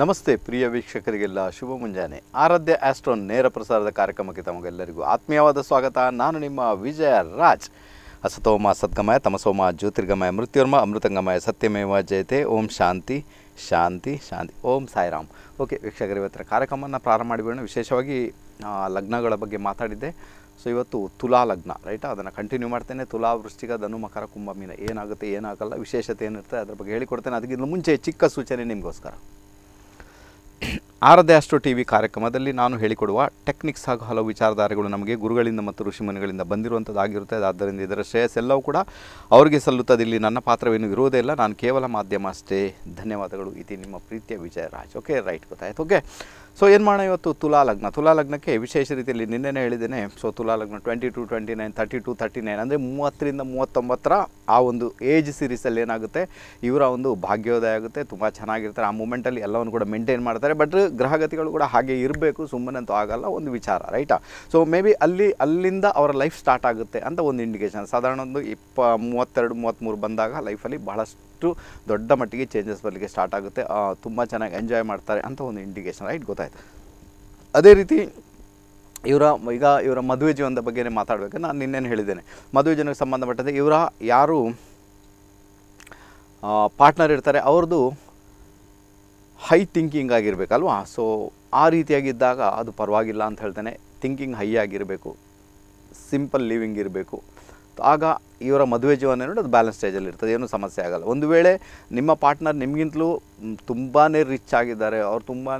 ನಮಸ್ತೆ ಪ್ರಿಯ ವೀಕ್ಷಕರಿಗೆಲ್ಲ ಶುಭ ಮುಂಜಾನೆ ಆರಾಧ್ಯ ಆಸ್ಟ್ರೋನ್ ನೇರ ಪ್ರಸಾರದ ಕಾರ್ಯಕ್ರಮಕ್ಕೆ ತಮಗೆಲ್ಲರಿಗೂ ಆತ್ಮೀಯವಾದ ಸ್ವಾಗತ ನಾನು ನಿಮ್ಮ ವಿಜಯ ರಾಜ್ ಅಸತೋಮ ಸದ್ಗಮಯ ತಮಸೋಮ ಜ್ಯೋತಿರ್ಗಮಯ ಮೃತ್ಯುರ್ಮ ಅಮೃತಂಗಮಯ ಸತ್ಯಮೇವ ಜಯತೆ ಓಂ ಶಾಂತಿ ಶಾಂತಿ ಶಾಂತಿ ಓಂ ಸಾಯಿರಾಮ್ ಓಕೆ ವೀಕ್ಷಕರು ಇವತ್ತಿನ ಕಾರ್ಯಕ್ರಮವನ್ನು ಪ್ರಾರಂಭ ಮಾಡಿಬಿಡೋಣ ವಿಶೇಷವಾಗಿ ಲಗ್ನಗಳ ಬಗ್ಗೆ ಮಾತಾಡಿದ್ದೆ ಸೊ ಇವತ್ತು ತುಲಾ ಲಗ್ನ ರೈಟ್ ಅದನ್ನು ಕಂಟಿನ್ಯೂ ಮಾಡ್ತೇನೆ ತುಲಾ ವೃಶ್ಚಿಕ ಧನು ಮಕರ ಕುಂಭ ಮೀನ ಏನಾಗುತ್ತೆ ಏನಾಗಲ್ಲ ವಿಶೇಷತೆ ಏನಿರುತ್ತೆ ಅದ್ರ ಬಗ್ಗೆ ಹೇಳಿಕೊಡ್ತೇನೆ ಅದಕ್ಕಿಂತ ಮುಂಚೆ ಚಿಕ್ಕ ಸೂಚನೆ ನಿಮಗೋಸ್ಕರ ಆರದೆ ಅಷ್ಟು ಟಿ ವಿ ಕಾರ್ಯಕ್ರಮದಲ್ಲಿ ನಾನು ಹೇಳಿಕೊಡುವ ಟೆಕ್ನಿಕ್ಸ್ ಹಾಗೂ ಹಲವು ವಿಚಾರಧಾರೆಗಳು ನಮಗೆ ಗುರುಗಳಿಂದ ಮತ್ತು ಋಷಿಮುನಿಗಳಿಂದ ಬಂದಿರುವಂಥದ್ದಾಗಿರುತ್ತದೆ ಆದ್ದರಿಂದ ಇದರ ಶ್ರೇಯಸ್ಸೆಲ್ಲವೂ ಕೂಡ ಅವರಿಗೆ ಸಲ್ಲುತ್ತದೆ ಇಲ್ಲಿ ನನ್ನ ಪಾತ್ರವೇನು ಇರುವುದೇ ಇಲ್ಲ ನಾನು ಕೇವಲ ಮಾಧ್ಯಮ ಅಷ್ಟೇ ಧನ್ಯವಾದಗಳು ಇತಿ ನಿಮ್ಮ ಪ್ರೀತಿಯ ವಿಜಯರಾಜ್ ಓಕೆ ರೈಟ್ ಗೊತ್ತಾಯ್ತು ಓಕೆ ಸೊ ಏನು ಮಾಡೋಣ ಇವತ್ತು ತುಲಾ ಲಗ್ನ ತುಲಾ ಲಗ್ನಕ್ಕೆ ವಿಶೇಷ ರೀತಿಯಲ್ಲಿ ನಿನ್ನೆನೇ ಹೇಳಿದ್ದೇನೆ ಸೊ ತುಲಾ ಲಗ್ನ twenty two twenty nine thirty to thirty nine ಅಂದರೆ ಮೂವತ್ತರಿಂದ ಮೂವತ್ತೊಂಬತ್ತರ ಆ ಒಂದು ಏಜ್ ಸೀರೀಸಲ್ಲಿ ಏನಾಗುತ್ತೆ ಇವರ ಒಂದು ಭಾಗ್ಯೋದಯ ಆಗುತ್ತೆ ತುಂಬ ಚೆನ್ನಾಗಿರ್ತಾರೆ ಆ ಮೂಮೆಂಟಲ್ಲಿ ಎಲ್ಲವನ್ನು ಕೂಡ ಮೇಂಟೈನ್ ಮಾಡ್ತಾರೆ ಬಟ್ ಗ್ರಹಗತಿಗಳು ಕೂಡ ಹಾಗೆ ಇರಬೇಕು ಸುಮ್ಮನೆ ಅಂತೂ ಆಗಲ್ಲ ಒಂದು ವಿಚಾರ ರೈಟಾ ಸೊ ಮೇ ಬಿ ಅಲ್ಲಿ ಅಲ್ಲಿಂದ ಅವರ ಲೈಫ್ ಸ್ಟಾರ್ಟ್ ಆಗುತ್ತೆ ಅಂತ ಒಂದು ಇಂಡಿಕೇಶನ್ ಸಾಧಾರಣ ಒಂದು ಇಪ್ಪ ಮೂವತ್ತೆರಡು ಮೂವತ್ತ್ಮೂರು ಬಂದಾಗ ಲೈಫಲ್ಲಿ ಬಹಳಷ್ಟು ಸಾಕಷ್ಟು ದೊಡ್ಡ ಮಟ್ಟಿಗೆ ಚೇಂಜಸ್ ಬರಲಿಕ್ಕೆ ಸ್ಟಾರ್ಟ್ ಆಗುತ್ತೆ ತುಂಬ ಚೆನ್ನಾಗಿ ಎಂಜಾಯ್ ಮಾಡ್ತಾರೆ ಅಂತ ಒಂದು ಇಂಡಿಕೇಶನ್ ರೈಟ್ ಗೊತ್ತಾಯ್ತು ಅದೇ ರೀತಿ ಇವರ ಈಗ ಇವರ ಮದುವೆ ಜೀವನದ ಬಗ್ಗೆನೇ ಮಾತಾಡಬೇಕು ನಾನು ನಿನ್ನೇನು ಹೇಳಿದ್ದೇನೆ ಮದುವೆ ಜೀವನಕ್ಕೆ ಸಂಬಂಧಪಟ್ಟಂತೆ ಇವರ ಯಾರು ಪಾರ್ಟ್ನರ್ ಇರ್ತಾರೆ ಅವ್ರದ್ದು ಹೈ ಥಿಂಕಿಂಗ್ ಆಗಿರಬೇಕಲ್ವಾ ಸೊ ಆ ರೀತಿಯಾಗಿದ್ದಾಗ ಅದು ಪರವಾಗಿಲ್ಲ ಅಂತ ಹೇಳ್ತೇನೆ ಥಿಂಕಿಂಗ್ ಹೈ ಆಗಿರಬೇಕು ಸಿಂಪಲ್ ಲಿವಿಂಗ್ ಇರಬೇಕು ಆಗ ಇವರ ಮದುವೆ ಜೀವನ ನೋಡಿ ಅದು ಬ್ಯಾಲೆನ್ಸ್ ಸ್ಟೇಜಲ್ಲಿ ಇರ್ತದೆ ಏನೂ ಸಮಸ್ಯೆ ಆಗಲ್ಲ ಒಂದು ವೇಳೆ ನಿಮ್ಮ ಪಾರ್ಟ್ನರ್ ನಿಮಗಿಂತಲೂ ತುಂಬಾ ರಿಚ್ ಆಗಿದ್ದಾರೆ ಅವ್ರು ತುಂಬಾ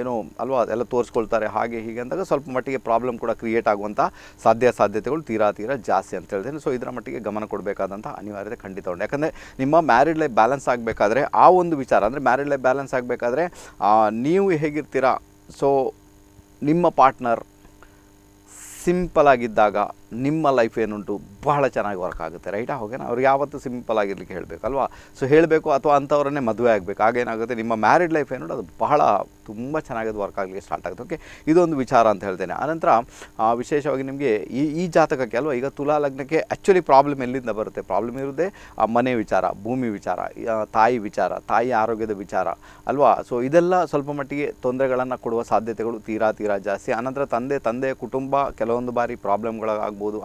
ಏನೋ ಅಲ್ವಾ ಅದೆಲ್ಲ ತೋರಿಸ್ಕೊಳ್ತಾರೆ ಹಾಗೆ ಹೀಗೆ ಅಂದಾಗ ಸ್ವಲ್ಪ ಮಟ್ಟಿಗೆ ಪ್ರಾಬ್ಲಮ್ ಕೂಡ ಕ್ರಿಯೇಟ್ ಆಗುವಂಥ ಸಾಧ್ಯ ಸಾಧ್ಯತೆಗಳು ತೀರಾ ತೀರಾ ಜಾಸ್ತಿ ಅಂತ ಹೇಳ್ತೇನೆ ಸೊ ಇದರ ಮಟ್ಟಿಗೆ ಗಮನ ಕೊಡಬೇಕಾದಂಥ ಅನಿವಾರ್ಯತೆ ಖಂಡಿತ ಉಂಟು ಯಾಕಂದರೆ ನಿಮ್ಮ ಮ್ಯಾರಿಡ್ ಲೈಫ್ ಬ್ಯಾಲೆನ್ಸ್ ಆಗಬೇಕಾದ್ರೆ ಆ ಒಂದು ವಿಚಾರ ಅಂದರೆ ಮ್ಯಾರಿಡ್ ಲೈಫ್ ಬ್ಯಾಲೆನ್ಸ್ ಆಗಬೇಕಾದ್ರೆ ನೀವು ಹೇಗಿರ್ತೀರಾ ಸೊ ನಿಮ್ಮ ಪಾರ್ಟ್ನರ್ ಸಿಂಪಲ್ ಆಗಿದ್ದಾಗ ನಿಮ್ಮ ಲೈಫ್ ಏನುಂಟು ಬಹಳ ಚೆನ್ನಾಗಿ ವರ್ಕ್ ಆಗುತ್ತೆ ರೈಟ್ ಹೋಗೇನ ಅವ್ರಿಗೆ ಯಾವತ್ತು ಸಿಂಪಲ್ ಆಗಿರ್ಲಿಕ್ಕೆ ಹೇಳಬೇಕಲ್ವಾ ಸೊ ಹೇಳಬೇಕು ಅಥವಾ ಅಂಥವ್ರನ್ನೇ ಮದುವೆ ಆಗಬೇಕು ಹಾಗೇನಾಗುತ್ತೆ ನಿಮ್ಮ ಮ್ಯಾರಿಡ್ ಲೈಫ್ ಏನುಂಟು ಅದು ಬಹಳ ತುಂಬ ಚೆನ್ನಾಗಿ ವರ್ಕ್ ಆಗಲಿಕ್ಕೆ ಸ್ಟಾರ್ಟ್ ಆಗುತ್ತೆ ಓಕೆ ಇದೊಂದು ವಿಚಾರ ಅಂತ ಹೇಳ್ತೇನೆ ಆನಂತರ ವಿಶೇಷವಾಗಿ ನಿಮಗೆ ಈ ಈ ಜಾತಕಕ್ಕೆ ಅಲ್ವಾ ಈಗ ತುಲಾ ಲಗ್ನಕ್ಕೆ ಆ್ಯಕ್ಚುಲಿ ಪ್ರಾಬ್ಲಮ್ ಎಲ್ಲಿಂದ ಬರುತ್ತೆ ಪ್ರಾಬ್ಲಮ್ ಇರುತ್ತೆ ಮನೆ ವಿಚಾರ ಭೂಮಿ ವಿಚಾರ ತಾಯಿ ವಿಚಾರ ತಾಯಿ ಆರೋಗ್ಯದ ವಿಚಾರ ಅಲ್ವಾ ಸೊ ಇದೆಲ್ಲ ಸ್ವಲ್ಪ ಮಟ್ಟಿಗೆ ತೊಂದರೆಗಳನ್ನು ಕೊಡುವ ಸಾಧ್ಯತೆಗಳು ತೀರಾ ತೀರಾ ಜಾಸ್ತಿ ಆನಂತರ ತಂದೆ ತಂದೆ ಕುಟುಂಬ ಕೆಲವೊಂದು ಬಾರಿ ಪ್ರಾಬ್ಲಮ್ಗಳಾಗ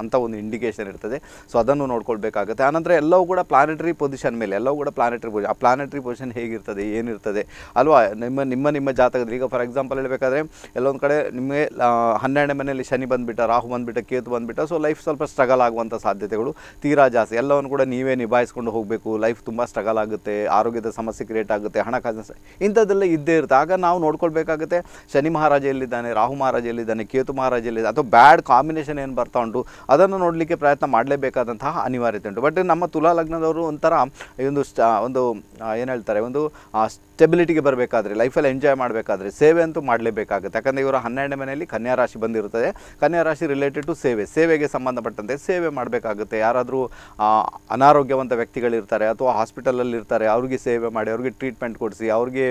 ಅಂತ ಒಂದು ಇಂಡಿಕೇಷನ್ ಇರ್ತದೆ ಸೊ ಅದನ್ನು ನೋಡ್ಕೊಳ್ಬೇಕಾಗುತ್ತೆ ಆನಂತರ ಎಲ್ಲವೂ ಕೂಡ ಪ್ಲಾನೆಟರಿ ಪೊಸಿಷನ್ ಮೇಲೆ ಎಲ್ಲವೂ ಕೂಡ ಪ್ಲಾನೆಟರಿ ಪೊಸಿಷನ್ ಆ ಪ್ಲಾನೆಟರಿ ಪೊಸಿಷನ್ ಹೇಗಿರ್ತದೆ ಏನಿರ್ತದೆ ಅಲ್ವಾ ನಿಮ್ಮ ನಿಮ್ಮ ನಿಮ್ಮ ಜಾತಕದಲ್ಲಿ ಈಗ ಫಾರ್ ಎಕ್ಸಾಂಪಲ್ ಹೇಳಬೇಕಾದ್ರೆ ಎಲ್ಲೊಂದು ಕಡೆ ನಿಮಗೆ ಹನ್ನೆರಡನೇ ಮನೆಯಲ್ಲಿ ಶನಿ ಬಂದುಬಿಟ್ಟ ರಾಹು ಬಂದುಬಿಟ್ಟ ಕೇತು ಬಂದುಬಿಟ್ಟ ಸೊ ಲೈಫ್ ಸ್ವಲ್ಪ ಸ್ಟ್ರಗಲ್ ಆಗುವಂಥ ಸಾಧ್ಯತೆಗಳು ತೀರಾ ಜಾಸ್ತಿ ಎಲ್ಲವನ್ನು ಕೂಡ ನೀವೇ ನಿಭಾಯಿಸ್ಕೊಂಡು ಹೋಗಬೇಕು ಲೈಫ್ ತುಂಬ ಸ್ಟ್ರಗಲ್ ಆಗುತ್ತೆ ಆರೋಗ್ಯದ ಸಮಸ್ಯೆ ಕ್ರಿಯೇಟ್ ಆಗುತ್ತೆ ಹಣಕಾಸಿನ ಇಂಥದ್ದೆಲ್ಲ ಇದ್ದೇ ಇರುತ್ತೆ ಆಗ ನಾವು ನೋಡ್ಕೊಳ್ಬೇಕಾಗುತ್ತೆ ಶನಿ ಮಹಾರಾಜ ಎಲ್ಲಿದ್ದಾನೆ ರಾಹು ಮಹಾರಾಜ ಎಲ್ಲಿದ್ದಾನೆ ಕೇತು ಮಹಾರಾಜ ಎಲ್ಲಿದ್ದಾನೆ ಅಥವಾ ಬ್ಯಾಡ್ ಕಾಂಬಿನೇಷನ್ ಏನು ಬರ್ತಾ ಉಂಟು ಅದನ್ನು ನೋಡಲಿಕ್ಕೆ ಪ್ರಯತ್ನ ಮಾಡಲೇಬೇಕಾದಂತಹ ಅನಿವಾರ್ಯತೆ ಉಂಟು ಬಟ್ ನಮ್ಮ ತುಲಾ ಲಗ್ನದವರು ಒಂಥರ ಈ ಒಂದು ಸ್ಟ ಒಂದು ಏನು ಹೇಳ್ತಾರೆ ಒಂದು ಸ್ಟೆಬಿಲಿಟಿಗೆ ಬರಬೇಕಾದ್ರೆ ಲೈಫಲ್ಲಿ ಎಂಜಾಯ್ ಮಾಡಬೇಕಾದ್ರೆ ಸೇವೆ ಅಂತೂ ಮಾಡಲೇಬೇಕಾಗುತ್ತೆ ಯಾಕಂದರೆ ಇವರ ಹನ್ನೆರಡನೇ ಮನೆಯಲ್ಲಿ ಕನ್ಯಾ ರಾಶಿ ಬಂದಿರುತ್ತದೆ ಕನ್ಯಾ ರಾಶಿ ರಿಲೇಟೆಡ್ ಟು ಸೇವೆ ಸೇವೆಗೆ ಸಂಬಂಧಪಟ್ಟಂತೆ ಸೇವೆ ಮಾಡಬೇಕಾಗುತ್ತೆ ಯಾರಾದರೂ ಅನಾರೋಗ್ಯವಂತ ವ್ಯಕ್ತಿಗಳಿರ್ತಾರೆ ಅಥವಾ ಹಾಸ್ಪಿಟಲಲ್ಲಿ ಇರ್ತಾರೆ ಅವ್ರಿಗೆ ಸೇವೆ ಮಾಡಿ ಅವ್ರಿಗೆ ಟ್ರೀಟ್ಮೆಂಟ್ ಕೊಡಿಸಿ ಅವ್ರಿಗೆ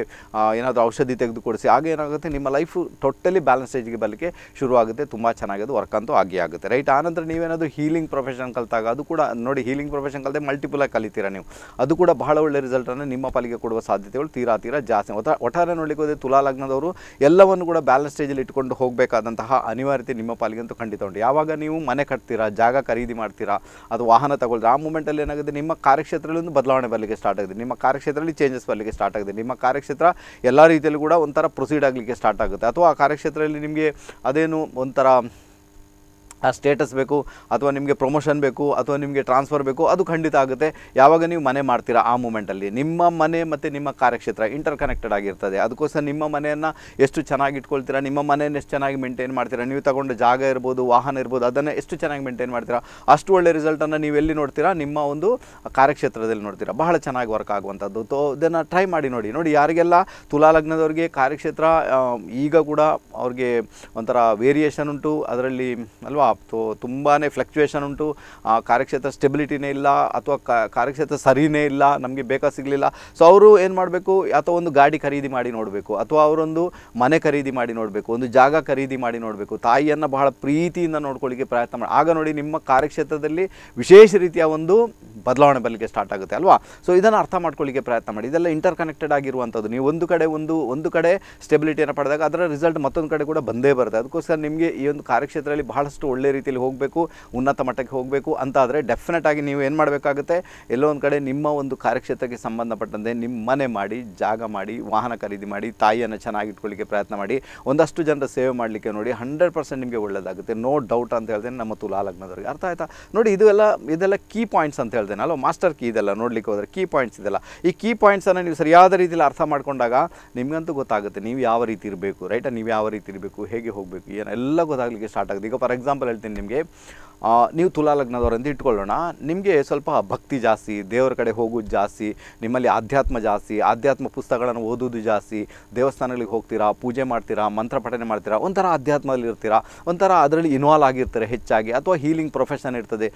ಏನಾದರೂ ಔಷಧಿ ತೆಗೆದುಕೊಡಿಸಿ ಕೊಡಿಸಿ ಆಗ ಏನಾಗುತ್ತೆ ನಿಮ್ಮ ಲೈಫು ಟೋಟಲಿ ಬ್ಯಾಲೆನ್ಸ್ ಸ್ಟೇಜ್ಗೆ ಬರಲಿಕ್ಕೆ ಶುರುವಾಗುತ್ತೆ ತುಂಬ ಚೆನ್ನಾಗಿದೆ ವರ್ಕ್ ಅಂತೂ ಆಗಿ ಆಗುತ್ತೆ ರೈಟ್ ಆನಂತರ ನೀವೇನಾದರೂ ಹೀಲಿಂಗ್ ಪ್ರೊಫೆಷನ್ ಕಲಿತಾಗ ಅದು ಕೂಡ ನೋಡಿ ಹೀಲಿಂಗ್ ಪ್ರೊಫೆಷನ್ ಕಲಿತೆ ಮಲ್ಟಿಪಲ್ ಆಗಿ ಕಲಿತೀರಾ ನೀವು ಅದು ಕೂಡ ಬಹಳ ಒಳ್ಳೆ ರಿಸಲ್ಟನ್ನು ನಿಮ್ಮ ಪಾಲಿಗೆ ಕೊಡುವ ಸಾಧ್ಯತೆಗಳು ತೀರಾ ರಾತಿರ ಜಾಸ್ತಿ ಒಟ್ಟಾರೆ ನೋಡಲಿಕ್ಕೆ ಹೋದರೆ ತುಲಾ ಲಗ್ನದವರು ಎಲ್ಲವನ್ನು ಕೂಡ ಬ್ಯಾಲೆನ್ಸ್ ಸ್ಟೇಜಲ್ಲಿ ಇಟ್ಕೊಂಡು ಹೋಗಬೇಕಾದಂತಹ ಅನಿವಾರ್ಯತೆ ನಿಮ್ಮ ಪಾಲಿಗಂತೂ ಖಂಡಿತ ಉಂಟು ಯಾವಾಗ ನೀವು ಮನೆ ಕಟ್ತೀರಾ ಜಾಗ ಖರೀದಿ ಮಾಡ್ತೀರಾ ಅದು ವಾಹನ ತಗೊಳ್ಳಿ ಆ ಮೂಮೆಂಟಲ್ಲಿ ಏನಾಗುತ್ತೆ ನಿಮ್ಮ ಕಾರ್ಯಕ್ಷೇತ್ರದಲ್ಲಿ ಒಂದು ಬದಲಾವಣೆ ಬರಲಿಕ್ಕೆ ಸ್ಟಾರ್ಟ್ ಆಗಿದೆ ನಿಮ್ಮ ಕಾರ್ಯಕ್ಷೇತ್ರದಲ್ಲಿ ಚೇಂಜಸ್ ಬರಲಿಕ್ಕೆ ಸ್ಟಾರ್ಟ್ ಆಗಿದೆ ನಿಮ್ಮ ಕಾರ್ಯಕ್ಷೇತ್ರ ಎಲ್ಲ ರೀತಿಯಲ್ಲೂ ಕೂಡ ಒಂಥರ ಪ್ರೊಸೀಡ್ ಆಗಲಿಕ್ಕೆ ಸ್ಟಾರ್ಟ್ ಆಗುತ್ತೆ ಅಥವಾ ಆ ಕಾರ್ಯಕ್ಷೇತ್ರದಲ್ಲಿ ನಿಮಗೆ ಅದೇನು ಒಂಥರ ಆ ಸ್ಟೇಟಸ್ ಬೇಕು ಅಥವಾ ನಿಮಗೆ ಪ್ರಮೋಷನ್ ಬೇಕು ಅಥವಾ ನಿಮಗೆ ಟ್ರಾನ್ಸ್ಫರ್ ಬೇಕು ಅದು ಖಂಡಿತ ಆಗುತ್ತೆ ಯಾವಾಗ ನೀವು ಮನೆ ಮಾಡ್ತೀರಾ ಆ ಮೂಮೆಂಟಲ್ಲಿ ನಿಮ್ಮ ಮನೆ ಮತ್ತು ನಿಮ್ಮ ಕಾರ್ಯಕ್ಷೇತ್ರ ಇಂಟರ್ ಕನೆಕ್ಟೆಡ್ ಆಗಿರ್ತದೆ ಅದಕ್ಕೋಸ್ಕರ ನಿಮ್ಮ ಮನೆಯನ್ನು ಎಷ್ಟು ಚೆನ್ನಾಗಿ ಇಟ್ಕೊಳ್ತೀರಾ ನಿಮ್ಮ ಮನೆಯನ್ನು ಎಷ್ಟು ಚೆನ್ನಾಗಿ ಮೇಂಟೈನ್ ಮಾಡ್ತೀರಾ ನೀವು ತಗೊಂಡ ಜಾಗ ಇರ್ಬೋದು ವಾಹನ ಇರ್ಬೋದು ಅದನ್ನು ಎಷ್ಟು ಚೆನ್ನಾಗಿ ಮೇಂಟೈನ್ ಮಾಡ್ತೀರಾ ಅಷ್ಟು ಒಳ್ಳೆ ರಿಸಲ್ಟನ್ನು ನೀವು ಎಲ್ಲಿ ನೋಡ್ತೀರಾ ನಿಮ್ಮ ಒಂದು ಕಾರ್ಯಕ್ಷೇತ್ರದಲ್ಲಿ ನೋಡ್ತೀರಾ ಬಹಳ ಚೆನ್ನಾಗಿ ವರ್ಕ್ ಆಗುವಂಥದ್ದು ತೋ ಇದನ್ನು ಟ್ರೈ ಮಾಡಿ ನೋಡಿ ನೋಡಿ ಯಾರಿಗೆಲ್ಲ ತುಲಾಲಗ್ನದವ್ರಿಗೆ ಕಾರ್ಯಕ್ಷೇತ್ರ ಈಗ ಕೂಡ ಅವ್ರಿಗೆ ಒಂಥರ ವೇರಿಯೇಷನ್ ಉಂಟು ಅದರಲ್ಲಿ ಅಲ್ವಾ ಸೊ ತುಂಬಾ ಫ್ಲಕ್ಚುಯೇಷನ್ ಉಂಟು ಕಾರ್ಯಕ್ಷೇತ್ರ ಸ್ಟೆಬಿಲಿಟಿನೇ ಇಲ್ಲ ಅಥವಾ ಕಾರ್ಯಕ್ಷೇತ್ರ ಸರಿನೇ ಇಲ್ಲ ನಮಗೆ ಬೇಕಾ ಸಿಗಲಿಲ್ಲ ಸೊ ಅವರು ಏನು ಮಾಡಬೇಕು ಅಥವಾ ಒಂದು ಗಾಡಿ ಖರೀದಿ ಮಾಡಿ ನೋಡಬೇಕು ಅಥವಾ ಅವರೊಂದು ಮನೆ ಖರೀದಿ ಮಾಡಿ ನೋಡಬೇಕು ಒಂದು ಜಾಗ ಖರೀದಿ ಮಾಡಿ ನೋಡಬೇಕು ತಾಯಿಯನ್ನು ಬಹಳ ಪ್ರೀತಿಯಿಂದ ನೋಡ್ಕೊಳ್ಳಿಕ್ಕೆ ಪ್ರಯತ್ನ ಮಾಡಿ ಆಗ ನೋಡಿ ನಿಮ್ಮ ಕಾರ್ಯಕ್ಷೇತ್ರದಲ್ಲಿ ವಿಶೇಷ ರೀತಿಯ ಒಂದು ಬದಲಾವಣೆ ಬರಲಿಕ್ಕೆ ಸ್ಟಾರ್ಟ್ ಆಗುತ್ತೆ ಅಲ್ವಾ ಸೊ ಇದನ್ನು ಅರ್ಥ ಮಾಡ್ಕೊಳ್ಳಿಕ್ಕೆ ಪ್ರಯತ್ನ ಮಾಡಿ ಇದೆಲ್ಲ ಇಂಟರ್ ಕನೆಕ್ಟೆಡ್ ಆಗಿರುವಂಥದ್ದು ನೀವು ಒಂದು ಕಡೆ ಒಂದು ಒಂದು ಕಡೆ ಸ್ಟೆಬಿಲಿಟಿಯನ್ನು ಪಡೆದಾಗ ಅದರ ರಿಸಲ್ಟ್ ಮತ್ತೊಂದು ಕಡೆ ಕೂಡ ಬಂದೇ ಬರುತ್ತೆ ಅದಕ್ಕೋಸ್ಕರ ನಿಮಗೆ ಈ ಒಂದು ಕಾರ್ಯಕ್ಷೇತ್ರದಲ್ಲಿ ಬಹಳಷ್ಟು ಒಳ್ಳೆ ಒಳ್ಳೆ ರೀತಿಯಲ್ಲಿ ಹೋಗಬೇಕು ಉನ್ನತ ಮಟ್ಟಕ್ಕೆ ಹೋಗಬೇಕು ಅಂತ ಆದರೆ ಡೆಫಿನೆಟ್ ಆಗಿ ನೀವು ಏನು ಮಾಡಬೇಕಾಗುತ್ತೆ ಎಲ್ಲೋ ಒಂದು ಕಡೆ ನಿಮ್ಮ ಒಂದು ಕಾರ್ಯಕ್ಷೇತ್ರಕ್ಕೆ ಸಂಬಂಧಪಟ್ಟಂತೆ ನಿಮ್ಮ ಮನೆ ಮಾಡಿ ಜಾಗ ಮಾಡಿ ವಾಹನ ಖರೀದಿ ಮಾಡಿ ತಾಯಿಯನ್ನು ಚೆನ್ನಾಗಿಟ್ಕೊಳ್ಳಿಕ್ಕೆ ಪ್ರಯತ್ನ ಮಾಡಿ ಒಂದಷ್ಟು ಜನರ ಸೇವೆ ಮಾಡಲಿಕ್ಕೆ ನೋಡಿ ಹಂಡ್ರೆಡ್ ಪರ್ಸೆಂಟ್ ನಿಮಗೆ ಒಳ್ಳೆಯದಾಗುತ್ತೆ ನೋ ಡೌಟ್ ಅಂತ ಹೇಳ್ತೇನೆ ನಮ್ಮ ತುಲಾ ಲಗ್ನದವರಿಗೆ ಅರ್ಥ ಆಯ್ತಾ ನೋಡಿ ಇದು ಇದೆಲ್ಲ ಕೀ ಪಾಯಿಂಟ್ಸ್ ಅಂತ ಹೇಳ್ತೇನೆ ಅಲ್ವ ಮಾಸ್ಟರ್ ಕೀ ಇದೆಲ್ಲ ನೋಡಲಿಕ್ಕೆ ಹೋದರೆ ಕೀ ಪಾಯಿಂಟ್ಸ್ ಇದೆಲ್ಲ ಈ ಕೀ ಪಾಯಿಂಟ್ಸನ್ನು ನೀವು ಸರಿಯಾದ ರೀತಿಯಲ್ಲಿ ಅರ್ಥ ಮಾಡಿಕೊಂಡಾಗ ನಿಮಗಂತೂ ಗೊತ್ತಾಗುತ್ತೆ ನೀವು ಯಾವ ರೀತಿ ಇರಬೇಕು ರೈಟ್ ನೀವು ಯಾವ ರೀತಿ ಇರಬೇಕು ಹೇಗೆ ಹೋಗಬೇಕು ಏನು ಎಲ್ಲ ಗೊತ್ತಾಗಲಿಕ್ಕೆ ಸ್ಟಾರ್ಟ್ ಆಗುತ್ತೆ ಈಗ ಫಾರ್ ಎಕ್ಸಾಂಪಲ್ ಎಕ್ಸಾಂಪಲ್ ಹೇಳ್ತೀನಿ ನಿಮಗೆ ನೀವು ತುಲಾ ಇಟ್ಕೊಳ್ಳೋಣ ನಿಮಗೆ ಸ್ವಲ್ಪ ಭಕ್ತಿ ಜಾಸ್ತಿ ದೇವರ ಕಡೆ ಹೋಗೋದು ಜಾಸ್ತಿ ನಿಮ್ಮಲ್ಲಿ ಆಧ್ಯಾತ್ಮ ಜಾಸ್ತಿ ಆಧ್ಯಾತ್ಮ ಪುಸ್ತಕಗಳನ್ನು ಓದೋದು ಜಾಸ್ತಿ ದೇವಸ್ಥಾನಗಳಿಗೆ ಹೋಗ್ತೀರಾ ಪೂಜೆ ಮಾಡ್ತೀರಾ ಮಂತ್ರ ಪಠನೆ ಮಾಡ್ತೀರಾ ಒಂಥರ ಆಧ್ಯಾತ್ಮದಲ್ಲಿ ಇರ್ತೀರಾ ಒಂಥರ ಅದರಲ್ಲಿ ಇನ್ವಾಲ್ವ್ ಆಗಿರ್ತಾರೆ ಹೆಚ್ಚಾಗಿ ಅಥವಾ ಹೀಲಿಂಗ್ ಪ್ರೊಫೆಷನ್ ಇರ್ತದೆ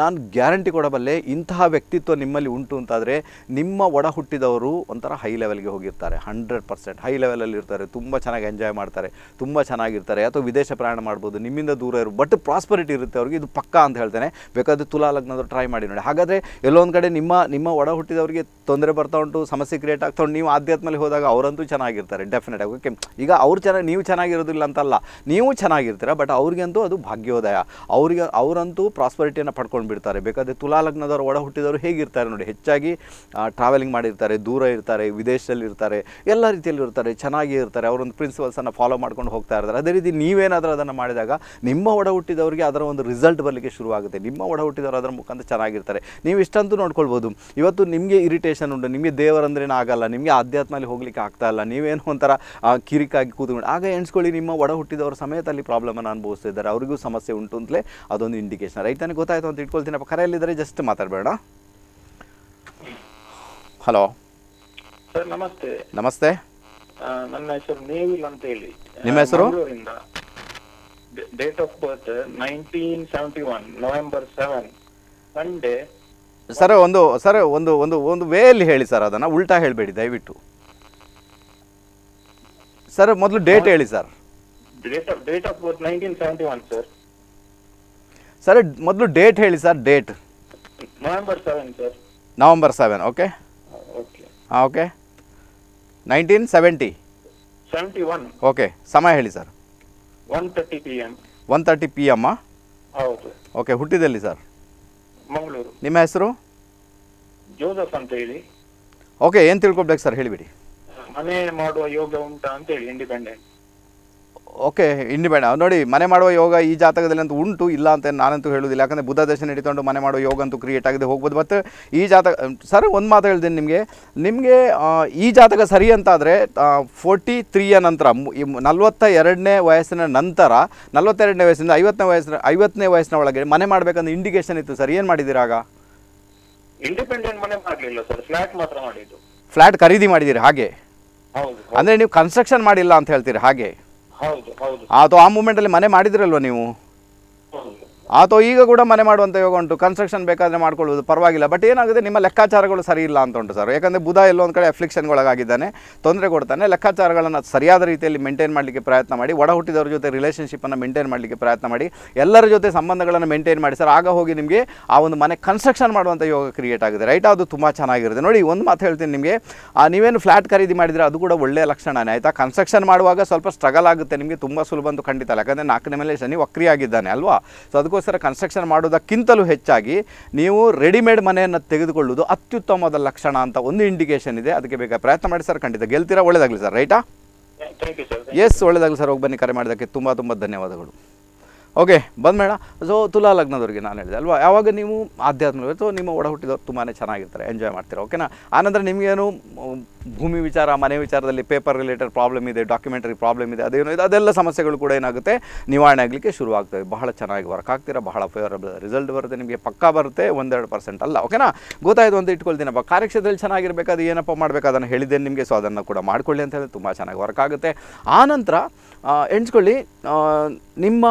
ನಾನು ಗ್ಯಾರಂಟಿ ಕೊಡಬಲ್ಲೆ ಇಂತಹ ವ್ಯಕ್ತಿತ್ವ ನಿಮ್ಮಲ್ಲಿ ಉಂಟು ಅಂತಾದರೆ ನಿಮ್ಮ ಒಡ ಹುಟ್ಟಿದವರು ಒಂಥರ ಹೈ ಲೆವೆಲ್ಗೆ ಹೋಗಿರ್ತಾರೆ ಹಂಡ್ರೆಡ್ ಪರ್ಸೆಂಟ್ ಹೈ ಲೆವೆಲಲ್ಲಿ ಇರ್ತಾರೆ ತುಂಬ ಚೆನ್ನಾಗಿ ಎಂಜಾಯ್ ಮಾಡ್ತಾರೆ ತುಂಬ ಚೆನ್ನಾಗಿರ್ತಾರೆ ಅಥವಾ ವಿದೇಶ ಪ್ರಯಾಣ ಮಾಡ್ಬೋದು ನಿಮ್ಮಿಂದ ದೂರ ಇರು ಬಟ್ ಪ್ರಾಸ್ಪರಿಟಿ ಇರುತ್ತೆ ಅವ್ರಿಗೆ ಇದು ಪಕ್ಕ ಅಂತ ಹೇಳ್ತೇನೆ ಬೇಕಾದ್ರೆ ತುಲಾ ಲಗ್ನದವ್ರು ಟ್ರೈ ಮಾಡಿ ನೋಡಿ ಹಾಗಾದರೆ ಎಲ್ಲೊಂದು ಕಡೆ ನಿಮ್ಮ ನಿಮ್ಮ ಒಡ ಹುಟ್ಟಿದವರಿಗೆ ತೊಂದರೆ ಬರ್ತಾ ಉಂಟು ಸಮಸ್ಯೆ ಕ್ರಿಯೇಟ್ ಆಗ್ತಾ ಉಂಟು ನೀವು ಆಧ್ಯಾತ್ಮಲ್ಲಿ ಹೋದಾಗ ಅವರಂತೂ ಚೆನ್ನಾಗಿರ್ತಾರೆ ಡೆಫಿನೆಟ್ ಆಗಿ ಓಕೆ ಈಗ ಅವ್ರು ಚೆನ್ನಾಗಿ ನೀವು ಚೆನ್ನಾಗಿರೋದಿಲ್ಲ ಅಂತಲ್ಲ ನೀವು ಚೆನ್ನಾಗಿರ್ತೀರ ಬಟ್ ಅವ್ರಿಗಂತೂ ಅದು ಭಾಗ್ಯೋದಯ ಅವ್ರಿಗೆ ಅವರಂತೂ ಪ್ರಾಸ್ಪರಿಟಿಯನ್ನು ಪಡ್ಕೊಂಡು ಬಿಡ್ತಾರೆ ಬೇಕಾದರೆ ತುಲಾ ಲಗ್ನದವರು ಒಡ ಹುಟ್ಟಿದವರು ಹೇಗಿರ್ತಾರೆ ನೋಡಿ ಹೆಚ್ಚಾಗಿ ಟ್ರಾವೆಲಿಂಗ್ ಮಾಡಿರ್ತಾರೆ ದೂರ ಇರ್ತಾರೆ ವಿದೇಶದಲ್ಲಿ ಇರ್ತಾರೆ ಎಲ್ಲ ರೀತಿಯಲ್ಲಿ ಇರ್ತಾರೆ ಚೆನ್ನಾಗಿ ಇರ್ತಾರೆ ಅವರೊಂದು ಪ್ರಿನ್ಸಿಪಲ್ಸನ್ನು ಫಾಲೋ ಮಾಡ್ಕೊಂಡು ಹೋಗ್ತಾ ಇರ್ತಾರೆ ಅದೇ ರೀತಿ ನೀವೇನಾದರೂ ಅದನ್ನು ಮಾಡಿದಾಗ ನಿಮ್ಮ ಒಡ ಹುಟ್ಟಿದವರಿಗೆ ಅದರ ಒಂದು ರಿಸಲ್ಟ್ ಬರಲಿಕ್ಕೆ ಶುರುವಾಗುತ್ತೆ ನಿಮ್ಮ ಒಡ ಹುಟ್ಟಿದವರು ಅದರ ಮುಖಾಂತರ ಚೆನ್ನಾಗಿರ್ತಾರೆ ನೀವು ಇಷ್ಟಂತೂ ನೋಡ್ಕೊಳ್ಬೋದು ಇವತ್ತು ನಿಮಗೆ ಇರಿಟೇಷನ್ ಉಂಟು ನಿಮಗೆ ದೇವರಂದ್ರೇನು ಆಗಲ್ಲ ನಿಮಗೆ ಆಧ್ಯಾತ್ಮಲ್ಲಿ ಹೋಗ್ಲಿಕ್ಕೆ ಆಗ್ತಾ ಇಲ್ಲ ನೀವೇನು ಒಂಥರ ಕಿರಿಕಾಗಿ ಕೂತ್ಕೊಂಡು ಆಗ ಎಣಿಸ್ಕೊಳ್ಳಿ ನಿಮ್ಮ ಒಡ ಹುಟ್ಟಿದವರ ಪ್ರಾಬ್ಲಮ್ ಪ್ರಾಬ್ಲಮನ್ನು ಅನುಭವಿಸ್ತಿದ್ದಾರೆ ಅವರಿಗೂ ಸಮಸ್ಯೆ ಉಂಟು ಅಂತಲೇ ಅದೊಂದು ಇಂಡಿಕೇಶನ್ ರೈತನಿಗೆ ಗೊತ್ತಾಯ್ತು ಅಂತ ಇಟ್ಕೊಳ್ತೀನಪ್ಪ ಕರೆಯಲ್ಲಿದ್ದರೆ ಜಸ್ಟ್ ಮಾತಾಡಬೇಡ ಹಲೋ ನಮಸ್ತೆ ನಮಸ್ತೆ ನನ್ನ ಹೆಸರು ನೇವಿಲ್ ಅಂತ ಹೇಳಿ ನಿಮ್ಮ ಹೆಸರು date of birth nineteen seventy one November seven Sunday sir ಒಂದು ಸರ್ ಒಂದು ಒಂದು ಒಂದು ವೇಯಲ್ಲಿ ಹೇಳಿ ಸರ್ ಅದನ್ನ ಉಲ್ಟಾ ಹೇಳಬೇಡಿ ದಯವಿಟ್ಟು ಸರ್ ಮೊದಲು ಡೇಟ್ ಹೇಳಿ sir date of date of birth nineteen seventy one sir sir ಮೊದಲು ಡೇಟ್ ಹೇಳಿ sir date November seven sir November seven okay ಹಾಂ okay nineteen seventy seventy one okay ಸಮಯ ಹೇಳಿ sir one thirty P M one thirty P M ಹೌದು okay ಹುಟ್ಟಿದಲ್ಲಿ sir Mangaluru ನಿಮ್ಮ ಹೆಸರು Joseph ಅಂತ ಹೇಳಿ ಓಕೆ ಏನು ತಿಳ್ಕೊಬೇಕು ಸರ್ ಹೇಳಿಬಿಡಿ ಮನೆ ಮಾಡುವ ಯೋಗ ಉಂಟಾ ಅಂತ ಹೇಳಿ ಇಂಡಿಪೆಂಡೆಂಟ್ ಓಕೆ ಇಂಡಿಪೆಂಡ್ ನೋಡಿ ಮನೆ ಮಾಡುವ ಯೋಗ ಈ ಜಾತಕದಲ್ಲಿ ಅಂತೂ ಉಂಟು ಇಲ್ಲ ಅಂತ ನಾನಂತೂ ಹೇಳುವುದಿಲ್ಲ ಯಾಕಂದರೆ ಬುಧ ದರ್ಶನ ಹಿಡಿತೊಂಡು ಮನೆ ಮಾಡುವ ಯೋಗ ಅಂತೂ ಕ್ರಿಯೇಟ್ ಆಗಿದೆ ಹೋಗ್ಬೋದು ಮತ್ತು ಈ ಜಾತಕ ಸರ್ ಒಂದು ಮಾತು ಹೇಳ್ತೀನಿ ನಿಮಗೆ ನಿಮಗೆ ಈ ಜಾತಕ ಸರಿ ಅಂತಾದರೆ ಫೋರ್ಟಿ ತ್ರೀಯ ನಂತರ ನಲ್ವತ್ತ ಎರಡನೇ ವಯಸ್ಸಿನ ನಂತರ ನಲವತ್ತೆರಡನೇ ವಯಸ್ಸಿಂದ ಐವತ್ತನೇ ವಯಸ್ಸಿನ ಐವತ್ತನೇ ವಯಸ್ಸಿನ ಒಳಗೆ ಮನೆ ಮಾಡಬೇಕಂದ್ರೆ ಇಂಡಿಕೇಶನ್ ಇತ್ತು ಸರ್ ಏನು ಮಾಡಿದ್ದೀರಾಗ ಇಂಡಿಪೆಂಡೆಂಟ್ ಮನೆ ಮಾಡಲಿಲ್ಲ ಸರ್ ಫ್ಲಾಟ್ ಮಾತ್ರ ಮಾಡಿದ್ದು ಫ್ಲಾಟ್ ಖರೀದಿ ಮಾಡಿದ್ದೀರಿ ಹಾಗೆ ಅಂದರೆ ನೀವು ಕನ್ಸ್ಟ್ರಕ್ಷನ್ ಮಾಡಿಲ್ಲ ಅಂತ ಹೇಳ್ತೀರಿ ಹಾಗೆ ಹೌದು ಹೌದು ಅದು ಆ ಅಲ್ಲಿ ಮನೆ ಮಾಡಿದಿರಲ್ವ ನೀವು ಅಥವಾ ಈಗ ಕೂಡ ಮನೆ ಮಾಡುವಂಥ ಯೋಗ ಉಂಟು ಕನ್ಸ್ಟ್ರಕ್ಷನ್ ಬೇಕಾದರೆ ಮಾಡ್ಕೊಳ್ಬೋದು ಪರವಾಗಿಲ್ಲ ಬಟ್ ಏನಾಗುತ್ತೆ ನಿಮ್ಮ ಲೆಕ್ಕಾಚಾರಗಳು ಸರಿ ಇಲ್ಲ ಅಂತ ಉಂಟು ಸರ್ ಯಾಕಂದರೆ ಬುಧ ಒಂದು ಕಡೆ ಅಫ್ಲಿಕ್ಷನ್ಗೊಳಗಾಗಿದ್ದಾನೆ ತೊಂದರೆ ಕೊಡ್ತಾನೆ ಲೆಕ್ಕಾಚಾರಗಳನ್ನು ಸರಿಯಾದ ರೀತಿಯಲ್ಲಿ ಮೇಂಟೈನ್ ಮಾಡಲಿಕ್ಕೆ ಪ್ರಯತ್ನ ಮಾಡಿ ಒಡ ಹುಟ್ಟಿದವ್ರ ಜೊತೆ ರಿಲೇಷನ್ಶಿಪ್ಪನ್ನು ಮೇಂಟೈನ್ ಮಾಡಲಿಕ್ಕೆ ಪ್ರಯತ್ನ ಮಾಡಿ ಎಲ್ಲರ ಜೊತೆ ಸಂಬಂಧಗಳನ್ನು ಮೇಂಟೈನ್ ಮಾಡಿ ಸರ್ ಆಗ ಹೋಗಿ ನಿಮಗೆ ಆ ಒಂದು ಮನೆ ಕನ್ಸ್ಟ್ರಕ್ಷನ್ ಮಾಡುವಂಥ ಯೋಗ ಕ್ರಿಯೇಟ್ ಆಗಿದೆ ರೈಟ್ ಅದು ತುಂಬ ಚೆನ್ನಾಗಿರುತ್ತೆ ನೋಡಿ ಒಂದು ಮಾತು ಹೇಳ್ತೀನಿ ನಿಮಗೆ ನೀವೇನು ಫ್ಲಾಟ್ ಖರೀದಿ ಮಾಡಿದರೆ ಅದು ಕೂಡ ಒಳ್ಳೆಯ ಲಕ್ಷಣವೇ ಆಯಿತಾ ಕನ್ಸ್ಟ್ರಕ್ಷನ್ ಮಾಡುವಾಗ ಸ್ವಲ್ಪ ಸ್ಟ್ರಗಲ್ ಆಗುತ್ತೆ ನಿಮಗೆ ತುಂಬ ಸುಲಭ ಅಂತೂ ಖಂಡಿತ ಯಾಕಂದರೆ ನಾಲ್ಕನೇ ಮೇಲೆ ಶನಿ ವಕ್ರಿಯಾಗಿದ್ದಾನೆ ಅಲ್ವಾ ಸೊ ಅದಕ್ಕೂ ಸರ ಕನ್ಸ್ಟ್ರಕ್ಷನ್ ಮಾಡೋದಕ್ಕಿಂತಲೂ ಹೆಚ್ಚಾಗಿ ನೀವು ರೆಡಿಮೇಡ್ ಮನೆಯನ್ನು ತೆಗೆದುಕೊಳ್ಳುವುದು ಅತ್ಯುತ್ತಮವಾದ ಲಕ್ಷಣ ಅಂತ ಒಂದು ಇಂಡಿಕೇಶನ್ ಇದೆ ಅದಕ್ಕೆ ಬೇಕಾದ ಪ್ರಯತ್ನ ಮಾಡಿ ಸರ್ ಖಂಡಿತ ಗೆಲ್ತೀರಾ ಒಳ್ಳೇದಾಗಲಿ ಸರ್ ರೈಟಾ ಎಸ್ ಒಳ್ಳೇದಾಗಲಿ ಸರ್ ಹೋಗಿ ಬನ್ನಿ ಕರೆ ಮಾಡೋದಕ್ಕೆ ತುಂಬ ತುಂಬ ಧನ್ಯವಾದಗಳು ಓಕೆ ಬಂದಮೇಡ ಸೊ ತುಲಾ ಲಗ್ನದವ್ರಿಗೆ ನಾನು ಹೇಳಿದೆ ಅಲ್ವಾ ಯಾವಾಗ ನೀವು ಆಧ್ಯಾತ್ಮಿಕ ಸೊ ನಿಮ್ಮ ಒಡ ಹುಟ್ಟಿದವ್ರು ತುಂಬಾ ಚೆನ್ನಾಗಿರ್ತಾರೆ ಎಂಜಾಯ್ ಮಾಡ್ತೀರಾ ಓಕೆನಾ ಆನಂತರ ನಿಮಗೇನು ಭೂಮಿ ವಿಚಾರ ಮನೆ ವಿಚಾರದಲ್ಲಿ ಪೇಪರ್ ರಿಲೇಟೆಡ್ ಪ್ರಾಬ್ಲಮ್ ಇದೆ ಡಾಕ್ಯುಮೆಂಟರಿ ಪ್ರಾಬ್ಲಮ್ ಇದೆ ಅದೇನು ಇದೆ ಅದೆಲ್ಲ ಸಮಸ್ಯೆಗಳು ಕೂಡ ಏನಾಗುತ್ತೆ ನಿವಾರಣೆ ಆಗಲಿಕ್ಕೆ ಶುರುವಾಗ್ತವೆ ಬಹಳ ಚೆನ್ನಾಗಿ ವರ್ಕ್ ಆಗ್ತೀರಾ ಬಹಳ ಫೇವರಬಲ್ ರಿಸಲ್ಟ್ ಬರುತ್ತೆ ನಿಮಗೆ ಪಕ್ಕಾ ಬರುತ್ತೆ ಒಂದೆರಡು ಪರ್ಸೆಂಟ್ ಅಲ್ಲ ಓಕೆನಾ ಗೊತ್ತಾಯಿತು ಅಂತ ಇಟ್ಕೊಳ್ತೀನಪ್ಪ ಕಾರ್ಯಕ್ಷೇತ್ರದಲ್ಲಿ ಚೆನ್ನಾಗಿರಬೇಕಾದ್ರೆ ಏನಪ್ಪ ಮಾಡಬೇಕು ಅದನ್ನು ಹೇಳಿದ್ದೇನೆ ನಿಮಗೆ ಸೊ ಅದನ್ನು ಕೂಡ ಮಾಡ್ಕೊಳ್ಳಿ ಅಂತ ಹೇಳಿ ತುಂಬ ಚೆನ್ನಾಗಿ ವರ್ಕ್ ಆಗುತ್ತೆ ಆನಂತರ ಎಣಿಸ್ಕೊಳ್ಳಿ ನಿಮ್ಮ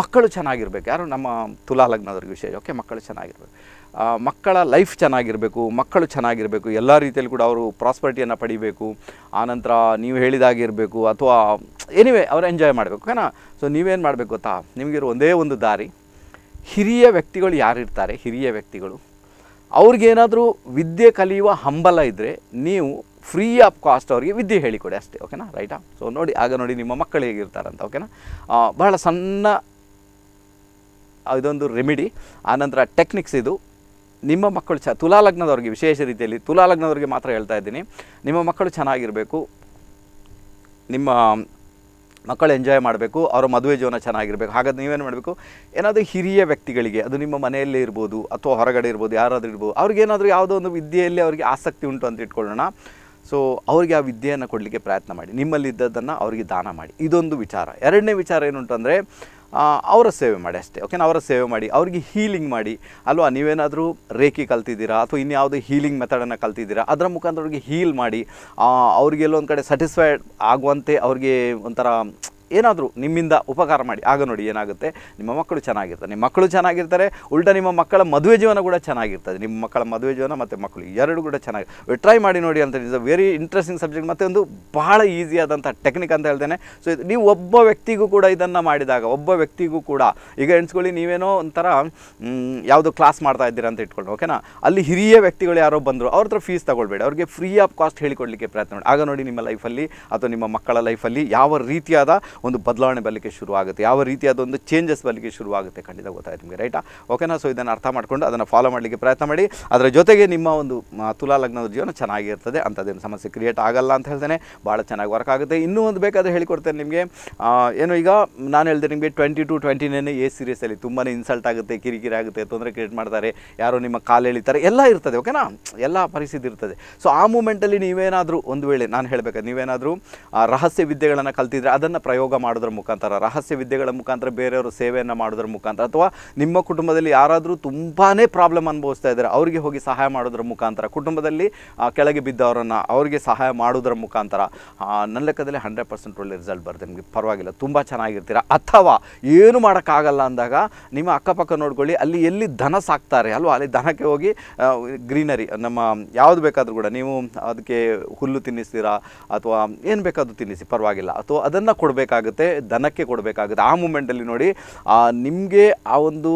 ಮಕ್ಕಳು ಚೆನ್ನಾಗಿರ್ಬೇಕು ಯಾರು ನಮ್ಮ ತುಲಾ ಲಗ್ನದವ್ರಿಗೆ ವಿಷಯ ಓಕೆ ಮಕ್ಕಳು ಚೆನ್ನಾಗಿರ್ಬೇಕು ಮಕ್ಕಳ ಲೈಫ್ ಚೆನ್ನಾಗಿರಬೇಕು ಮಕ್ಕಳು ಚೆನ್ನಾಗಿರಬೇಕು ಎಲ್ಲ ರೀತಿಯಲ್ಲಿ ಕೂಡ ಅವರು ಪ್ರಾಸ್ಪರ್ಟಿಯನ್ನು ಪಡಿಬೇಕು ಆನಂತರ ನೀವು ಹೇಳಿದಾಗಿರಬೇಕು ಅಥವಾ ಎನಿವೆ ಅವರು ಎಂಜಾಯ್ ಮಾಡಬೇಕು ಓಕೆನಾ ಸೊ ನೀವೇನು ಮಾಡಬೇಕು ಗೊತ್ತಾ ನಿಮಗಿರೋ ಒಂದೇ ಒಂದು ದಾರಿ ಹಿರಿಯ ವ್ಯಕ್ತಿಗಳು ಯಾರಿರ್ತಾರೆ ಹಿರಿಯ ವ್ಯಕ್ತಿಗಳು ಅವ್ರಿಗೇನಾದರೂ ವಿದ್ಯೆ ಕಲಿಯುವ ಹಂಬಲ ಇದ್ದರೆ ನೀವು ಫ್ರೀ ಆಫ್ ಕಾಸ್ಟ್ ಅವರಿಗೆ ವಿದ್ಯೆ ಹೇಳಿಕೊಡಿ ಅಷ್ಟೇ ಓಕೆನಾ ರೈಟಾ ಸೊ ನೋಡಿ ಆಗ ನೋಡಿ ನಿಮ್ಮ ಮಕ್ಕಳು ಹೇಗಿರ್ತಾರಂತ ಓಕೆನಾ ಬಹಳ ಸಣ್ಣ ಇದೊಂದು ರೆಮಿಡಿ ಆನಂತರ ಟೆಕ್ನಿಕ್ಸ್ ಇದು ನಿಮ್ಮ ಮಕ್ಕಳು ಚ ತುಲಾ ವಿಶೇಷ ರೀತಿಯಲ್ಲಿ ತುಲಾ ಲಗ್ನದವ್ರಿಗೆ ಮಾತ್ರ ಹೇಳ್ತಾ ಇದ್ದೀನಿ ನಿಮ್ಮ ಮಕ್ಕಳು ಚೆನ್ನಾಗಿರಬೇಕು ನಿಮ್ಮ ಮಕ್ಕಳು ಎಂಜಾಯ್ ಮಾಡಬೇಕು ಅವರ ಮದುವೆ ಜೀವನ ಚೆನ್ನಾಗಿರಬೇಕು ಹಾಗಾದ್ರೆ ನೀವೇನು ಮಾಡಬೇಕು ಏನಾದರೂ ಹಿರಿಯ ವ್ಯಕ್ತಿಗಳಿಗೆ ಅದು ನಿಮ್ಮ ಮನೆಯಲ್ಲೇ ಇರ್ಬೋದು ಅಥವಾ ಹೊರಗಡೆ ಇರ್ಬೋದು ಯಾರಾದರೂ ಇರ್ಬೋದು ಅವ್ರಿಗೇನಾದರೂ ಯಾವುದೋ ಒಂದು ವಿದ್ಯೆಯಲ್ಲಿ ಅವರಿಗೆ ಆಸಕ್ತಿ ಉಂಟು ಅಂತ ಇಟ್ಕೊಳ್ಳೋಣ ಸೊ ಅವರಿಗೆ ಆ ವಿದ್ಯೆಯನ್ನು ಕೊಡಲಿಕ್ಕೆ ಪ್ರಯತ್ನ ಮಾಡಿ ನಿಮ್ಮಲ್ಲಿ ಇದ್ದದ್ದನ್ನು ಅವರಿಗೆ ದಾನ ಮಾಡಿ ಇದೊಂದು ವಿಚಾರ ಎರಡನೇ ವಿಚಾರ ಏನುಂಟು ಅಂದರೆ ಅವರ ಸೇವೆ ಮಾಡಿ ಅಷ್ಟೇ ಓಕೆನಾ ಅವರ ಸೇವೆ ಮಾಡಿ ಅವರಿಗೆ ಹೀಲಿಂಗ್ ಮಾಡಿ ಅಲ್ವಾ ನೀವೇನಾದರೂ ರೇಖಿ ಕಲ್ತಿದ್ದೀರಾ ಅಥವಾ ಇನ್ಯಾವುದೇ ಹೀಲಿಂಗ್ ಮೆಥಡನ್ನು ಕಲ್ತಿದ್ದೀರಾ ಅದರ ಮುಖಾಂತರ ಅವ್ರಿಗೆ ಹೀಲ್ ಮಾಡಿ ಅವರಿಗೆ ಎಲ್ಲೊಂದು ಕಡೆ ಸ್ಯಾಟಿಸ್ಫೈಡ್ ಆಗುವಂತೆ ಅವ್ರಿಗೆ ಒಂಥರ ಏನಾದರೂ ನಿಮ್ಮಿಂದ ಉಪಕಾರ ಮಾಡಿ ಆಗ ನೋಡಿ ಏನಾಗುತ್ತೆ ನಿಮ್ಮ ಮಕ್ಕಳು ಚೆನ್ನಾಗಿರ್ತಾರೆ ನಿಮ್ಮ ಮಕ್ಕಳು ಚೆನ್ನಾಗಿರ್ತಾರೆ ಉಲ್ಟಾ ನಿಮ್ಮ ಮಕ್ಕಳ ಮದುವೆ ಜೀವನ ಕೂಡ ಚೆನ್ನಾಗಿರ್ತದೆ ನಿಮ್ಮ ಮಕ್ಕಳ ಮದುವೆ ಜೀವನ ಮತ್ತು ಮಕ್ಕಳು ಎರಡು ಕೂಡ ಚೆನ್ನಾಗಿ ಟ್ರೈ ಮಾಡಿ ನೋಡಿ ಅಂತ is a very interesting subject ಮತ್ತು ಒಂದು ಭಾಳ ಈಸಿಯಾದಂಥ ಟೆಕ್ನಿಕ್ ಅಂತ ಹೇಳ್ತೇನೆ ಸೊ ನೀವು ಒಬ್ಬ ವ್ಯಕ್ತಿಗೂ ಕೂಡ ಇದನ್ನು ಮಾಡಿದಾಗ ಒಬ್ಬ ವ್ಯಕ್ತಿಗೂ ಕೂಡ ಈಗ ಎಣಿಸ್ಕೊಳ್ಳಿ ನೀವೇನೋ ಒಂಥರ ಯಾವುದು ಕ್ಲಾಸ್ ಮಾಡ್ತಾ ಇದ್ದೀರಾ ಅಂತ ಇಟ್ಕೊಂಡು ಓಕೆನಾ ಅಲ್ಲಿ ಹಿರಿಯ ವ್ಯಕ್ತಿಗಳು ಯಾರೋ ಬಂದರು ಅವ್ರ ಹತ್ರ ಫೀಸ್ ತಗೊಳ್ಬೇಡಿ ಅವ್ರಿಗೆ ಫ್ರೀ ಆಫ್ ಕಾಸ್ಟ್ ಹೇಳಿಕೊಡ್ಲಿಕ್ಕೆ ಪ್ರಯತ್ನ ಮಾಡಿ ಆಗ ನೋಡಿ ನಿಮ್ಮ ಲೈಫಲ್ಲಿ ಅಥವಾ ನಿಮ್ಮ ಮಕ್ಕಳ ಲೈಫಲ್ಲಿ ಯಾವ ರೀತಿಯಾದ ಒಂದು ಬದಲಾವಣೆ ಬರಲಿಕ್ಕೆ ಶುರುವಾಗುತ್ತೆ ಯಾವ ರೀತಿಯಾದ ಒಂದು ಚೇಂಜಸ್ ಬರಲಿಕ್ಕೆ ಶುರುವಾಗುತ್ತೆ ಖಂಡಿತ ಗೊತ್ತಾಯ್ತು ನಿಮಗೆ ರೈಟಾ ಓಕೆನಾ ಸೊ ಇದನ್ನು ಅರ್ಥ ಮಾಡಿಕೊಂಡು ಅದನ್ನು ಫಾಲೋ ಮಾಡಲಿಕ್ಕೆ ಪ್ರಯತ್ನ ಮಾಡಿ ಅದರ ಜೊತೆಗೆ ನಿಮ್ಮ ಒಂದು ತುಲಾ ಲಗ್ನದ ಜೀವನ ಚೆನ್ನಾಗಿರ್ತದೆ ಅಂಥದ್ದೇನು ಸಮಸ್ಯೆ ಕ್ರಿಯೇಟ್ ಆಗಲ್ಲ ಅಂತ ಹೇಳ್ತೇನೆ ಭಾಳ ಚೆನ್ನಾಗಿ ವರ್ಕ್ ಆಗುತ್ತೆ ಇನ್ನೂ ಒಂದು ಬೇಕಾದರೆ ಹೇಳಿಕೊಡ್ತೇನೆ ನಿಮಗೆ ಏನು ಈಗ ನಾನು ಹೇಳಿದೆ ನಿಮಗೆ twenty two twenty nine age ಸೀರಿಯಸಲ್ಲಿ ತುಂಬಾ ಇನ್ಸಲ್ಟ್ ಆಗುತ್ತೆ ಕಿರಿಕಿರಿ ಆಗುತ್ತೆ ತೊಂದರೆ ಕ್ರಿಯೇಟ್ ಮಾಡ್ತಾರೆ ಯಾರೋ ನಿಮ್ಮ ಕಾಲು ಎಳಿತಾರೆ ಎಲ್ಲ ಇರ್ತದೆ ಓಕೆನಾ ಎಲ್ಲ ಪರಿಸ್ಥಿತಿ ಇರ್ತದೆ ಸೊ ಆ ಮೂಮೆಂಟಲ್ಲಿ ನೀವೇನಾದರೂ ಒಂದು ವೇಳೆ ನಾನು ಹೇಳಬೇಕು ನೀವೇನಾದರೂ ರಹಸ್ಯ ವಿದ್ಯೆಗಳನ್ನು ಕಲ್ತಿದ್ರೆ ಅದನ್ನು ಪ್ರಯೋಗ ಯೋಗ ಮಾಡೋದ್ರ ಮುಖಾಂತರ ರಹಸ್ಯ ವಿದ್ಯೆಗಳ ಮುಖಾಂತರ ಬೇರೆಯವರು ಸೇವೆಯನ್ನು ಮಾಡೋದ್ರ ಮುಖಾಂತರ ಅಥವಾ ನಿಮ್ಮ ಕುಟುಂಬದಲ್ಲಿ ಯಾರಾದರೂ ತುಂಬಾ ಪ್ರಾಬ್ಲಮ್ ಅನುಭವಿಸ್ತಾ ಇದ್ದಾರೆ ಅವರಿಗೆ ಹೋಗಿ ಸಹಾಯ ಮಾಡೋದ್ರ ಮುಖಾಂತರ ಕುಟುಂಬದಲ್ಲಿ ಕೆಳಗೆ ಬಿದ್ದವರನ್ನು ಅವರಿಗೆ ಸಹಾಯ ಮಾಡೋದ್ರ ಮುಖಾಂತರ ನನ್ನ ಲೆಕ್ಕದಲ್ಲಿ ಹಂಡ್ರೆಡ್ ಪರ್ಸೆಂಟ್ ಒಳ್ಳೆ ರಿಸಲ್ಟ್ ಬರುತ್ತೆ ನಿಮಗೆ ಪರವಾಗಿಲ್ಲ ತುಂಬ ಚೆನ್ನಾಗಿರ್ತೀರ ಅಥವಾ ಏನು ಮಾಡೋಕ್ಕಾಗಲ್ಲ ಅಂದಾಗ ನಿಮ್ಮ ಅಕ್ಕಪಕ್ಕ ನೋಡ್ಕೊಳ್ಳಿ ಅಲ್ಲಿ ಎಲ್ಲಿ ದನ ಸಾಕ್ತಾರೆ ಅಲ್ವಾ ಅಲ್ಲಿ ದನಕ್ಕೆ ಹೋಗಿ ಗ್ರೀನರಿ ನಮ್ಮ ಯಾವುದು ಬೇಕಾದರೂ ಕೂಡ ನೀವು ಅದಕ್ಕೆ ಹುಲ್ಲು ತಿನ್ನಿಸ್ತೀರಾ ಅಥವಾ ಏನು ಬೇಕಾದರೂ ತಿನ್ನಿಸಿ ಪರವಾಗಿಲ್ಲ ಅಥವಾ ಅದನ್ನು ಕೊಡಬೇಕಾಗ ಕೊಡಬೇಕಾಗುತ್ತೆ ದನಕ್ಕೆ ಕೊಡಬೇಕಾಗುತ್ತೆ ಆ ಮೂಮೆಂಟಲ್ಲಿ ನೋಡಿ ನಿಮಗೆ ಆ ಒಂದು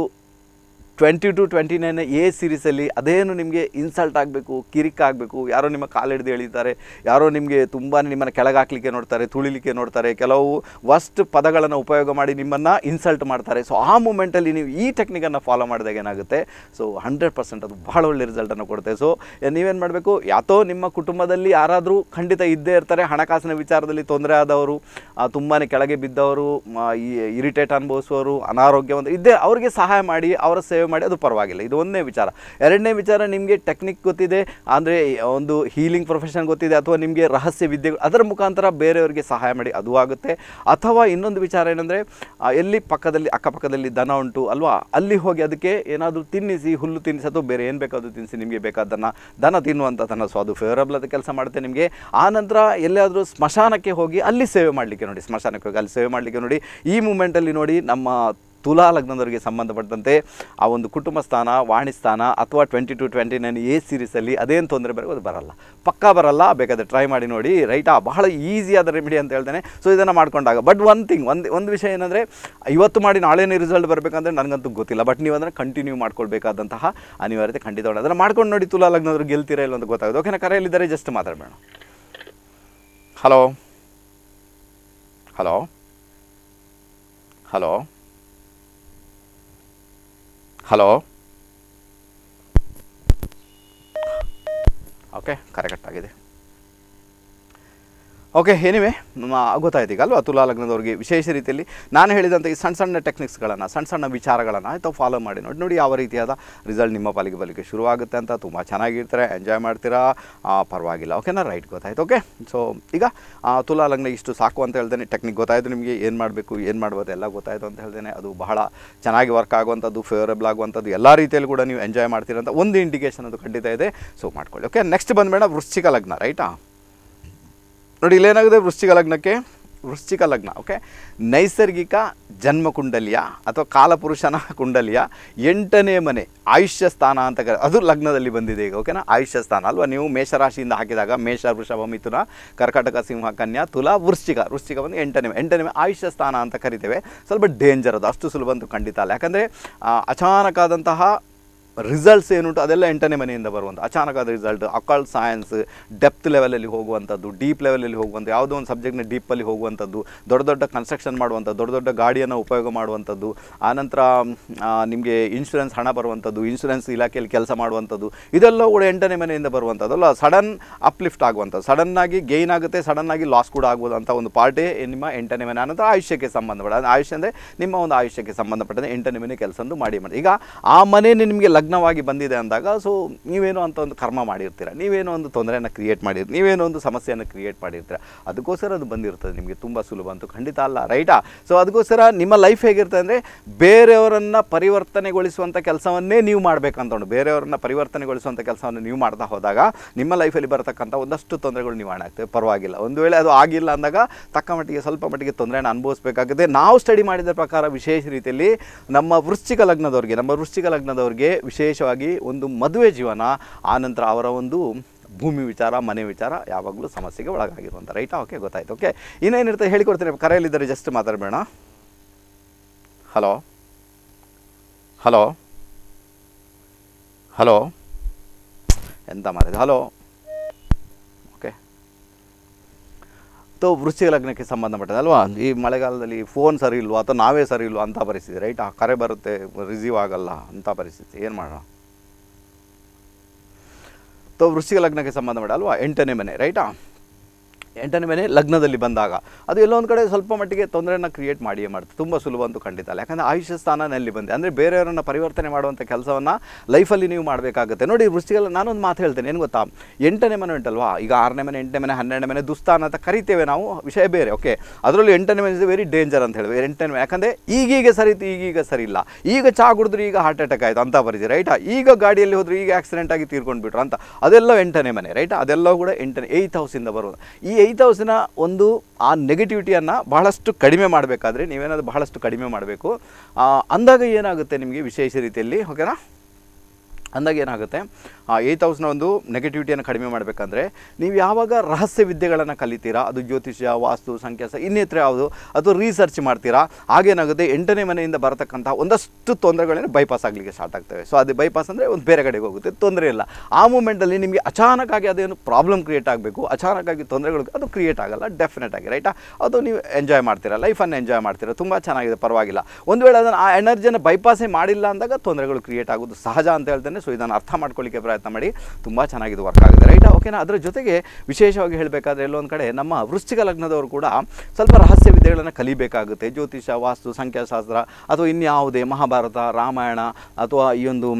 twenty two twenty nine A ಸೀರೀಸಲ್ಲಿ ಅದೇನು ನಿಮಗೆ ಇನ್ಸಲ್ಟ್ ಆಗಬೇಕು ಕಿರಿಕ್ ಆಗಬೇಕು ಯಾರೋ ನಿಮ್ಮ ಕಾಲು ಹಿಡಿದು ಎಳಿತಾರೆ ಯಾರೋ ನಿಮಗೆ ತುಂಬಾ ನಿಮ್ಮನ್ನು ಕೆಳಗೆ ಹಾಕ್ಲಿಕ್ಕೆ ನೋಡ್ತಾರೆ ತುಳಿಲಿಕ್ಕೆ ನೋಡ್ತಾರೆ ಕೆಲವು ವಸ್ಟ್ ಪದಗಳನ್ನು ಉಪಯೋಗ ಮಾಡಿ ನಿಮ್ಮನ್ನು ಇನ್ಸಲ್ಟ್ ಮಾಡ್ತಾರೆ ಸೊ ಆ ಮೂಮೆಂಟಲ್ಲಿ ನೀವು ಈ ಟೆಕ್ನಿಕನ್ನು ಫಾಲೋ ಮಾಡಿದಾಗ ಏನಾಗುತ್ತೆ ಸೊ ಹಂಡ್ರೆಡ್ ಪರ್ಸೆಂಟ್ ಅದು ಭಾಳ ಒಳ್ಳೆ ರಿಸಲ್ಟನ್ನು ಕೊಡುತ್ತೆ ಸೊ ನೀವೇನು ಮಾಡಬೇಕು ಯಾತೋ ನಿಮ್ಮ ಕುಟುಂಬದಲ್ಲಿ ಯಾರಾದರೂ ಖಂಡಿತ ಇದ್ದೇ ಇರ್ತಾರೆ ಹಣಕಾಸಿನ ವಿಚಾರದಲ್ಲಿ ತೊಂದರೆ ಆದವರು ತುಂಬಾ ಕೆಳಗೆ ಬಿದ್ದವರು ಇರಿಟೇಟ್ ಅನುಭವಿಸುವವರು ಅನಾರೋಗ್ಯ ಇದ್ದೇ ಅವರಿಗೆ ಸಹಾಯ ಮಾಡಿ ಅವರ ಸೇವೆ ಮಾಡಿ ಅದು ಪರವಾಗಿಲ್ಲ ಇದು ಒಂದನೇ ವಿಚಾರ ಎರಡನೇ ವಿಚಾರ ನಿಮಗೆ ಟೆಕ್ನಿಕ್ ಗೊತ್ತಿದೆ ಅಂದರೆ ಒಂದು ಹೀಲಿಂಗ್ ಪ್ರೊಫೆಷನ್ ಗೊತ್ತಿದೆ ಅಥವಾ ನಿಮಗೆ ರಹಸ್ಯ ವಿದ್ಯೆ ಅದರ ಮುಖಾಂತರ ಬೇರೆಯವರಿಗೆ ಸಹಾಯ ಮಾಡಿ ಅದು ಆಗುತ್ತೆ ಅಥವಾ ಇನ್ನೊಂದು ವಿಚಾರ ಏನಂದರೆ ಎಲ್ಲಿ ಪಕ್ಕದಲ್ಲಿ ಅಕ್ಕಪಕ್ಕದಲ್ಲಿ ದನ ಉಂಟು ಅಲ್ವಾ ಅಲ್ಲಿ ಹೋಗಿ ಅದಕ್ಕೆ ಏನಾದರೂ ತಿನ್ನಿಸಿ ಹುಲ್ಲು ತಿನ್ನಿಸಿ ಅಥವಾ ಬೇರೆ ಏನು ಬೇಕಾದರೂ ತಿನ್ನಿಸಿ ನಿಮಗೆ ಬೇಕಾದ್ದನ್ನು ದನ ತಿನ್ನುವಂಥ ತನ್ನ ಸೊ ಅದು ಫೇವರಬಲ್ ಅದು ಕೆಲಸ ಮಾಡುತ್ತೆ ನಿಮಗೆ ಆನಂತರ ಎಲ್ಲಾದರೂ ಸ್ಮಶಾನಕ್ಕೆ ಹೋಗಿ ಅಲ್ಲಿ ಸೇವೆ ಮಾಡಲಿಕ್ಕೆ ನೋಡಿ ಸ್ಮಶಾನಕ್ಕೆ ಹೋಗಿ ಅಲ್ಲಿ ಸೇವೆ ಮಾಡಲಿಕ್ಕೆ ನೋಡಿ ಈ ಮೂಮೆಂಟಲ್ಲಿ ನೋಡಿ ನಮ್ಮ ತುಲಾ ಲಗ್ನದವರಿಗೆ ಸಂಬಂಧಪಟ್ಟಂತೆ ಆ ಒಂದು ಕುಟುಂಬ ಸ್ಥಾನ ಸ್ಥಾನ ಅಥವಾ twenty two twenty nine A ಸೀರೀಸಲ್ಲಿ ಅದೇನು ತೊಂದರೆ ಬರೋ ಅದು ಬರಲ್ಲ ಪಕ್ಕಾ ಬರಲ್ಲ ಬೇಕಾದರೆ ಟ್ರೈ ಮಾಡಿ ನೋಡಿ ರೈಟಾ ಬಹಳ ಈಸಿಯಾದ ರೆಮಿಡಿ ಅಂತ ಹೇಳ್ತೇನೆ ಸೊ ಇದನ್ನು ಮಾಡ್ಕೊಂಡಾಗ ಬಟ್ ಒನ್ ಥಿಂಗ್ ಒಂದು ಒಂದು ವಿಷಯ ಏನಂದರೆ ಇವತ್ತು ಮಾಡಿ ನಾಳೆನೇ ರಿಸಲ್ಟ್ ಬರಬೇಕಂದ್ರೆ ನನಗಂತೂ ಗೊತ್ತಿಲ್ಲ ಬಟ್ ನೀವು ಅಂದರೆ ಕಂಟಿನ್ಯೂ ಮಾಡ್ಕೊಳ್ಬೇಕಾದಂತಹ ಅನಿವಾರ್ಯತೆ ಖಂಡಿತ ಅದನ್ನು ಮಾಡ್ಕೊಂಡು ನೋಡಿ ತುಲಾ ಲಗ್ನದವ್ರು ಗೆಲ್ತೀರಾ ಇಲ್ಲ ಅಂತ ಗೊತ್ತಾಗೋದು ಓಕೆನಾ ಕರೆಯಲ್ಲಿದ್ದಾರೆ ಜಸ್ಟ್ ಮಾತಾಡಬೇಡ hello hello hello hello okay correct ಆಗಿದೆ ಓಕೆ ಏನಿವೆ ಗೊತ್ತಾಯ್ತೀಗ ಅಲ್ವಾ ತುಲಾ ಲಗ್ನದವ್ರಿಗೆ ವಿಶೇಷ ರೀತಿಯಲ್ಲಿ ನಾನು ಹೇಳಿದಂಥ ಈ ಸಣ್ಣ ಸಣ್ಣ ಟೆಕ್ನಿಕ್ಸ್ಗಳನ್ನು ಸಣ್ಣ ಸಣ್ಣ ವಿಚಾರಗಳನ್ನು ಆಯಿತು ಫಾಲೋ ಮಾಡಿ ನೋಡಿ ನೋಡಿ ಯಾವ ರೀತಿಯಾದ ರಿಸಲ್ಟ್ ನಿಮ್ಮ ಪಾಲಿಗೆ ಬಾಲಿಗೆ ಶುರುವಾಗುತ್ತೆ ಅಂತ ತುಂಬ ಚೆನ್ನಾಗಿರ್ತಾರೆ ಎಂಜಾಯ್ ಮಾಡ್ತೀರಾ ಪರವಾಗಿಲ್ಲ ಓಕೆನಾ ರೈಟ್ ಗೊತ್ತಾಯ್ತು ಓಕೆ ಸೊ ಈಗ ತುಲಾ ಲಗ್ನ ಇಷ್ಟು ಸಾಕು ಅಂತ ಹೇಳ್ದೇನೆ ಟೆಕ್ನಿಕ್ ಗೊತ್ತಾಯಿತು ನಿಮಗೆ ಏನು ಮಾಡಬೇಕು ಏನು ಮಾಡ್ಬೋದು ಎಲ್ಲ ಗೊತ್ತಾಯಿತು ಅಂತ ಹೇಳ್ದೇನೆ ಅದು ಬಹಳ ಚೆನ್ನಾಗಿ ವರ್ಕ್ ಆಗುವಂಥದ್ದು ಫೇವರೇಬಲ್ ಆಗುವಂಥದ್ದು ಎಲ್ಲ ರೀತಿಯಲ್ಲಿ ಕೂಡ ನೀವು ಎಂಜಾಯ್ ಮಾಡ್ತೀರಂತ ಒಂದು ಇಂಡಿಕೇಶನ್ ಅದು ಖಂಡಿತ ಇದೆ ಸೊ ಮಾಡ್ಕೊಳ್ಳಿ ಓಕೆ ನೆಕ್ಸ್ಟ್ ಬಂದ್ಬೇಡ ವೃಶ್ಚಿಕ ಲಗ್ನ ರೈಟಾ ನೋಡಿ ಇಲ್ಲೇನಾಗಿದೆ ವೃಶ್ಚಿಕ ಲಗ್ನಕ್ಕೆ ವೃಶ್ಚಿಕ ಲಗ್ನ ಓಕೆ ನೈಸರ್ಗಿಕ ಜನ್ಮ ಕುಂಡಲಿಯ ಅಥವಾ ಕಾಲಪುರುಷನ ಕುಂಡಲಿಯ ಎಂಟನೇ ಮನೆ ಆಯುಷ್ಯ ಸ್ಥಾನ ಅಂತ ಕರೆ ಅದು ಲಗ್ನದಲ್ಲಿ ಬಂದಿದೆ ಈಗ ಓಕೆನಾ ಆಯುಷ್ಯ ಸ್ಥಾನ ಅಲ್ವಾ ನೀವು ಮೇಷರಾಶಿಯಿಂದ ಹಾಕಿದಾಗ ಮೇಷ ವೃಷಭ ಮಿಥುನ ಕರ್ಕಾಟಕ ಸಿಂಹ ಕನ್ಯಾ ತುಲಾ ವೃಶ್ಚಿಕ ವೃಶ್ಚಿಕ ಬಂದು ಎಂಟನೇ ಎಂಟನೇ ಆಯುಷ್ಯ ಸ್ಥಾನ ಅಂತ ಕರಿತೇವೆ ಸ್ವಲ್ಪ ಡೇಂಜರ್ ಅದು ಅಷ್ಟು ಸುಲಭ ಅಂತೂ ಖಂಡಿತ ಅಲ್ಲ ಯಾಕಂದರೆ ಅಚಾನಕಾದಂತಹ ರಿಸಲ್ಟ್ಸ್ ಏನುಂಟು ಅದೆಲ್ಲ ಎಂಟನೇ ಮನೆಯಿಂದ ಬರುವಂಥ ಅಚಾನಕ್ ಆದ ರಿಸಲ್ಟ್ ಅಕಾಲ್ ಸೈನ್ಸ್ ಡೆಪ್ತ್ ಲೆವೆಲಲ್ಲಿ ಹೋಗುವಂಥದ್ದು ಡೀಪ್ ಲೆವೆಲಲ್ಲಿ ಹೋಗುವಂಥ ಯಾವುದೋ ಒಂದು ಸಬ್ಜೆಕ್ಟ್ನ ಡೀಪಲ್ಲಿ ಹೋಗುವಂಥದ್ದು ದೊಡ್ಡ ದೊಡ್ಡ ಕನ್ಸ್ಟ್ರಕ್ಷನ್ ಮಾಡುವಂಥದ್ದು ದೊಡ್ಡ ದೊಡ್ಡ ಗಾಡಿಯನ್ನು ಉಪಯೋಗ ಮಾಡುವಂಥದ್ದು ಆನಂತರ ನಿಮಗೆ ಇನ್ಶೂರೆನ್ಸ್ ಹಣ ಬರುವಂಥದ್ದು ಇನ್ಶೂರೆನ್ಸ್ ಇಲಾಖೆಯಲ್ಲಿ ಕೆಲಸ ಮಾಡುವಂಥದ್ದು ಇದೆಲ್ಲ ಕೂಡ ಎಂಟನೇ ಮನೆಯಿಂದ ಬರುವಂಥದ್ದು ಅಲ್ಲ ಸಡನ್ ಅಪ್ಲಿಫ್ಟ್ ಆಗುವಂಥದ್ದು ಸಡನ್ನಾಗಿ ಗೈನ್ ಆಗುತ್ತೆ ಸಡನ್ನಾಗಿ ಲಾಸ್ ಕೂಡ ಆಗ್ಬೋದು ಒಂದು ಪಾರ್ಟೇ ನಿಮ್ಮ ಎಂಟನೇ ಮನೆ ಆನಂತರ ಆಯುಷ್ಯಕ್ಕೆ ಸಂಬಂಧಪಟ್ಟ ಆಯುಷ್ಯ ಅಂದರೆ ನಿಮ್ಮ ಒಂದು ಆಯುಷ್ಯಕ್ಕೆ ಸಂಬಂಧಪಟ್ಟಂತೆ ಎಂಟನೇ ಮನೆ ಕೆಲಸ ಮಾಡಿ ಮಾಡಿ ಈಗ ಆ ಮನೆ ನಿಮಗೆ ಲಗ್ ಲಗ್ನವಾಗಿ ಬಂದಿದೆ ಅಂದಾಗ ಸೊ ನೀವೇನೋ ಅಂತ ಒಂದು ಕರ್ಮ ಮಾಡಿರ್ತೀರ ನೀವೇನೋ ಒಂದು ತೊಂದರೆಯನ್ನು ಕ್ರಿಯೇಟ್ ಮಾಡಿರ್ತೀರ ನೀವೇನೋ ಒಂದು ಸಮಸ್ಯೆಯನ್ನು ಕ್ರಿಯೇಟ್ ಮಾಡಿರ್ತೀರ ಅದಕ್ಕೋಸ್ಕರ ಅದು ಬಂದಿರ್ತದೆ ನಿಮಗೆ ತುಂಬ ಸುಲಭ ಅಂತೂ ಖಂಡಿತ ಅಲ್ಲ ರೈಟಾ ಸೊ ಅದಕ್ಕೋಸ್ಕರ ನಿಮ್ಮ ಲೈಫ್ ಹೇಗಿರ್ತದೆ ಅಂದರೆ ಬೇರೆಯವರನ್ನು ಪರಿವರ್ತನೆಗೊಳಿಸುವಂಥ ಕೆಲಸವನ್ನೇ ನೀವು ಮಾಡಬೇಕಂತ ಉಂಟು ಬೇರೆಯವರನ್ನ ಪರಿವರ್ತನೆಗೊಳಿಸುವಂಥ ಕೆಲಸವನ್ನು ನೀವು ಮಾಡ್ತಾ ಹೋದಾಗ ನಿಮ್ಮ ಲೈಫಲ್ಲಿ ಬರತಕ್ಕಂಥ ಒಂದಷ್ಟು ತೊಂದರೆಗಳು ನಿವಾರಣೆ ಆಗ್ತವೆ ಪರವಾಗಿಲ್ಲ ಒಂದು ವೇಳೆ ಅದು ಆಗಿಲ್ಲ ಅಂದಾಗ ತಕ್ಕ ಮಟ್ಟಿಗೆ ಸ್ವಲ್ಪ ಮಟ್ಟಿಗೆ ತೊಂದರೆಯನ್ನು ಅನುಭವಿಸಬೇಕಾಗುತ್ತೆ ನಾವು ಸ್ಟಡಿ ಮಾಡಿದ ಪ್ರಕಾರ ವಿಶೇಷ ರೀತಿಯಲ್ಲಿ ನಮ್ಮ ವೃಶ್ಚಿಕ ಲಗ್ನದವ್ರಿಗೆ ನಮ್ಮ ವೃಶ್ಚಿಕ ಲಗ್ನದವ್ರಿಗೆ ವಿಶೇಷವಾಗಿ ಒಂದು ಮದುವೆ ಜೀವನ ಆನಂತರ ಅವರ ಒಂದು ಭೂಮಿ ವಿಚಾರ ಮನೆ ವಿಚಾರ ಯಾವಾಗಲೂ ಸಮಸ್ಯೆಗೆ ಒಳಗಾಗಿರುವಂಥ ರೈಟಾ ಓಕೆ ಗೊತ್ತಾಯ್ತು ಓಕೆ ಇನ್ನೇನಿರ್ತದೆ ಹೇಳಿಕೊಡ್ತೀನಿ ಕರೆಯಲ್ಲಿದ್ದರೆ ಜಸ್ಟ್ ಮಾತಾಡಬೇಡ ಹಲೋ ಹಲೋ ಹಲೋ ಎಂತ ಮಾಡಿದೆ ಹಲೋ ಸೊ ವೃಶ್ಚಿಕ ಲಗ್ನಕ್ಕೆ ಸಂಬಂಧಪಟ್ಟದ್ದು ಅಲ್ವಾ ಈ ಮಳೆಗಾಲದಲ್ಲಿ ಫೋನ್ ಸರಿ ಇಲ್ವಾ ಅಥವಾ ನಾವೇ ಸರಿ ಇಲ್ವಾ ಅಂತ ಪರಿಸ್ಥಿತಿ ರೈಟ್ ಆ ಕರೆ ಬರುತ್ತೆ ರಿಸೀವ್ ಆಗಲ್ಲ ಅಂತ ಪರಿಸ್ಥಿತಿ ಏನು ಮಾಡೋಣ ಸೊ ವೃಶ್ಚಿಕ ಲಗ್ನಕ್ಕೆ ಸಂಬಂಧಪಟ್ಟ ಅಲ್ವಾ ಎಂಟನೇ ಮನೆ ರೈಟಾ ಎಂಟನೇ ಮನೆ ಲಗ್ನದಲ್ಲಿ ಬಂದಾಗ ಅದು ಎಲ್ಲೋ ಒಂದು ಕಡೆ ಸ್ವಲ್ಪ ಮಟ್ಟಿಗೆ ತೊಂದರೆಯನ್ನು ಕ್ರಿಯೇಟ್ ಮಾಡಿಯೇ ಮಾಡ್ತು ತುಂಬ ಸುಲಭ ಅಂತೂ ಖಂಡಿತ ಅಲ್ಲ ಯಾಕಂದರೆ ಆಯುಷ್ಯ ಸ್ಥಾನದಲ್ಲಿ ಬಂದೆ ಅಂದರೆ ಬೇರೆಯವರನ್ನು ಪರಿವರ್ತನೆ ಮಾಡುವಂಥ ಕೆಲಸವನ್ನು ಲೈಫಲ್ಲಿ ನೀವು ಮಾಡಬೇಕಾಗುತ್ತೆ ನೋಡಿ ವೃಷ್ಟಿಗೆಲ್ಲ ನಾನೊಂದು ಮಾತು ಹೇಳ್ತೇನೆ ಏನು ಗೊತ್ತಾ ಎಂಟನೇ ಮನೆ ಉಂಟಲ್ವಾ ಈಗ ಆರನೇ ಮನೆ ಎಂಟನೇ ಮನೆ ಹನ್ನೆರಡನೇ ಮನೆ ದುಸ್ತಾನ ಅಂತ ಕರಿತೇವೆ ನಾವು ವಿಷಯ ಬೇರೆ ಓಕೆ ಅದರಲ್ಲೂ ಎಂಟನೇ ಮನೆ ಇಸ್ ವೆರಿ ಡೇಂಜರ್ ಅಂತ ಹೇಳಿ ಎಂಟನೇ ಮನೆ ಯಾಕಂದರೆ ಈಗೀಗ ಸರಿ ಇತ್ತು ಈಗೀಗ ಸರಿ ಇಲ್ಲ ಈಗ ಚಾ ಕುಡಿದ್ರೆ ಈಗ ಹಾರ್ಟ್ ಅಟ್ಯಾಕ್ ಆಯಿತು ಅಂತ ಬರೀತೀವಿ ರೈಟಾ ಈಗ ಗಾಡಿಯಲ್ಲಿ ಹೋದ್ರೆ ಈಗ ಆಕ್ಸಿಡೆಂಟ್ ಆಗಿ ಬಿಟ್ರು ಅಂತ ಅದೆಲ್ಲ ಎಂಟನೇ ಮನೆ ರೈಟ್ ಅದೆಲ್ಲ ಕೂಡ ಎಂಟನೇ ಏಯ್ತ್ ಹೌಸಿಂದ ಬರೋದು ಈ ಏಯ್ಟ್ ಒಂದು ಆ ನೆಗೆಟಿವಿಟಿಯನ್ನು ಬಹಳಷ್ಟು ಕಡಿಮೆ ಮಾಡಬೇಕಾದ್ರೆ ನೀವೇನಾದರೂ ಬಹಳಷ್ಟು ಕಡಿಮೆ ಮಾಡಬೇಕು ಅಂದಾಗ ಏನಾಗುತ್ತೆ ನಿಮಗೆ ವಿಶೇಷ ರೀತಿಯಲ್ಲಿ ಓಕೆನಾ ಅಂದಾಗ ಏನಾಗುತ್ತೆ ಆ ಏಯ್ಟ್ ಹೌಸ್ನ ಒಂದು ನೆಗೆಟಿವಿಟಿಯನ್ನು ಕಡಿಮೆ ಮಾಡಬೇಕಂದ್ರೆ ನೀವು ಯಾವಾಗ ರಹಸ್ಯ ವಿದ್ಯೆಗಳನ್ನು ಕಲಿತೀರಾ ಅದು ಜ್ಯೋತಿಷ್ಯ ವಾಸ್ತು ಸಂಖ್ಯಾಸ ಇನ್ನಿತರ ಯಾವುದು ಅದು ರೀಸರ್ಚ್ ಮಾಡ್ತೀರಾ ಹಾಗೇನಾಗುತ್ತೆ ಎಂಟನೇ ಮನೆಯಿಂದ ಬರತಕ್ಕಂಥ ಒಂದಷ್ಟು ತೊಂದರೆಗಳನ್ನ ಬೈಪಾಸ್ ಆಗಲಿಕ್ಕೆ ಸ್ಟಾರ್ಟ್ ಆಗ್ತವೆ ಸೊ ಅದು ಬೈಪಾಸ್ ಅಂದರೆ ಒಂದು ಬೇರೆ ಕಡೆಗೆ ಹೋಗುತ್ತೆ ತೊಂದರೆ ಇಲ್ಲ ಆ ಮೂಮೆಂಟಲ್ಲಿ ನಿಮಗೆ ಅಚಾನಕ್ಕಾಗಿ ಅದೇನು ಪ್ರಾಬ್ಲಮ್ ಕ್ರಿಯೇಟ್ ಆಗಬೇಕು ಅಚಾನಕ್ಕಾಗಿ ತೊಂದರೆಗಳು ಅದು ಕ್ರಿಯೇಟ್ ಆಗಲ್ಲ ಡೆಫಿನೆಟ್ ಆಗಿ ರೈಟಾ ಅದು ನೀವು ಎಂಜಾಯ್ ಮಾಡ್ತೀರಾ ಲೈಫನ್ನು ಎಂಜಾಯ್ ಮಾಡ್ತೀರಾ ತುಂಬ ಚೆನ್ನಾಗಿದೆ ಪರವಾಗಿಲ್ಲ ಒಂದು ವೇಳೆ ಅದನ್ನು ಆ ಎನರ್ಜಿಯನ್ನು ಬೈಪಾಸೇ ಮಾಡಿಲ್ಲ ಅಂದಾಗ ತೊಂದರೆಗಳು ಕ್ರಿಯೇಟ್ ಆಗೋದು ಸಹಜ ಅಂತ ಹೇಳ್ತೇನೆ ಸೊ ಇದನ್ನು ಅರ್ಥ ಮಾಡ್ಕೊಳ್ಳಿಕ್ಕೆ ಪ್ರಯತ್ನ ಮಾಡಿ ತುಂಬ ಚೆನ್ನಾಗಿ ವರ್ಕ್ ಆಗಿದೆ ಓಕೆನಾ ಅದರ ಜೊತೆಗೆ ವಿಶೇಷವಾಗಿ ಹೇಳಬೇಕಾದ್ರೆ ಎಲ್ಲೊಂದು ಕಡೆ ನಮ್ಮ ವೃಶ್ಚಿಕ ಲಗ್ನದವರು ಕೂಡ ಸ್ವಲ್ಪ ರಹಸ್ಯ ವಿದ್ಯೆಗಳನ್ನು ಕಲಿಬೇಕಾಗುತ್ತೆ ಜ್ಯೋತಿಷ ವಾಸ್ತು ಸಂಖ್ಯಾಶಾಸ್ತ್ರ ಅಥವಾ ಇನ್ಯಾವುದೇ ಮಹಾಭಾರತ ರಾಮಾಯಣ ಅಥವಾ ಈ ಒಂದು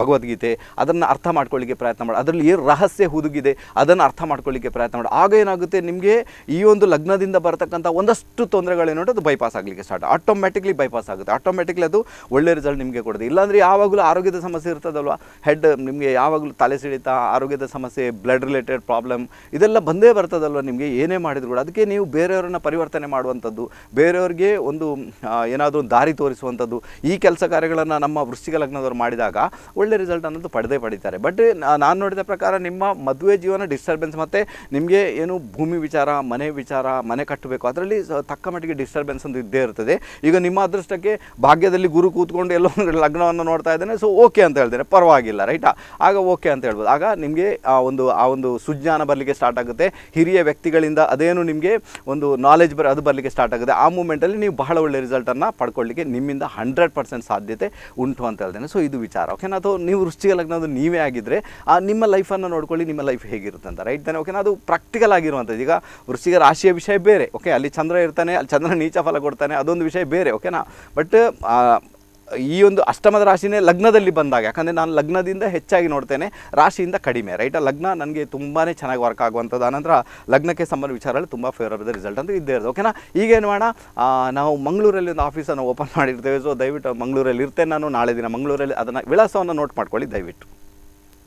ಭಗವದ್ಗೀತೆ ಅದನ್ನು ಅರ್ಥ ಮಾಡ್ಕೊಳ್ಳಿಕ್ಕೆ ಪ್ರಯತ್ನ ಮಾಡಿ ಅದರಲ್ಲಿ ಏನು ರಹಸ್ಯ ಹುದುಗಿದೆ ಅದನ್ನು ಅರ್ಥ ಮಾಡ್ಕೊಳ್ಳಿಕ್ಕೆ ಪ್ರಯತ್ನ ಮಾಡಿ ಆಗ ಏನಾಗುತ್ತೆ ನಿಮಗೆ ಈ ಒಂದು ಲಗ್ನದಿಂದ ಬರತಕ್ಕಂಥ ಒಂದಷ್ಟು ತೊಂದರೆಗಳೇನು ಅದು ಬೈಪಾಸ್ ಆಗಲಿಕ್ಕೆ ಸ್ಟಾರ್ಟ್ ಆಟೋಮ್ಯಾಟಿಕ್ಲಿ ಬೈಪಾಸ್ ಆಗುತ್ತೆ ಆಟೋಮ್ಯಾಟಿಕ್ಲಿ ಅದು ಒಳ್ಳೆ ರಿಸಲ್ಟ್ ನಿಮಗೆ ಕೊಡುತ್ತೆ ಇಲ್ಲಾಂದರೆ ಯಾವಾಗಲೂ ಆರೋಗ್ಯದ ಸಮಸ್ಯೆ ಇರ್ತದಲ್ವ ಹೆಡ್ ನಿಮಗೆ ಯಾವಾಗಲೂ ತಲೆ ಸಿಡಿತ ಆರೋಗ್ಯದ ಸಮಸ್ಯೆ ಬ್ಲಡ್ ರಿಲೇಟೆಡ್ ಪ್ರಾಬ್ಲಮ್ ಇದೆಲ್ಲ ಬಂದೇ ಬರ್ತದಲ್ವ ನಿಮಗೆ ಏನೇ ಮಾಡಿದ್ರು ಕೂಡ ಅದಕ್ಕೆ ನೀವು ಬೇರೆಯವರನ್ನ ಪರಿವರ್ತನೆ ಮಾಡುವಂಥದ್ದು ಬೇರೆಯವ್ರಿಗೆ ಒಂದು ಏನಾದರೂ ಒಂದು ದಾರಿ ತೋರಿಸುವಂಥದ್ದು ಈ ಕೆಲಸ ಕಾರ್ಯಗಳನ್ನು ನಮ್ಮ ವೃಷ್ಟಿಕ ಲಗ್ನದವ್ರು ಮಾಡಿದಾಗ ಒಳ್ಳೆ ರಿಸಲ್ಟ್ ಅನ್ನೋದು ಪಡೆದೇ ಪಡೀತಾರೆ ಬಟ್ ನಾನು ನೋಡಿದ ಪ್ರಕಾರ ನಿಮ್ಮ ಮದುವೆ ಜೀವನ ಡಿಸ್ಟರ್ಬೆನ್ಸ್ ಮತ್ತು ನಿಮಗೆ ಏನು ಭೂಮಿ ವಿಚಾರ ಮನೆ ವಿಚಾರ ಮನೆ ಕಟ್ಟಬೇಕು ಅದರಲ್ಲಿ ತಕ್ಕ ಮಟ್ಟಿಗೆ ಡಿಸ್ಟರ್ಬೆನ್ಸ್ ಅಂತ ಇದ್ದೇ ಇರ್ತದೆ ಈಗ ನಿಮ್ಮ ಅದೃಷ್ಟಕ್ಕೆ ಭಾಗ್ಯದಲ್ಲಿ ಗುರು ಕೂತ್ಕೊಂಡು ಎಲ್ಲೋ ಲಗ್ನವನ್ನು ನೋಡ್ತಾ ಇದ್ದೇನೆ ಸೊ ಓಕೆ ಅಂತ ಹೇಳ್ತಾರೆ ಪರವಾಗಿಲ್ಲ ರೈಟಾ ಆಗ ಓಕೆ ಅಂತ ಹೇಳ್ಬೋದು ಆಗ ನಿಮಗೆ ಒಂದು ಆ ಒಂದು ಸುಜ್ಞಾನ ಬರಲಿಕ್ಕೆ ಸ್ಟಾರ್ಟ್ ಆಗುತ್ತೆ ಹಿರಿಯ ವ್ಯಕ್ತಿಗಳಿಂದ ಅದೇನು ನಿಮಗೆ ಒಂದು ನಾಲೆಜ್ ಬರ ಅದು ಬರಲಿಕ್ಕೆ ಸ್ಟಾರ್ಟ್ ಆಗುತ್ತೆ ಆ ಮೂಮೆಂಟಲ್ಲಿ ನೀವು ಬಹಳ ಒಳ್ಳೆ ರಿಸಲ್ಟನ್ನು ಪಡ್ಕೊಳ್ಳಿಕ್ಕೆ ನಿಮ್ಮಿಂದ ಹಂಡ್ರೆಡ್ ಪರ್ಸೆಂಟ್ ಸಾಧ್ಯತೆ ಉಂಟು ಅಂತ ಹೇಳ್ತೇನೆ ಸೊ ಇದು ವಿಚಾರ ಓಕೆನಾ ಅಥವಾ ನೀವು ವೃಶ್ಚಿಕ ಲಗ್ನದ್ದು ನೀವೇ ಆಗಿದ್ದರೆ ಆ ನಿಮ್ಮ ಲೈಫನ್ನು ನೋಡ್ಕೊಳ್ಳಿ ನಿಮ್ಮ ಲೈಫ್ ಹೇಗಿರುತ್ತೆ ಅಂತ ರೈಟ್ ತಾನೆ ಓಕೆನಾ ಅದು ಪ್ರಾಕ್ಟಿಕಲ್ ಆಗಿರುವಂಥದ್ದು ಈಗ ವೃಷ್ಟಿಗೆ ರಾಶಿಯ ವಿಷಯ ಬೇರೆ ಓಕೆ ಅಲ್ಲಿ ಚಂದ್ರ ಇರ್ತಾನೆ ಅಲ್ಲಿ ಚಂದ್ರ ನೀಚ ಫಲ ಕೊಡ್ತಾನೆ ಅದೊಂದು ವಿಷಯ ಬೇರೆ ಓಕೆನಾ ಬಟ್ ಈ ಒಂದು ಅಷ್ಟಮದ ರಾಶಿನೇ ಲಗ್ನದಲ್ಲಿ ಬಂದಾಗ ಯಾಕಂದರೆ ನಾನು ಲಗ್ನದಿಂದ ಹೆಚ್ಚಾಗಿ ನೋಡ್ತೇನೆ ರಾಶಿಯಿಂದ ಕಡಿಮೆ ರೈಟ್ ಲಗ್ನ ನನಗೆ ತುಂಬಾ ಚೆನ್ನಾಗಿ ವರ್ಕ್ ಆಗುವಂಥದ್ದು ಆನಂತರ ಲಗ್ನಕ್ಕೆ ಸಂಬಂಧ ವಿಚಾರಗಳು ತುಂಬ ಫೇವರಬಲ್ ರಿಸಲ್ಟ್ ಅಂತ ಇದ್ದೇ ಇರೋದು ಓಕೆನಾ ಈಗೇನು ಮಾಡೋಣ ನಾವು ಮಂಗಳೂರಲ್ಲಿ ಒಂದು ಆಫೀಸನ್ನು ಓಪನ್ ಮಾಡಿರ್ತೇವೆ ಸೊ ದಯವಿಟ್ಟು ಮಂಗಳೂರಲ್ಲಿ ಇರ್ತೇನೆ ನಾನು ನಾಳೆ ದಿನ ಮಂಗಳೂರಲ್ಲಿ ಅದನ್ನು ವಿಳಾಸವನ್ನು ನೋಟ್ ಮಾಡ್ಕೊಳ್ಳಿ ದಯವಿಟ್ಟು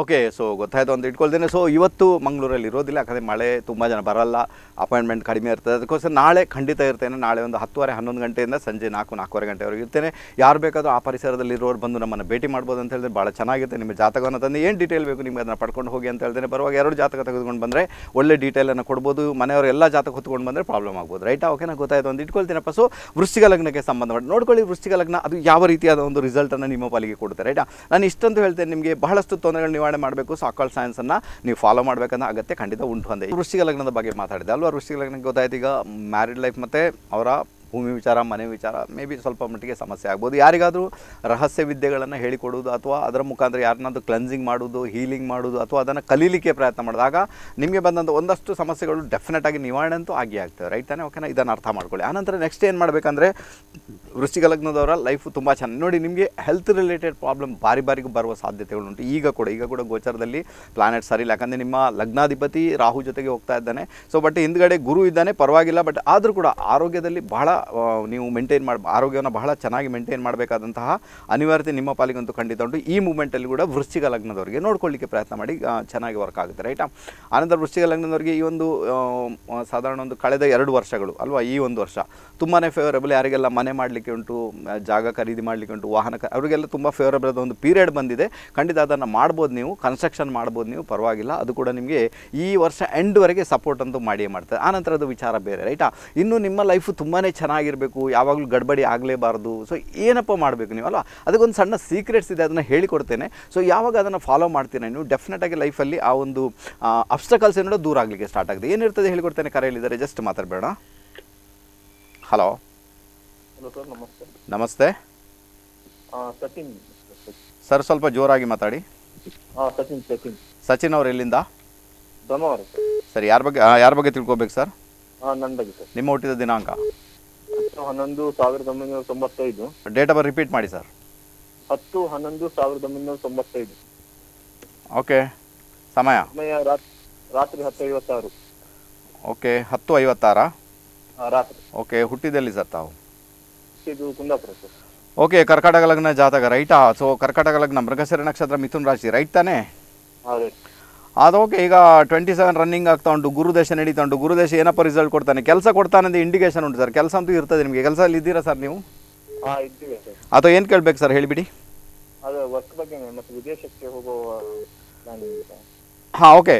ಓಕೆ ಸೊ ಗೊತ್ತಾಯಿತು ಅಂತ ಇಟ್ಕೊಳ್ತೇನೆ ಸೊ ಇವತ್ತು ಮಂಗಳೂರಲ್ಲಿ ಇರೋದಿಲ್ಲ ಯಾಕಂದರೆ ಮಳೆ ತುಂಬ ಜನ ಬರಲ್ಲ ಅಪಾಯಿಂಟ್ಮೆಂಟ್ ಕಡಿಮೆ ಇರ್ತದೆ ಅದಕ್ಕೋಸ್ಕರ ನಾಳೆ ಖಂಡಿತ ಇರ್ತೇನೆ ನಾಳೆ ಒಂದು ಹತ್ತುವರೆ ಹನ್ನೊಂದು ಗಂಟೆಯಿಂದ ಸಂಜೆ ನಾಲ್ಕು ನಾಲ್ಕೂವರೆ ಗಂಟೆವರೆಗೆ ಇರ್ತೇನೆ ಯಾರು ಬೇಕಾದರೂ ಆ ಪರಿಸರದಲ್ಲಿ ಇರೋರು ಬಂದು ನಮ್ಮನ್ನು ಭೇಟಿ ಮಾಡ್ಬೋದು ಅಂತ ಹೇಳಿದ್ರೆ ಭಾಳ ಚೆನ್ನಾಗಿರುತ್ತೆ ನಿಮ್ಮ ಜಾತಕವನ್ನು ತಂದು ಏನು ಡೀಟೇಲ್ ಬೇಕು ನಿಮಗೆ ಅದನ್ನು ಪಡ್ಕೊಂಡು ಹೋಗಿ ಅಂತ ಹೇಳ್ತೇನೆ ಬರುವಾಗ ಎರಡು ಜಾತಕ ತೆಗೆದುಕೊಂಡು ಬಂದರೆ ಒಳ್ಳೆ ಡೀಟೇಲನ್ನು ಕೊಡ್ಬೋದು ಮನೆಯವರು ಎಲ್ಲ ಜಾತಕ ಹೊತ್ಕೊಂಡು ಬಂದರೆ ಪ್ರಾಬ್ಲಮ್ ಆಗ್ಬೋದು ರೈಟಾ ಓಕೆ ನಾನು ಗೊತ್ತಾಯಿತು ಒಂದು ಇಟ್ಕೊಳ್ತೀನಪ್ಪ ಸೊ ವೃಶ್ಚಿಕ ಲಗ್ನಕ್ಕೆ ಸಂಬಂಧಪಟ್ಟು ನೋಡ್ಕೊಳ್ಳಿ ವೃಶ್ಚಿಕ ಲಗ್ನ ಅದು ಯಾವ ರೀತಿಯಾದ ಒಂದು ರಿಸಲ್ಟನ್ನು ನಿಮ್ಮ ಪಾಲಿಗೆ ಕೊಡುತ್ತೆ ರೈಟಾ ನಾನು ಇಷ್ಟಂತೂ ಹೇಳ್ತೇನೆ ನಿಮಗೆ ಬಹಳಷ್ಟು ತೊಂದರೆಗಳು ನಿರ್ವಹಣೆ ಮಾಡಬೇಕು ಸಾಕಲ್ ಸೈನ್ಸನ್ನು ನೀವು ಫಾಲೋ ಮಾಡಬೇಕನ್ನ ಅಗತ್ಯ ಖಂಡಿತ ಉಂಟು ಅಂದೆ ವೃಶ್ಚಿಕ ಲಗ್ನದ ಬಗ್ಗೆ ಮಾತಾಡಿದೆ ಅಲ್ವಾ ವೃಶ್ಚಿಕ ಲಗ್ನಕ್ಕೆ ಗೊತ್ತಾಯ್ತು ಈಗ ಮ್ಯಾರಿಡ್ ಲೈಫ್ ಮತ್ತೆ ಅವರ ಭೂಮಿ ವಿಚಾರ ಮನೆ ವಿಚಾರ ಮೇ ಬಿ ಸ್ವಲ್ಪ ಮಟ್ಟಿಗೆ ಸಮಸ್ಯೆ ಆಗ್ಬೋದು ಯಾರಿಗಾದರೂ ರಹಸ್ಯ ವಿದ್ಯೆಗಳನ್ನು ಹೇಳಿಕೊಡುವುದು ಅಥವಾ ಅದರ ಮುಖಾಂತರ ಯಾರನ್ನಾದರೂ ಕ್ಲೆನ್ಸಿಂಗ್ ಮಾಡೋದು ಹೀಲಿಂಗ್ ಮಾಡೋದು ಅಥವಾ ಅದನ್ನು ಕಲೀಲಿಕ್ಕೆ ಪ್ರಯತ್ನ ಮಾಡಿದಾಗ ನಿಮಗೆ ಬಂದಂಥ ಒಂದಷ್ಟು ಸಮಸ್ಯೆಗಳು ಡೆಫಿನೆಟ್ ಆಗಿ ನಿವಾರಣೆ ಅಂತೂ ಆಗಿ ಆಗ್ತವೆ ರೈಟ್ ತಾನೇ ಓಕೆನ ಇದನ್ನು ಅರ್ಥ ಮಾಡ್ಕೊಳ್ಳಿ ಆನಂತರ ನೆಕ್ಸ್ಟ್ ಏನು ಮಾಡಬೇಕಂದ್ರೆ ವೃಶ್ಚಿಕ ಲಗ್ನದವರ ಲೈಫು ತುಂಬ ಚೆನ್ನಾಗಿ ನೋಡಿ ನಿಮಗೆ ಹೆಲ್ತ್ ರಿಲೇಟೆಡ್ ಪ್ರಾಬ್ಲಮ್ ಬಾರಿ ಬಾರಿಗೂ ಬರುವ ಸಾಧ್ಯತೆಗಳುಂಟು ಈಗ ಕೂಡ ಈಗ ಕೂಡ ಗೋಚರದಲ್ಲಿ ಪ್ಲಾನೆಟ್ ಸರಿ ಇಲ್ಲ ಯಾಕಂದರೆ ನಿಮ್ಮ ಲಗ್ನಾಧಿಪತಿ ರಾಹು ಜೊತೆಗೆ ಹೋಗ್ತಾ ಇದ್ದಾನೆ ಸೊ ಬಟ್ ಹಿಂದ್ಗಡೆ ಗುರು ಇದ್ದಾನೆ ಪರವಾಗಿಲ್ಲ ಬಟ್ ಆದರೂ ಕೂಡ ಆರೋಗ್ಯದಲ್ಲಿ ಬಹಳ ನೀವು ಮೇಂಟೈನ್ ಮಾಡಿ ಆರೋಗ್ಯವನ್ನು ಬಹಳ ಚೆನ್ನಾಗಿ ಮೇಂಟೈನ್ ಮಾಡಬೇಕಾದಂತಹ ಅನಿವಾರ್ಯತೆ ನಿಮ್ಮ ಪಾಲಿಗಂತೂ ಖಂಡಿತ ಉಂಟು ಈ ಮೂಮೆಂಟಲ್ಲಿ ಕೂಡ ವೃಶ್ಚಿಕ ಲಗ್ನದವರಿಗೆ ನೋಡ್ಕೊಳ್ಳಿಕ್ಕೆ ಪ್ರಯತ್ನ ಮಾಡಿ ಚೆನ್ನಾಗಿ ವರ್ಕ್ ಆಗುತ್ತೆ ರೈಟಾ ಆನಂತರ ವೃಶ್ಚಿಕ ಲಗ್ನದವರಿಗೆ ಈ ಒಂದು ಸಾಧಾರಣ ಒಂದು ಕಳೆದ ಎರಡು ವರ್ಷಗಳು ಅಲ್ವಾ ಈ ಒಂದು ವರ್ಷ ತುಂಬಾ ಫೇವರೇಬಲ್ ಯಾರಿಗೆಲ್ಲ ಮನೆ ಮಾಡಲಿಕ್ಕೆ ಉಂಟು ಜಾಗ ಖರೀದಿ ಮಾಡಲಿಕ್ಕೆ ಉಂಟು ವಾಹನ ಅವರಿಗೆಲ್ಲ ತುಂಬ ಫೇವರೇಬಲ್ ಒಂದು ಪೀರಿಯಡ್ ಬಂದಿದೆ ಖಂಡಿತ ಅದನ್ನು ಮಾಡ್ಬೋದು ನೀವು ಕನ್ಸ್ಟ್ರಕ್ಷನ್ ಮಾಡ್ಬೋದು ನೀವು ಪರವಾಗಿಲ್ಲ ಅದು ಕೂಡ ನಿಮಗೆ ಈ ವರ್ಷ ಎಂಡ್ವರೆಗೆ ಸಪೋರ್ಟ್ ಅಂತೂ ಮಾಡಿಯೇ ಮಾಡ್ತಾರೆ ಆನಂತರದ ವಿಚಾರ ಬೇರೆ ರೈಟಾ ಇನ್ನು ನಿಮ್ಮ ಲೈಫು ತುಂಬಾ ಚೆನ್ನಾಗಿ ಚೆನ್ನಾಗಿರಬೇಕು ಯಾವಾಗಲೂ ಗಡ್ಬಡಿ ಆಗಲೇಬಾರ್ದು ಸೊ ಏನಪ್ಪ ಮಾಡಬೇಕು ನೀವು ಅಲ್ವಾ ಅದಕ್ಕೊಂದು ಸಣ್ಣ ಸೀಕ್ರೆಟ್ಸ್ ಇದೆ ಅದನ್ನು ಹೇಳಿಕೊಡ್ತೇನೆ ಸೊ ಯಾವಾಗ ಅದನ್ನು ಫಾಲೋ ಮಾಡ್ತೀನಿ ನೀವು ಡೆಫಿನೆಟಾಗಿ ಲೈಫಲ್ಲಿ ಆ ಒಂದು ಅಬ್ಸ್ಟಕಲ್ಸ್ ಏನೋ ದೂರ ಆಗಲಿಕ್ಕೆ ಸ್ಟಾರ್ಟ್ ಆಗಿದೆ ಏನಿರ್ತದೆ ಹೇಳಿಕೊಡ್ತೇನೆ ಕರೆಯಲ್ಲಿದ್ದಾರೆ ಜಸ್ಟ್ ಮಾತಾಡಬೇಡ ಹಲೋ ನಮಸ್ತೆ ನಮಸ್ತೆ ಸಚಿನ್ ಸರ್ ಸ್ವಲ್ಪ ಜೋರಾಗಿ ಮಾತಾಡಿ ಸಚಿನ್ ಸಚಿನ್ ಸಚಿನ್ ಅವ್ರು ಎಲ್ಲಿಂದ ಸರ್ ಯಾರ ಬಗ್ಗೆ ಯಾರ ಬಗ್ಗೆ ತಿಳ್ಕೊಬೇಕು ಸರ್ ನನ್ನ ಬಗ್ಗೆ ಸರ್ ನಿಮ್ಮ ಹುಟ್ಟಿದ ದಿನಾಂಕ ಹತ್ತು ಹನ್ನೊಂದು ಸಾವಿರದ ಒಂಬೈನೂರ ತೊಂಬತ್ತೈದು ಡೇಟ್ ಆಫ್ ರಿಪೀಟ್ ಮಾಡಿ ಸರ್ ಹತ್ತು ಹನ್ನೊಂದು ಸಾವಿರದ ಒಂಬೈನೂರ ತೊಂಬತ್ತೈದು ಓಕೆ ಸಮಯ ಸಮಯ ರಾತ್ರಿ ಹತ್ತು ಐವತ್ತಾರು ಓಕೆ ಹತ್ತು ಐವತ್ತಾರ ರಾತ್ರಿ ಓಕೆ ಹುಟ್ಟಿದಲ್ಲಿ ಸರ್ ತಾವು ಇದು ಕುಂದಾಪುರ ಸರ್ ಓಕೆ ಕರ್ಕಾಟಕ ಲಗ್ನ ಜಾತಕ ರೈಟಾ ಸೊ ಕರ್ಕಾಟಕ ಲಗ್ನ ಮೃಗಶಿರ ನಕ್ಷತ್ರ ಮಿಥುನ್ ರಾಶಿ ರೈಟ್ ತಾನೇ ಹೌದು ಓಕೆ ಈಗ ಟ್ವೆಂಟಿ ಸೆವೆನ್ ರನ್ನಿಂಗ್ ಆಗ್ತಾ ಉಂಟು ಗುರುದೇಶ ನಡೀತಾ ಉಂಟು ಗುರುದೇಶ ಏನಪ್ಪ ರಿಸಲ್ಟ್ ಕೊಡ್ತಾನೆ ಕೆಲಸ ಕೊಡ್ತಾನೆ ಅಂತ ಇಂಡಿಕೇಶನ್ ಉಂಟು ಸರ್ ಕೆಲಸ ಅಂತೂ ಇರ್ತದೆ ನಿಮಗೆ ಕೆಲಸ ಅಲ್ಲಿ ಇದ್ದೀರಾ ಸರ್ ನೀವು ಅಥವಾ ಏನು ಕೇಳಬೇಕು ಸರ್ ಹೇಳಿಬಿಡಿ ಹಾಂ ಓಕೆ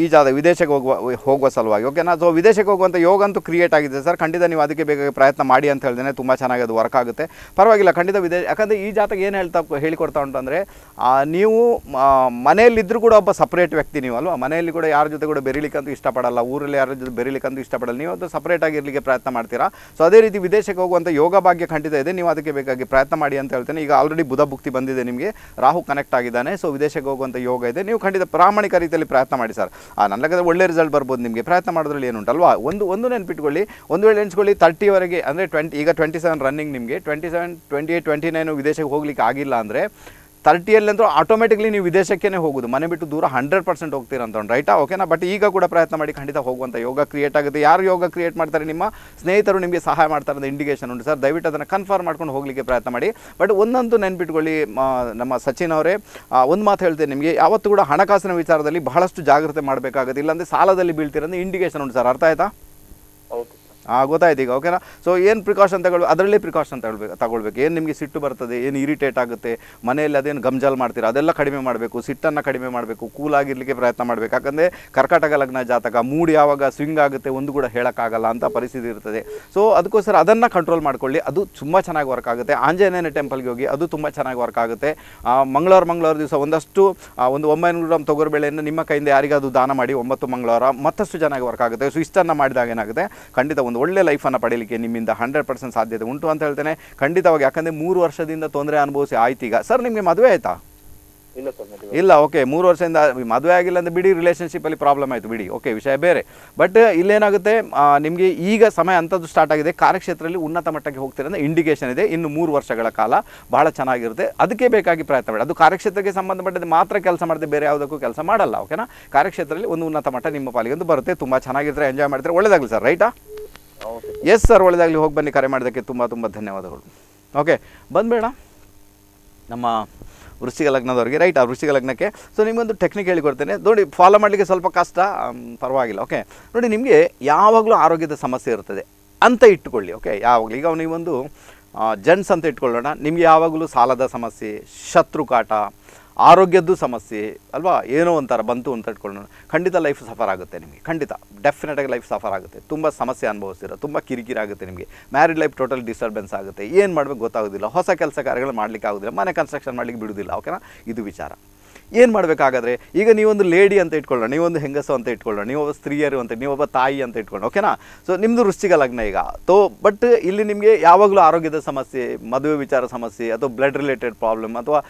ಈ ಈಜಾದ ವಿದೇಶಕ್ಕೆ ಹೋಗುವ ಹೋಗುವ ಸಲುವಾಗಿ ಓಕೆನಾ ಸೊ ವಿದೇಶಕ್ಕೆ ಹೋಗುವಂಥ ಯೋಗ ಅಂತೂ ಕ್ರಿಯೇಟ್ ಆಗಿದೆ ಸರ್ ಖಂಡಿತ ನೀವು ಅದಕ್ಕೆ ಬೇಕಾಗಿ ಪ್ರಯತ್ನ ಮಾಡಿ ಅಂತ ಹೇಳಿದ್ರೆ ತುಂಬ ಚೆನ್ನಾಗಿ ಅದು ವರ್ಕ್ ಆಗುತ್ತೆ ಪರವಾಗಿಲ್ಲ ಖಂಡಿತ ವಿದೇಶ ಯಾಕಂದರೆ ಈ ಜಾತಕ್ಕೆ ಏನು ಹೇಳ್ತಾ ಹೇಳಿಕೊಡ್ತಾ ಉಂಟಂದರೆ ನೀವು ಮನೆಯಲ್ಲಿದ್ದರೂ ಕೂಡ ಒಬ್ಬ ಸಪ್ರೇಟ್ ವ್ಯಕ್ತಿ ನೀವು ಅಲ್ವಾ ಮನೆಯಲ್ಲಿ ಕೂಡ ಯಾರ ಜೊತೆ ಕೂಡ ಬೆರಿಲಿಕ್ಕಂತೂ ಇಷ್ಟಪಡಲ್ಲ ಊರಲ್ಲಿ ಯಾರ ಜೊತೆ ಬೆರಿಲಿಕ್ಕಂತೂ ಇಷ್ಟಪಡಲ್ಲ ನೀವು ಅದು ಸಪ್ರೇಟ್ ಆಗಿರಲಿಕ್ಕೆ ಪ್ರಯತ್ನ ಮಾಡ್ತೀರಾ ಸೊ ಅದೇ ರೀತಿ ವಿದೇಶಕ್ಕೆ ಹೋಗುವಂಥ ಯೋಗ ಭಾಗ್ಯ ಖಂಡಿತ ಇದೆ ನೀವು ಅದಕ್ಕೆ ಬೇಕಾಗಿ ಪ್ರಯತ್ನ ಮಾಡಿ ಅಂತ ಹೇಳ್ತೇನೆ ಈಗ ಆಲ್ರೆಡಿ ಬುಧ ಭುಕ್ತಿ ಬಂದಿದೆ ನಿಮಗೆ ರಾಹು ಕನೆಕ್ಟ್ ಆಗಿದ್ದಾನೆ ಸೊ ವಿದೇಶಕ್ಕೆ ಹೋಗುವಂಥ ಯೋಗ ಇದೆ ನೀವು ಖಂಡಿತ ಪ್ರಾಮಾಣಿಕ ರೀತಿಯಲ್ಲಿ ಪ್ರಯತ್ನ ಮಾಡಿ ಸರ್ ಆ ಲೆಕ್ಕದ ಒಳ್ಳೆ ರಿಸಲ್ಟ್ ಬರ್ಬೋದು ನಿಮಗೆ ಪ್ರಯತ್ನ ಮಾಡೋದ್ರಲ್ಲಿ ಏನುಂಟಲ್ವಾ ಒಂದು ಒಂದು ನೆನ್ಪಿಟ್ಕೊಳ್ಳಿ ಒಂದು ವೇಳೆ ಎಣಿಸ್ಕೊಳ್ಳಿ ತರ್ಟಿವರೆಗೆ ಅಂದರೆ ಟ್ವೆಂಟಿ ಈಗ ಟ್ವೆಂಟಿ ಸೆವೆನ್ ರನ್ನಿಂಗ್ ನಿಮಗೆ twenty seven twenty eight twenty nine ವಿದೇಶಕ್ಕೆ ಹೋಗ್ಲಿಕ್ಕೆ ಆಗಿಲ್ಲ ಅಂದರೆ ತರ್ಟಿಯಲ್ಲಿ ಆಟೋಮೆಟಿಕ್ಲಿ ನೀವು ವಿದೇಶಕ್ಕೇ ಹೋಗೋದು ಮನೆ ಬಿಟ್ಟು ದೂರ ಹಂಡ್ರೆಡ್ ಪರ್ಸೆಂಟ್ ಹೋಗ್ತೀರ ಅಂತ ರೈಟಾ ಓಕೆನಾ ಬಟ್ ಈಗ ಕೂಡ ಪ್ರಯತ್ನ ಮಾಡಿ ಖಂಡಿತ ಹೋಗುವಂಥ ಯೋಗ ಕ್ರಿಯೇಟ್ ಆಗುತ್ತೆ ಯಾರು ಯೋಗ ಕ್ರಿಯೇಟ್ ಮಾಡ್ತಾರೆ ನಿಮ್ಮ ಸ್ನೇಹಿತರು ನಿಮಗೆ ಸಹಾಯ ಮಾಡ್ತಾರೆ ಅಂತ ಇಂಡಿಕೇಷನ್ ಉಂಟು ಸರ್ ದಯವಿಟ್ಟು ಅದನ್ನು ಕನ್ಫರ್ಮ್ ಮಾಡ್ಕೊಂಡು ಹೋಗಲಿಕ್ಕೆ ಪ್ರಯತ್ನ ಮಾಡಿ ಬಟ್ ಒಂದಂತೂ ನೆನ್ಪಿಟ್ಕೊಳ್ಳಿ ನಮ್ಮ ಸಚಿನ್ ಅವರೇ ಒಂದು ಮಾತು ಹೇಳ್ತೇನೆ ನಿಮಗೆ ಯಾವತ್ತೂ ಕೂಡ ಹಣಕಾಸಿನ ವಿಚಾರದಲ್ಲಿ ಬಹಳಷ್ಟು ಜಾಗ್ರತೆ ಮಾಡಬೇಕಾಗುತ್ತೆ ಇಲ್ಲಾಂದರೆ ಸಾಲದಲ್ಲಿ ಬೀಳ್ತೀರಂದ್ರೆ ಇಂಡಿಕೇಷನ್ ಉಂಟು ಸರ್ ಅರ್ಥ ಆಯ್ತಾ ಗೊತ್ತಾಯ್ತು ಈಗ ಓಕೆನಾ ಸೊ ಏನು ಪ್ರಿಕಾಷನ್ ತಗೊಳ್ಬೇಕು ಅದರಲ್ಲೇ ಪ್ರಿಕಾಷನ್ ತಗೊಳ್ಬೇಕು ತಗೊಳ್ಬೇಕು ಏನು ನಿಮಗೆ ಸಿಟ್ಟು ಬರ್ತದೆ ಏನು ಇರಿಟೇಟ್ ಆಗುತ್ತೆ ಮನೆಯಲ್ಲಿ ಅದೇನು ಗಂಜಾಲ್ ಮಾಡ್ತೀರಾ ಅದೆಲ್ಲ ಕಡಿಮೆ ಮಾಡಬೇಕು ಸಿಟ್ಟನ್ನು ಕಡಿಮೆ ಮಾಡಬೇಕು ಕೂಲಾಗಿರಲಿಕ್ಕೆ ಪ್ರಯತ್ನ ಮಾಡಬೇಕು ಯಾಕಂದರೆ ಕರ್ಕಾಟಕ ಲಗ್ನ ಜಾತಕ ಮೂಡ್ ಯಾವಾಗ ಸ್ವಿಂಗ್ ಆಗುತ್ತೆ ಒಂದು ಕೂಡ ಹೇಳೋಕ್ಕಾಗಲ್ಲ ಅಂತ ಪರಿಸ್ಥಿತಿ ಇರ್ತದೆ ಸೊ ಅದಕ್ಕೋಸ್ಕರ ಅದನ್ನು ಕಂಟ್ರೋಲ್ ಮಾಡ್ಕೊಳ್ಳಿ ಅದು ತುಂಬ ಚೆನ್ನಾಗಿ ವರ್ಕ್ ಆಗುತ್ತೆ ಆಂಜನೇಯನ ಟೆಂಪಲ್ಗೆ ಹೋಗಿ ಅದು ತುಂಬ ಚೆನ್ನಾಗಿ ವರ್ಕ್ ಆಗುತ್ತೆ ಮಂಗಳವಾರ ಮಂಗಳವಾರ ದಿವಸ ಒಂದಷ್ಟು ಒಂದು ಒಂಬೈನೂರು ಗ್ರಾಮ್ ಬೆಳೆಯನ್ನು ನಿಮ್ಮ ಕೈಯಿಂದ ಯಾರಿಗಾದರೂ ದಾನ ಮಾಡಿ ಒಂಬತ್ತು ಮಂಗಳವಾರ ಮತ್ತಷ್ಟು ಚೆನ್ನಾಗಿ ವರ್ಕ್ ಆಗುತ್ತೆ ಸೊ ಇಷ್ಟನ್ನು ಮಾಡಿದಾಗ ಏನಾಗುತ್ತೆ ಖಂಡಿತ ಒಂದು ಒಳ್ಳೆ ಲೈಫನ್ನು ಪಡೀಲಿಕ್ಕೆ ನಿಮ್ಮಿಂದ ಹಂಡ್ರೆಡ್ ಪರ್ಸೆಂಟ್ ಸಾಧ್ಯತೆ ಉಂಟು ಅಂತ ಹೇಳ್ತೇನೆ ಖಂಡಿತವಾಗಿ ಯಾಕಂದರೆ ಮೂರು ವರ್ಷದಿಂದ ತೊಂದರೆ ಅನುಭವಿಸಿ ಆಯ್ತು ಈಗ ಸರ್ ನಿಮಗೆ ಮದುವೆ ಆಯಿತಾ ಇಲ್ಲ ಓಕೆ ಮೂರು ವರ್ಷದಿಂದ ಮದುವೆ ಆಗಿಲ್ಲ ಅಂದರೆ ಬಿಡಿ ರಿಲೇಷನ್ಶಿಪ್ಪಲ್ಲಿ ಪ್ರಾಬ್ಲಮ್ ಆಯಿತು ಬಿಡಿ ಓಕೆ ವಿಷಯ ಬೇರೆ ಬಟ್ ಇಲ್ಲೇನಾಗುತ್ತೆ ನಿಮಗೆ ಈಗ ಸಮಯ ಅಂಥದ್ದು ಸ್ಟಾರ್ಟ್ ಆಗಿದೆ ಕಾರ್ಯಕ್ಷೇತ್ರದಲ್ಲಿ ಉನ್ನತ ಮಟ್ಟಕ್ಕೆ ಹೋಗ್ತೀರ ಅಂದರೆ ಇಂಡಿಕೇಷನ್ ಇದೆ ಇನ್ನು ಮೂರು ವರ್ಷಗಳ ಕಾಲ ಭಾಳ ಚೆನ್ನಾಗಿರುತ್ತೆ ಅದಕ್ಕೆ ಬೇಕಾಗಿ ಪ್ರಯತ್ನ ಮಾಡಿ ಅದು ಕಾರ್ಯಕ್ಷೇತ್ರಕ್ಕೆ ಸಂಬಂಧಪಟ್ಟದ್ದು ಮಾತ್ರ ಕೆಲಸ ಮಾಡಿದೆ ಬೇರೆ ಯಾವುದಕ್ಕೂ ಕೆಲಸ ಮಾಡಲ್ಲ ಓಕೆನಾ ಕಾರ್ಯಕ್ಷೇತ್ರದಲ್ಲಿ ಒಂದು ಉನ್ನತ ಮಟ್ಟ ನಿಮ್ಮ ಪಾಲಿಗೆ ಒಂದು ಬರುತ್ತೆ ತುಂಬ ಚೆನ್ನಾಗಿರ್ತಾರೆ ಎಂಜಾಯ್ ಮಾಡ್ತಾರೆ ಒಳ್ಳೆಯದಾಗಲಿ ಸರ್ ರೈಟಾ ಎಸ್ ಸರ್ ಒಳ್ಳೇದಾಗಲಿ ಹೋಗಿ ಬನ್ನಿ ಕರೆ ಮಾಡೋದಕ್ಕೆ ತುಂಬ ತುಂಬ ಧನ್ಯವಾದಗಳು ಓಕೆ ಬಂದುಬೇಡ ನಮ್ಮ ವೃಶ್ಚಿಕ ಲಗ್ನದವ್ರಿಗೆ ರೈಟ್ ಆ ವೃಶ್ಚಿಕ ಲಗ್ನಕ್ಕೆ ಸೊ ನಿಮಗೊಂದು ಟೆಕ್ನಿಕ್ ಹೇಳಿಕೊಡ್ತೇನೆ ನೋಡಿ ಫಾಲೋ ಮಾಡಲಿಕ್ಕೆ ಸ್ವಲ್ಪ ಕಷ್ಟ ಪರವಾಗಿಲ್ಲ ಓಕೆ ನೋಡಿ ನಿಮಗೆ ಯಾವಾಗಲೂ ಆರೋಗ್ಯದ ಸಮಸ್ಯೆ ಇರ್ತದೆ ಅಂತ ಇಟ್ಕೊಳ್ಳಿ ಓಕೆ ಯಾವಾಗಲೂ ಈಗ ನೀವೊಂದು ಜೆಂಟ್ಸ್ ಅಂತ ಇಟ್ಕೊಳ್ಳೋಣ ನಿಮಗೆ ಯಾವಾಗಲೂ ಸಾಲದ ಸಮಸ್ಯೆ ಶತ್ರು ಕಾಟ ಆರೋಗ್ಯದ್ದು ಸಮಸ್ಯೆ ಅಲ್ವಾ ಏನೋ ಒಂಥರ ಬಂತು ಅಂತ ಇಟ್ಕೊಳ್ಳೋಣ ಖಂಡಿತ ಲೈಫ್ ಸಫರ್ ಆಗುತ್ತೆ ನಿಮಗೆ ಖಂಡಿತ ಡೆಫಿನೆಟಾಗಿ ಲೈಫ್ ಸಫರ್ ಆಗುತ್ತೆ ತುಂಬ ಸಮಸ್ಯೆ ಅನುಭವಿಸ್ತೀರಾ ತುಂಬ ಕಿರಿಕಿರಿ ಆಗುತ್ತೆ ನಿಮಗೆ ಮ್ಯಾರಿಡ್ ಲೈಫ್ ಟೋಟಲ್ ಡಿಸ್ಟರ್ಬೆನ್ಸ್ ಆಗುತ್ತೆ ಏನು ಮಾಡಬೇಕು ಗೊತ್ತಾಗೋದಿಲ್ಲ ಹೊಸ ಕೆಲಸ ಕಾರ್ಯಗಳು ಮಾಡಲಿಕ್ಕೆ ಆಗೋದಿಲ್ಲ ಮನೆ ಕನ್ಸ್ಟ್ರಕ್ಷನ್ ಮಾಡಲಿಕ್ಕೆ ಬಿಡೋದಿಲ್ಲ ಓಕೆನಾ ಇದು ವಿಚಾರ ಏನು ಮಾಡಬೇಕಾಗಾದ್ರೆ ಈಗ ನೀವೊಂದು ಲೇಡಿ ಅಂತ ಇಟ್ಕೊಳ್ಳೋಣ ನೀವೊಂದು ಹೆಂಗಸು ಅಂತ ಇಟ್ಕೊಳ್ಳೋಣ ನೀವೊಬ್ಬ ಸ್ತ್ರೀಯರು ಅಂತ ನೀವೊಬ್ಬ ತಾಯಿ ಅಂತ ಇಟ್ಕೊಂಡು ಓಕೆನಾ ಸೊ ನಿಮ್ಮದು ವೃಶ್ಚಿಕ ಲಗ್ನ ಈಗ ತೋ ಬಟ್ ಇಲ್ಲಿ ನಿಮಗೆ ಯಾವಾಗಲೂ ಆರೋಗ್ಯದ ಸಮಸ್ಯೆ ಮದುವೆ ವಿಚಾರ ಸಮಸ್ಯೆ ಅಥವಾ ಬ್ಲಡ್ ರಿಲೇಟೆಡ್ ಪ್ರಾಬ್ಲಮ್ ಅಥವಾ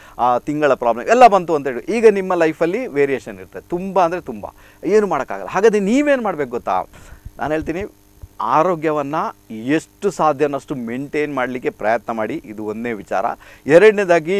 ತಿಂಗಳ ಪ್ರಾಬ್ಲಮ್ ಎಲ್ಲ ಬಂತು ಅಂತ ಹೇಳಿ ಈಗ ನಿಮ್ಮ ಲೈಫಲ್ಲಿ ವೇರಿಯೇಷನ್ ಇರ್ತದೆ ತುಂಬ ಅಂದರೆ ತುಂಬ ಏನು ಮಾಡೋಕ್ಕಾಗಲ್ಲ ಹಾಗಾದರೆ ನೀವೇನು ಮಾಡಬೇಕು ಗೊತ್ತಾ ನಾನು ಹೇಳ್ತೀನಿ ಆರೋಗ್ಯವನ್ನು ಎಷ್ಟು ಸಾಧ್ಯನಷ್ಟು ಮೇಂಟೈನ್ ಮಾಡಲಿಕ್ಕೆ ಪ್ರಯತ್ನ ಮಾಡಿ ಇದು ಒಂದೇ ವಿಚಾರ ಎರಡನೇದಾಗಿ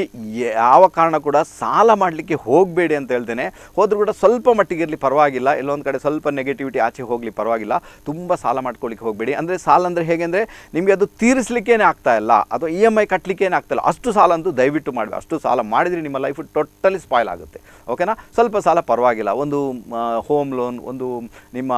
ಯಾವ ಕಾರಣ ಕೂಡ ಸಾಲ ಮಾಡಲಿಕ್ಕೆ ಹೋಗಬೇಡಿ ಅಂತ ಹೇಳ್ತೇನೆ ಹೋದರೂ ಕೂಡ ಸ್ವಲ್ಪ ಮಟ್ಟಿಗೆ ಇರಲಿ ಪರವಾಗಿಲ್ಲ ಇಲ್ಲೊಂದು ಕಡೆ ಸ್ವಲ್ಪ ನೆಗೆಟಿವಿಟಿ ಆಚೆ ಹೋಗಲಿ ಪರವಾಗಿಲ್ಲ ತುಂಬ ಸಾಲ ಮಾಡ್ಕೊಳ್ಳಿಕ್ಕೆ ಹೋಗಬೇಡಿ ಅಂದರೆ ಸಾಲ ಅಂದರೆ ಹೇಗೆ ಅಂದರೆ ನಿಮಗೆ ಅದು ತೀರಿಸಲಿಕ್ಕೇನೆ ಆಗ್ತಾ ಇಲ್ಲ ಅಥವಾ ಇ e ಎಮ್ ಐ ಕಟ್ಟಲಿಕ್ಕೇನೆ ಆಗ್ತಾ ಇಲ್ಲ ಅಷ್ಟು ಸಾಲ ಅಂತೂ ದಯವಿಟ್ಟು ಮಾಡಬೇಕು ಅಷ್ಟು ಸಾಲ ಮಾಡಿದರೆ ನಿಮ್ಮ ಲೈಫ್ ಟೋಟಲಿ ಸ್ಪಾಯ್ಲ್ ಆಗುತ್ತೆ ಓಕೆನಾ ಸ್ವಲ್ಪ ಸಾಲ ಪರವಾಗಿಲ್ಲ ಒಂದು ಹೋಮ್ ಲೋನ್ ಒಂದು ನಿಮ್ಮ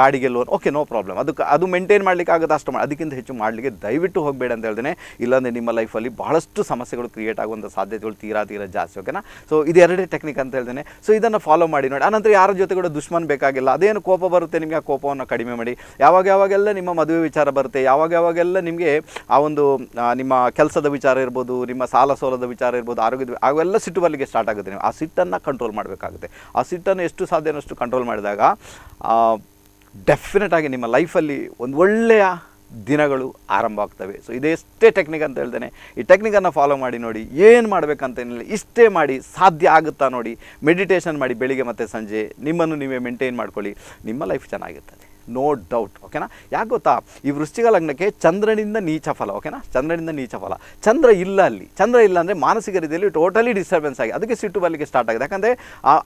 ಗಾಡಿಗೆ ಲೋನ್ ಓಕೆ ನೋ ಪ್ರಾಬ್ಲಮ್ ಅದಕ್ಕೆ ಅದು ಮೇಂಟೈನ್ ಮಾಡಲಿಕ್ಕೆ ಆಗುತ್ತೆ ಅಷ್ಟು ಮಾಡಿ ಅದಕ್ಕಿಂತ ಹೆಚ್ಚು ಮಾಡಲಿಕ್ಕೆ ದಯವಿಟ್ಟು ಹೋಗಬೇಡ ಅಂತ ಹೇಳ್ತೇನೆ ಇಲ್ಲಾಂದರೆ ನಿಮ್ಮ ಲೈಫಲ್ಲಿ ಬಹಳಷ್ಟು ಸಮಸ್ಯೆಗಳು ಕ್ರಿಯೇಟ್ ಆಗುವಂಥ ಸಾಧ್ಯತೆಗಳು ತೀರಾ ತೀರಾ ಜಾಸ್ತಿ ಓಕೆನಾ ಸೊ ಇದು ಎರಡೇ ಟೆಕ್ನಿಕ್ ಅಂತ ಹೇಳ್ತೇನೆ ಸೊ ಇದನ್ನು ಫಾಲೋ ಮಾಡಿ ನೋಡಿ ಆನಂತರ ಯಾರ ಜೊತೆ ಕೂಡ ದುಶ್ಮನ್ ಬೇಕಾಗಿಲ್ಲ ಅದೇನು ಕೋಪ ಬರುತ್ತೆ ನಿಮಗೆ ಆ ಕೋಪವನ್ನು ಕಡಿಮೆ ಮಾಡಿ ಯಾವಾಗ ಯಾವಾಗೆಲ್ಲ ನಿಮ್ಮ ಮದುವೆ ವಿಚಾರ ಬರುತ್ತೆ ಯಾವಾಗ ಯಾವಾಗೆಲ್ಲ ನಿಮಗೆ ಆ ಒಂದು ನಿಮ್ಮ ಕೆಲಸದ ವಿಚಾರ ಇರ್ಬೋದು ನಿಮ್ಮ ಸಾಲ ಸೋಲದ ವಿಚಾರ ಇರ್ಬೋದು ಆರೋಗ್ಯದ ಅವೆಲ್ಲ ಸಿಟ್ಟು ಬರಲಿಕ್ಕೆ ಸ್ಟಾರ್ಟ್ ಆಗುತ್ತೆ ನೀವು ಆ ಸಿಟ್ಟನ್ನು ಕಂಟ್ರೋಲ್ ಮಾಡಬೇಕಾಗುತ್ತೆ ಆ ಸಿಟ್ಟನ್ನು ಎಷ್ಟು ಸಾಧ್ಯನಷ್ಟು ಕಂಟ್ರೋಲ್ ಮಾಡಿದಾಗ ಡೆಫಿನೆಟ್ ಆಗಿ ನಿಮ್ಮ ಲೈಫಲ್ಲಿ ಒಂದು ಒಳ್ಳೆಯ ದಿನಗಳು ಆರಂಭ ಆಗ್ತವೆ ಸೊ ಇದೇಷ್ಟೇ ಟೆಕ್ನಿಕ್ ಅಂತ ಹೇಳ್ತೇನೆ ಈ ಟೆಕ್ನಿಕನ್ನು ಫಾಲೋ ಮಾಡಿ ನೋಡಿ ಏನು ಮಾಡಬೇಕಂತ ಏನಿಲ್ಲ ಇಷ್ಟೇ ಮಾಡಿ ಸಾಧ್ಯ ಆಗುತ್ತಾ ನೋಡಿ ಮೆಡಿಟೇಷನ್ ಮಾಡಿ ಬೆಳಿಗ್ಗೆ ಮತ್ತು ಸಂಜೆ ನಿಮ್ಮನ್ನು ನೀವೇ ಮೇಂಟೈನ್ ಮಾಡ್ಕೊಳ್ಳಿ ನಿಮ್ಮ ಲೈಫ್ ಚೆನ್ನಾಗಿರ್ತದೆ ನೋ ಡೌಟ್ ಓಕೆನಾ ಯಾಕೆ ಗೊತ್ತಾ ಈ ವೃಶ್ಚಿಕ ಲಗ್ನಕ್ಕೆ ಚಂದ್ರನಿಂದ ನೀಚ ಫಲ ಓಕೆನಾ ಚಂದ್ರನಿಂದ ನೀಚ ಫಲ ಚಂದ್ರ ಇಲ್ಲ ಅಲ್ಲಿ ಚಂದ್ರ ಇಲ್ಲ ಅಂದರೆ ಮಾನಸಿಕ ರೀತಿಯಲ್ಲಿ ಟೋಟಲಿ ಡಿಸ್ಟರ್ಬೆನ್ಸ್ ಆಗಿ ಅದಕ್ಕೆ ಸಿಟ್ಟು ಬರಲಿಕ್ಕೆ ಸ್ಟಾರ್ಟ್ ಆಗಿದೆ ಯಾಕಂದರೆ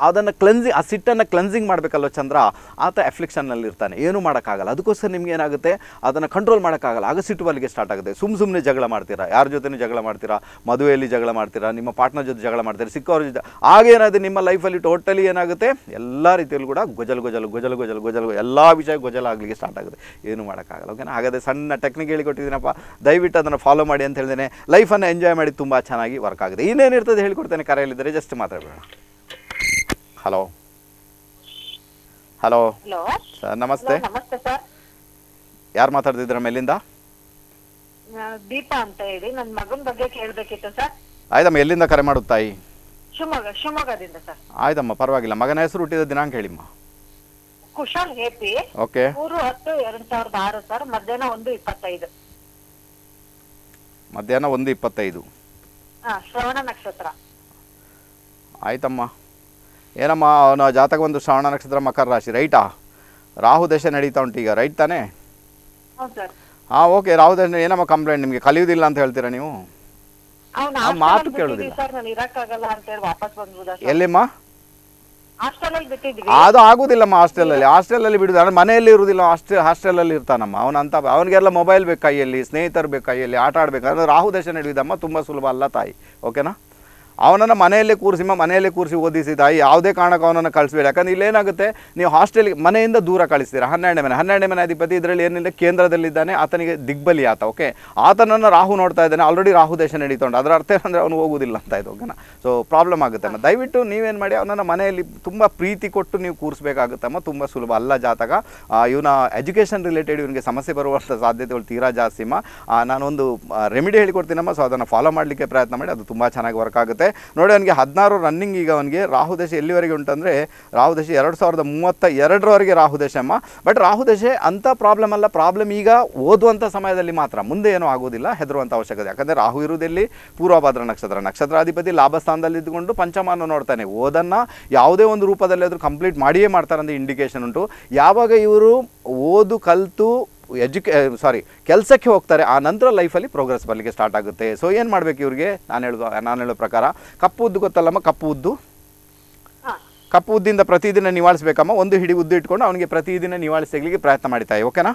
ಅದನ್ನು ಕ್ಲೆನ್ಸಿಂಗ್ ಆ ಸಿಟ್ಟನ್ನು ಕ್ಲೆನ್ಸಿಂಗ್ ಮಾಡಬೇಕಲ್ವ ಚಂದ್ರ ಆತ ಎಫ್ಲಿಕ್ಷನ್ನಲ್ಲಿ ಇರ್ತಾನೆ ಏನೂ ಮಾಡೋಕ್ಕಾಗಲ್ಲ ಅದಕ್ಕೋಸ್ಕರ ನಿಮ್ಗೆ ಏನಾಗುತ್ತೆ ಅದನ್ನು ಕಂಟ್ರೋಲ್ ಮಾಡೋಕ್ಕಾಗಲ್ಲ ಆಗ ಸಿಟ್ಟು ಬರಲಿಕ್ಕೆ ಸ್ಟಾರ್ಟ್ ಆಗುತ್ತೆ ಸುಮ್ಮ ಸುಮ್ಮನೆ ಜಗಳ ಮಾಡ್ತೀರಾ ಯಾರ ಜೊತೆನೂ ಜಗಳ ಮಾಡ್ತೀರಾ ಮದುವೆಯಲ್ಲಿ ಜಗಳ ಮಾಡ್ತೀರಾ ನಿಮ್ಮ ಪಾರ್ಟ್ನರ್ ಜೊತೆ ಜಗಳ ಮಾಡ್ತೀರಾ ಸಿಕ್ಕೋರ ಜೊತೆ ಆಗೇನಾದರೆ ನಿಮ್ಮ ಲೈಫಲ್ಲಿ ಟೋಟಲಿ ಏನಾಗುತ್ತೆ ಎಲ್ಲ ರೀತಿಯಲ್ಲೂ ಕೂಡ ಗೊಜಲ್ ಗೊಜಲು ಗೊಜಲು ಗೊಜಲು ಗೊಜಲು ಎಲ್ಲ ವಿಷಯ ಗೊಜಲ ಆಗಲಿಕ್ಕೆ ಸ್ಟಾರ್ಟ್ ಆಗುತ್ತೆ ಏನು ಮಾಡೋಕ್ಕಾಗಲ್ಲ ಓಕೆನಾ ಹಾಗಾದರೆ ಸಣ್ಣ ಟೆಕ್ನಿಕ್ ಹೇಳಿಕೊಟ್ಟಿದ್ದೀನಪ್ಪ ದಯವಿಟ್ಟು ಅದನ್ನು ಫಾಲೋ ಮಾಡಿ ಅಂತ ಹೇಳಿದ್ದೇನೆ ಲೈಫನ್ನು ಎಂಜಾಯ್ ಮಾಡಿ ತುಂಬ ಚೆನ್ನಾಗಿ ವರ್ಕ್ ಆಗುತ್ತೆ ಇನ್ನೇನಿರ್ತದೆ ಹೇಳಿಕೊಡ್ತೇನೆ ಕರೆಯಲ್ಲಿದ್ದರೆ ಜಸ್ಟ್ ಮಾತಾಡಬೇಡ ಹಲೋ ಹಲೋ ಸರ್ ನಮಸ್ತೆ ಯಾರು ಮಾತಾಡ್ತಿದ್ರ ಮೇಲಿಂದ ದೀಪಾ ಅಂತ ಹೇಳಿ ನನ್ನ ಮಗನ ಬಗ್ಗೆ ಕೇಳಬೇಕಿತ್ತು ಸರ್ ಆಯ್ತಮ್ಮ ಎಲ್ಲಿಂದ ಕರೆ ಮಾಡುತ್ತಾಯಿ ಶಿವಮೊಗ್ಗ ಶಿವಮೊಗ್ಗದಿಂದ ಸರ್ ಆಯ್ತಮ್ಮ ಪರವಾಗಿಲ್ಲ ಮಗನ ಹೆಸರು ಹುಟ್ಟಿದ ದಿನಾಂಕ ಹೇಳಿಮ್ಮ ಕುಶಾಲ್ ಎಪಿ ಓಕೆ ಮೂರು ಹತ್ತು ಎರಡ್ ಸಾವಿರದ ಆರು ಸರ್ ಮಧ್ಯಾಹ್ನ ಒಂದು ಇಪ್ಪತ್ತೈದು ಮಧ್ಯಾಹ್ನ ಒಂದು ಇಪ್ಪತ್ತೈದು ಶ್ರವಣ ನಕ್ಷತ್ರ ಆಯ್ತಮ್ಮ ಏನಮ್ಮ ಅವನ ಜಾತಕ ಒಂದು ಶ್ರವಣ ನಕ್ಷತ್ರ ಮಕರ ರಾಶಿ ರೈಟಾ ರಾಹು ದಶೆ ನಡೀತಾ ಉಂಟು ಈಗ ರೈಟ್ ತಾನೇ ಹಾ ಓಕೆ ರಾಹು ದಶೆ ಏನಮ್ಮ ಕಂಪ್ಲೇಂಟ್ ನಿಮಗೆ ಕಲಿಯುವುದಿಲ್ಲ ಅಂತ ಹೇಳ್ತೀರಾ ನೀವು ಮಾತು ಕೇಳುದಿಲ್ಲ ಎಲ್ಲಿಮ್ಮ ಅದು ಆಗುದಿಲ್ಲಮ್ಮ ಹಾಸ್ಟೆಲ್ ಅಲ್ಲಿ ಬಿಡುದು ಅಂದ್ರೆ ಮನೆಯಲ್ಲಿ ಇರುದಿಲ್ಲ ಹಾಸ್ಟೆಲ್ ಅಲ್ಲಿ ಇರ್ತಾನಮ್ಮ ಅವನಂತ ಅವನಿಗೆಲ್ಲ ಮೊಬೈಲ್ ಬೇಕು ಕೈಯಲ್ಲಿ ಸ್ನೇಹಿತರು ಬೇಕು ಕೈಯಲ್ಲಿ ಆಟ ಅಂದ್ರೆ ರಾಹು ದರ್ಶನ ಹಿಡಿದಮ್ಮ ತುಂಬಾ ಸುಲಭ ಅಲ್ಲ ತಾಯಿ ಓಕೆನಾ ಅವನನ್ನು ಮನೆಯಲ್ಲೇ ಕೂರಿಸಿ ಮನೆಯಲ್ಲೇ ಕೂರಿಸಿ ಓದಿಸಿ ತಾಯಿ ಯಾವುದೇ ಕಾರಣಕ್ಕೆ ಅವನನ್ನು ಕಳಿಸ್ಬೇಡಿ ಯಾಕಂದ್ರೆ ಇಲ್ಲೇನಾಗುತ್ತೆ ನೀವು ಹಾಸ್ಟೆಲ್ಗೆ ಮನೆಯಿಂದ ದೂರ ಕಳಿಸ್ತೀರಾ ಹನ್ನೆರಡನೇ ಮನೆ ಹನ್ನೆರಡನೇ ಮನೆ ಅಧಿಪತಿ ಇದರಲ್ಲಿ ಏನಿಲ್ಲ ಕೇಂದ್ರದಲ್ಲಿದ್ದಾನೆ ಆತನಿಗೆ ದಿಗ್ಬಲಿ ಆತ ಓಕೆ ಆತನನ್ನು ರಾಹು ನೋಡ್ತಾ ಇದ್ದಾನೆ ಆಲ್ರೆಡಿ ರಾಹು ದೇಶ ನಡೀತೊಂಡು ಅದರ ಅರ್ಥ ಏನಂದರೆ ಅವನು ಹೋಗೋದಿಲ್ಲ ಅಂತ ಇದು ಓಕೆನಾ ಸೊ ಪ್ರಾಬ್ಲಮ್ ಆಗುತ್ತೆ ಅಮ್ಮ ದಯವಿಟ್ಟು ನೀವೇನು ಮಾಡಿ ಅವನನ್ನು ಮನೆಯಲ್ಲಿ ತುಂಬ ಪ್ರೀತಿ ಕೊಟ್ಟು ನೀವು ಕೂರಿಸಬೇಕಾಗುತ್ತಮ್ಮ ತುಂಬ ಸುಲಭ ಅಲ್ಲ ಜಾತಕ ಇವನ ಎಜುಕೇಷನ್ ರಿಲೇಟೆಡ್ ಇವನಿಗೆ ಸಮಸ್ಯೆ ಬರುವಂಥ ಸಾಧ್ಯತೆಗಳು ತೀರಾ ಜಾಸ್ತಿಮ್ಮ ನಾನೊಂದು ರೆಮಿಡಿ ಹೇಳಿಕೊಡ್ತೀನಮ್ಮ ಸೊ ಅದನ್ನು ಫಾಲೋ ಮಾಡಲಿಕ್ಕೆ ಪ್ರಯತ್ನ ಮಾಡಿ ಅದು ತುಂಬ ಚೆನ್ನಾಗಿ ವರ್ಕ್ ಆಗುತ್ತೆ ನೋಡಿ ಅವನಿಗೆ ಹದಿನಾರು ರನ್ನಿಂಗ್ ಈಗ ಅವನಿಗೆ ರಾಹು ದಶೆ ಎಲ್ಲಿವರೆಗೆ ಉಂಟಂದರೆ ರಾಹು ದಶೆ ಎರಡು ಸಾವಿರದ ಮೂವತ್ತ ಎರಡರವರೆಗೆ ರಾಹು ದಶೆ ಅಮ್ಮ ಬಟ್ ರಾಹು ದಶೆ ಅಂಥ ಪ್ರಾಬ್ಲಮ್ ಅಲ್ಲ ಪ್ರಾಬ್ಲಮ್ ಈಗ ಓದುವಂಥ ಸಮಯದಲ್ಲಿ ಮಾತ್ರ ಮುಂದೆ ಏನೂ ಆಗೋದಿಲ್ಲ ಹೆದರುವಂಥ ಅವಶ್ಯಕತೆ ಯಾಕಂದರೆ ರಾಹು ಇರುವುದಲ್ಲಿ ಪೂರ್ವಭಾದ್ರ ನಕ್ಷತ್ರ ನಕ್ಷತ್ರಾಧಿಪತಿ ಲಾಭಸ್ಥಾನದಲ್ಲಿ ಇದ್ದುಕೊಂಡು ಪಂಚಮಾನ ನೋಡ್ತಾನೆ ಓದನ್ನು ಯಾವುದೇ ಒಂದು ರೂಪದಲ್ಲಿ ಅದು ಕಂಪ್ಲೀಟ್ ಮಾಡಿಯೇ ಮಾಡ್ತಾರಂತ ಇಂಡಿಕೇಶನ್ ಉಂಟು ಯಾವಾಗ ಇವರು ಓದು ಕಲಿತು ಎಜುಕೇ ಸಾರಿ ಕೆಲಸಕ್ಕೆ ಹೋಗ್ತಾರೆ ಆ ನಂತರ ಲೈಫಲ್ಲಿ ಪ್ರೋಗ್ರೆಸ್ ಬರಲಿಕ್ಕೆ ಸ್ಟಾರ್ಟ್ ಆಗುತ್ತೆ ಸೊ ಏನು ಮಾಡಬೇಕು ಇವ್ರಿಗೆ ನಾನು ಹೇಳುವ ನಾನು ಹೇಳೋ ಪ್ರಕಾರ ಕಪ್ಪು ಉದ್ದು ಗೊತ್ತಲ್ಲಮ್ಮ ಕಪ್ಪು ಉದ್ದು ಕಪ್ಪು ಉದ್ದಿಂದ ಪ್ರತಿದಿನ ನಿವಾಳಿಸ್ಬೇಕಮ್ಮ ಒಂದು ಹಿಡಿ ಉದ್ದು ಇಟ್ಕೊಂಡು ಅವನಿಗೆ ಪ್ರತಿದಿನ ನಿವಾಳಿಸ್ಲಿಕ್ಕೆ ಪ್ರಯತ್ನ ಮಾಡ್ತಾಯಿ ಓಕೆನಾ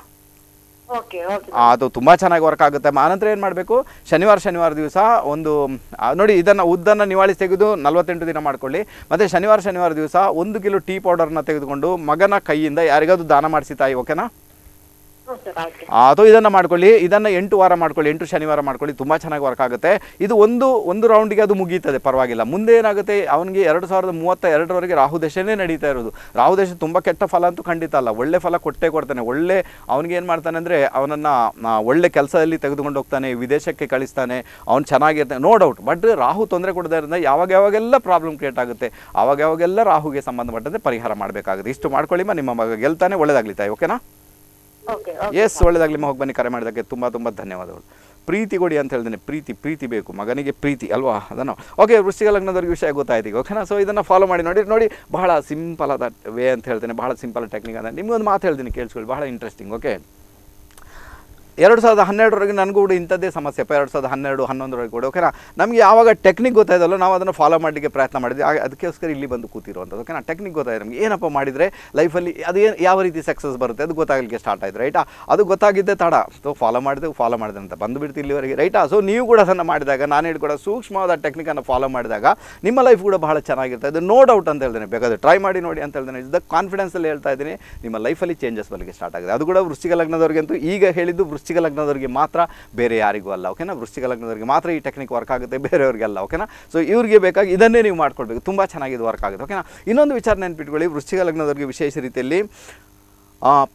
ಅದು ತುಂಬ ಚೆನ್ನಾಗಿ ವರ್ಕ್ ಆಗುತ್ತೆ ನಂತರ ಏನು ಮಾಡಬೇಕು ಶನಿವಾರ ಶನಿವಾರ ದಿವಸ ಒಂದು ನೋಡಿ ಇದನ್ನು ಉದ್ದನ್ನು ನಿವಾಳಿಸಿ ತೆಗೆದು ನಲ್ವತ್ತೆಂಟು ದಿನ ಮಾಡ್ಕೊಳ್ಳಿ ಮತ್ತೆ ಶನಿವಾರ ಶನಿವಾರ ದಿವಸ ಒಂದು ಕಿಲೋ ಟೀ ಪೌಡರ್ನ ತೆಗೆದುಕೊಂಡು ಮಗನ ಕೈಯಿಂದ ಯಾರಿಗಾದ್ರು ದಾನ ಮಾಡಿಸಿ ತಾಯಿ ಓಕೆನಾ ಅದು ಇದನ್ನು ಮಾಡ್ಕೊಳ್ಳಿ ಇದನ್ನು ಎಂಟು ವಾರ ಮಾಡ್ಕೊಳ್ಳಿ ಎಂಟು ಶನಿವಾರ ಮಾಡ್ಕೊಳ್ಳಿ ತುಂಬ ಚೆನ್ನಾಗಿ ವರ್ಕ್ ಆಗುತ್ತೆ ಇದು ಒಂದು ಒಂದು ರೌಂಡಿಗೆ ಅದು ಮುಗೀತದೆ ಪರವಾಗಿಲ್ಲ ಮುಂದೆ ಏನಾಗುತ್ತೆ ಅವನಿಗೆ ಎರಡು ಸಾವಿರದ ಮೂವತ್ತ ಎರಡರವರೆಗೆ ರಾಹು ನಡೀತಾ ಇರೋದು ರಾಹು ದಶೆ ತುಂಬ ಕೆಟ್ಟ ಫಲ ಅಂತೂ ಖಂಡಿತ ಅಲ್ಲ ಒಳ್ಳೆ ಫಲ ಕೊಟ್ಟೇ ಕೊಡ್ತಾನೆ ಒಳ್ಳೆ ಅವನಿಗೆ ಏನು ಮಾಡ್ತಾನೆ ಅಂದರೆ ಅವನನ್ನು ಒಳ್ಳೆ ಕೆಲಸದಲ್ಲಿ ತೆಗೆದುಕೊಂಡು ಹೋಗ್ತಾನೆ ವಿದೇಶಕ್ಕೆ ಕಳಿಸ್ತಾನೆ ಅವ್ನು ಚೆನ್ನಾಗಿರ್ತಾನೆ ನೋ ಡೌಟ್ ಬಟ್ ರಾಹು ತೊಂದರೆ ಕೊಡೋದ್ರಿಂದ ಯಾವಾಗ ಯಾವಾಗೆಲ್ಲ ಪ್ರಾಬ್ಲಮ್ ಕ್ರಿಯೇಟ್ ಆಗುತ್ತೆ ಆವಾಗ ಯಾವಾಗೆಲ್ಲ ರಾಹುಗೆ ಸಂಬಂಧಪಟ್ಟಂತೆ ಪರಿಹಾರ ಮಾಡಬೇಕಾಗುತ್ತೆ ಇಷ್ಟು ಮ ನಿಮ್ಮ ಮಗ ಗೆಲ್ತಾನೆ ತಾಯಿ ಓಕೆನಾ ಎಸ್ ಒಳ್ಳೆದಾಗಲಿ ಹೋಗಿ ಬನ್ನಿ ಕರೆ ಮಾಡಿದ್ದಕ್ಕೆ ತುಂಬ ತುಂಬ ಧನ್ಯವಾದಗಳು ಪ್ರೀತಿ ಕೊಡಿ ಅಂತ ಹೇಳಿದ್ರೆ ಪ್ರೀತಿ ಪ್ರೀತಿ ಬೇಕು ಮಗನಿಗೆ ಪ್ರೀತಿ ಅಲ್ವಾ ಅದನ್ನು ಓಕೆ ವೃಷ್ಟಿಕ ಲಗ್ನದವ್ರಿಗೆ ವಿಷಯ ಗೊತ್ತಾಯ್ತು ಓಕೆನಾ ಸೊ ಇದನ್ನು ಫಾಲೋ ಮಾಡಿ ನೋಡಿ ನೋಡಿ ಬಹಳ ಸಿಂಪಲ್ ಆದ ವೇ ಅಂತ ಹೇಳ್ತೇನೆ ಬಹಳ ಸಿಂಪಲ್ ಟೆಕ್ನಿಕ್ ಅದ ನಿಮಗೊಂದು ಮಾತು ಹೇಳ್ತೀನಿ ಕೇಳಿಸ್ಕೊಳ್ಳಿ ಬಹಳ ಇಂಟ್ರೆಸ್ಟಿಂಗ್ ಓಕೆ ಎರಡು ಸಾವಿರದ ಹನ್ನೆರಡರವರೆಗೆ ನನಗೂ ಕೂಡ ಇಂಥದ್ದೇ ಸಮಸ್ಯೆ ಅಪ್ಪ ಎರಡು ಸಾವಿರದ ಹನ್ನೆರಡು ಹನ್ನೊಂದರವರೆಗೆ ಕೂಡ ಓಕೆನಾ ನಮಗೆ ಯಾವಾಗ ಟೆಕ್ನಿಕ್ ಗೊತ್ತಾಯಿದಲ್ಲ ನಾವು ಅದನ್ನು ಫಾಲೋ ಮಾಡಲಿಕ್ಕೆ ಪ್ರಯತ್ನ ಮಾಡಿದ್ವಿ ಅದಕ್ಕೋಸ್ಕರ ಇಲ್ಲಿ ಬಂದು ಕೂತಿರುವಂಥದ್ದು ಓಕೆನಾ ಟೆಕ್ನಿಕ್ ಗೊತ್ತಾಯಿತು ನಮಗೆ ಏನಪ್ಪ ಮಾಡಿದರೆ ಲೈಫಲ್ಲಿ ಅದೇನು ಯಾವ ರೀತಿ ಸಕ್ಸಸ್ ಬರುತ್ತೆ ಅದು ಗೊತ್ತಾಗಲಿಕ್ಕೆ ಸ್ಟಾರ್ಟ್ ಆಯಿತು ರೈಟಾ ಅದು ಗೊತ್ತಾಗಿದ್ದೆ ತಡ ಸೊ ಫಾಲೋ ಮಾಡಿದೆ ಫಾಲೋ ಮಾಡಿದೆ ಅಂತ ಬಂದುಬಿಡ್ತು ಇಲ್ಲಿವರೆಗೆ ರೈಟಾ ಸೊ ನೀವು ಕೂಡ ಅದನ್ನು ಮಾಡಿದಾಗ ನಾನು ಹೇಳ್ಕೊಡೋ ಸೂಕ್ಷ್ಮವಾದ ಟೆಕ್ನಿಕನ್ನು ಫಾಲೋ ಮಾಡಿದಾಗ ನಿಮ್ಮ ಲೈಫ್ ಕೂಡ ಬಹಳ ಚೆನ್ನಾಗಿರ್ತಾ ಅದು ನೋ ಡೌಟ್ ಅಂತ ಹೇಳ್ತೇನೆ ಬೇಕಾದ್ರೆ ಟ್ರೈ ಮಾಡಿ ನೋಡಿ ಅಂತ ಹೇಳ್ತೇನೆ ಕಾನ್ಫಿಡೆನ್ಸ್ ಕಾನ್ಫಿಡೆನ್ಸಲ್ಲಿ ಹೇಳ್ತಾ ಇದ್ದೀನಿ ನಿಮ್ಮ ಲೈಫಲ್ಲಿ ಚೇಂಜಸ್ ಬರಲಿಕ್ಕೆ ಸ್ಟಾರ್ಟ್ ಆಗಿದೆ ಅದು ಕೂಡ ವೃಷ್ಟಿಕ ಲಗ್ನದವ್ರಿಗಂತೂ ಈಗ ಹೇಳಿದ್ದು ವೃಷ್ಟಿ ವೃಶ್ಚಿಕ ಲಗ್ನದವರಿಗೆ ಮಾತ್ರ ಬೇರೆ ಯಾರಿಗೂ ಅಲ್ಲ ಓಕೆನಾ ವೃಶ್ಚಿಕ ಲಗ್ನದವರಿಗೆ ಮಾತ್ರ ಈ ಟೆಕ್ನಿಕ್ ವರ್ಕ್ ಆಗುತ್ತೆ ಅಲ್ಲ ಓಕೆನಾ ಸೊ ಇವರಿಗೆ ಬೇಕಾಗಿ ಇದನ್ನೇ ನೀವು ಮಾಡ್ಕೊಳ್ಬೇಕು ತುಂಬ ಚೆನ್ನಾಗಿ ಇದು ವರ್ಕ್ ಆಗುತ್ತೆ ಓಕೆನಾ ಇನ್ನೊಂದು ವಿಚಾರ ನೆನ್ಪಿಟ್ಕೊಳ್ಳಿ ವೃಶ್ಚಿಕ ಲಗ್ನದವರಿಗೆ ವಿಶೇಷ ರೀತಿಯಲ್ಲಿ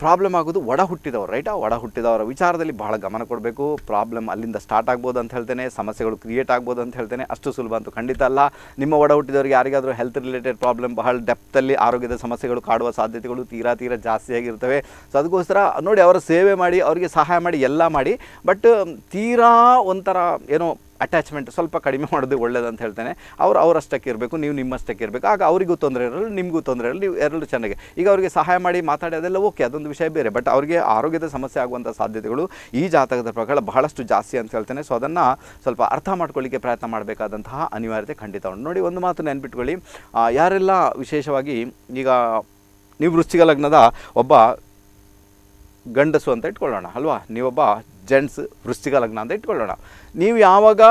ಪ್ರಾಬ್ಲಮ್ ಆಗೋದು ಒಡ ಹುಟ್ಟಿದವರು ರೈಟಾ ಒಡ ಹುಟ್ಟಿದವರ ವಿಚಾರದಲ್ಲಿ ಬಹಳ ಗಮನ ಕೊಡಬೇಕು ಪ್ರಾಬ್ಲಮ್ ಅಲ್ಲಿಂದ ಸ್ಟಾರ್ಟ್ ಆಗ್ಬೋದು ಅಂತ ಹೇಳ್ತೇನೆ ಸಮಸ್ಯೆಗಳು ಕ್ರಿಯೇಟ್ ಆಗ್ಬೋದು ಅಂತ ಹೇಳ್ತೇನೆ ಅಷ್ಟು ಸುಲಭ ಅಂತೂ ಖಂಡಿತ ಅಲ್ಲ ನಿಮ್ಮ ಒಡ ಹುಟ್ಟಿದವರಿಗೆ ಯಾರಿಗಾದರೂ ಹೆಲ್ತ್ ರಿಲೇಟೆಡ್ ಪ್ರಾಬ್ಲಮ್ ಬಹಳ ಡೆಪ್ತಲ್ಲಿ ಆರೋಗ್ಯದ ಸಮಸ್ಯೆಗಳು ಕಾಡುವ ಸಾಧ್ಯತೆಗಳು ತೀರಾ ತೀರ ಜಾಸ್ತಿಯಾಗಿರ್ತವೆ ಸೊ ಅದಕ್ಕೋಸ್ಕರ ನೋಡಿ ಅವರ ಸೇವೆ ಮಾಡಿ ಅವರಿಗೆ ಸಹಾಯ ಮಾಡಿ ಎಲ್ಲ ಮಾಡಿ ಬಟ್ ತೀರಾ ಒಂಥರ ಏನೋ ಅಟ್ಯಾಚ್ಮೆಂಟ್ ಸ್ವಲ್ಪ ಕಡಿಮೆ ಮಾಡೋದು ಅಂತ ಹೇಳ್ತೇನೆ ಅವ್ರು ಅವರಷ್ಟಕ್ಕೆ ಇರಬೇಕು ನೀವು ನಿಮ್ಮಷ್ಟಕ್ಕೆ ಇರಬೇಕು ಆಗ ಅವರಿಗೂ ತೊಂದರೆ ಇರಲ್ಲ ನಿಮಗೂ ತೊಂದರೆ ಇರಲಿ ನೀವು ಎರಡು ಚೆನ್ನಾಗಿ ಈಗ ಅವರಿಗೆ ಸಹಾಯ ಮಾಡಿ ಮಾತಾಡಿ ಅದೆಲ್ಲ ಓಕೆ ಅದೊಂದು ವಿಷಯ ಬೇರೆ ಬಟ್ ಅವರಿಗೆ ಆರೋಗ್ಯದ ಸಮಸ್ಯೆ ಆಗುವಂಥ ಸಾಧ್ಯತೆಗಳು ಈ ಜಾತಕದ ಪ್ರಕಾರ ಬಹಳಷ್ಟು ಜಾಸ್ತಿ ಅಂತ ಹೇಳ್ತೇನೆ ಸೊ ಅದನ್ನು ಸ್ವಲ್ಪ ಅರ್ಥ ಮಾಡ್ಕೊಳ್ಳಿಕ್ಕೆ ಪ್ರಯತ್ನ ಮಾಡಬೇಕಾದಂತಹ ಅನಿವಾರ್ಯತೆ ಖಂಡಿತ ಉಂಟು ನೋಡಿ ಒಂದು ಮಾತು ನೆನ್ಪಿಟ್ಕೊಳ್ಳಿ ಯಾರೆಲ್ಲ ವಿಶೇಷವಾಗಿ ಈಗ ನೀವು ವೃಶ್ಚಿಕ ಲಗ್ನದ ಒಬ್ಬ ಗಂಡಸು ಅಂತ ಇಟ್ಕೊಳ್ಳೋಣ ಅಲ್ವಾ ನೀವೊಬ್ಬ ಜೆಂಟ್ಸ್ ವೃಶ್ಚಿಕ ಲಗ್ನ ಅಂತ ಇಟ್ಕೊಳ್ಳೋಣ ನೀವು ಯಾವಾಗ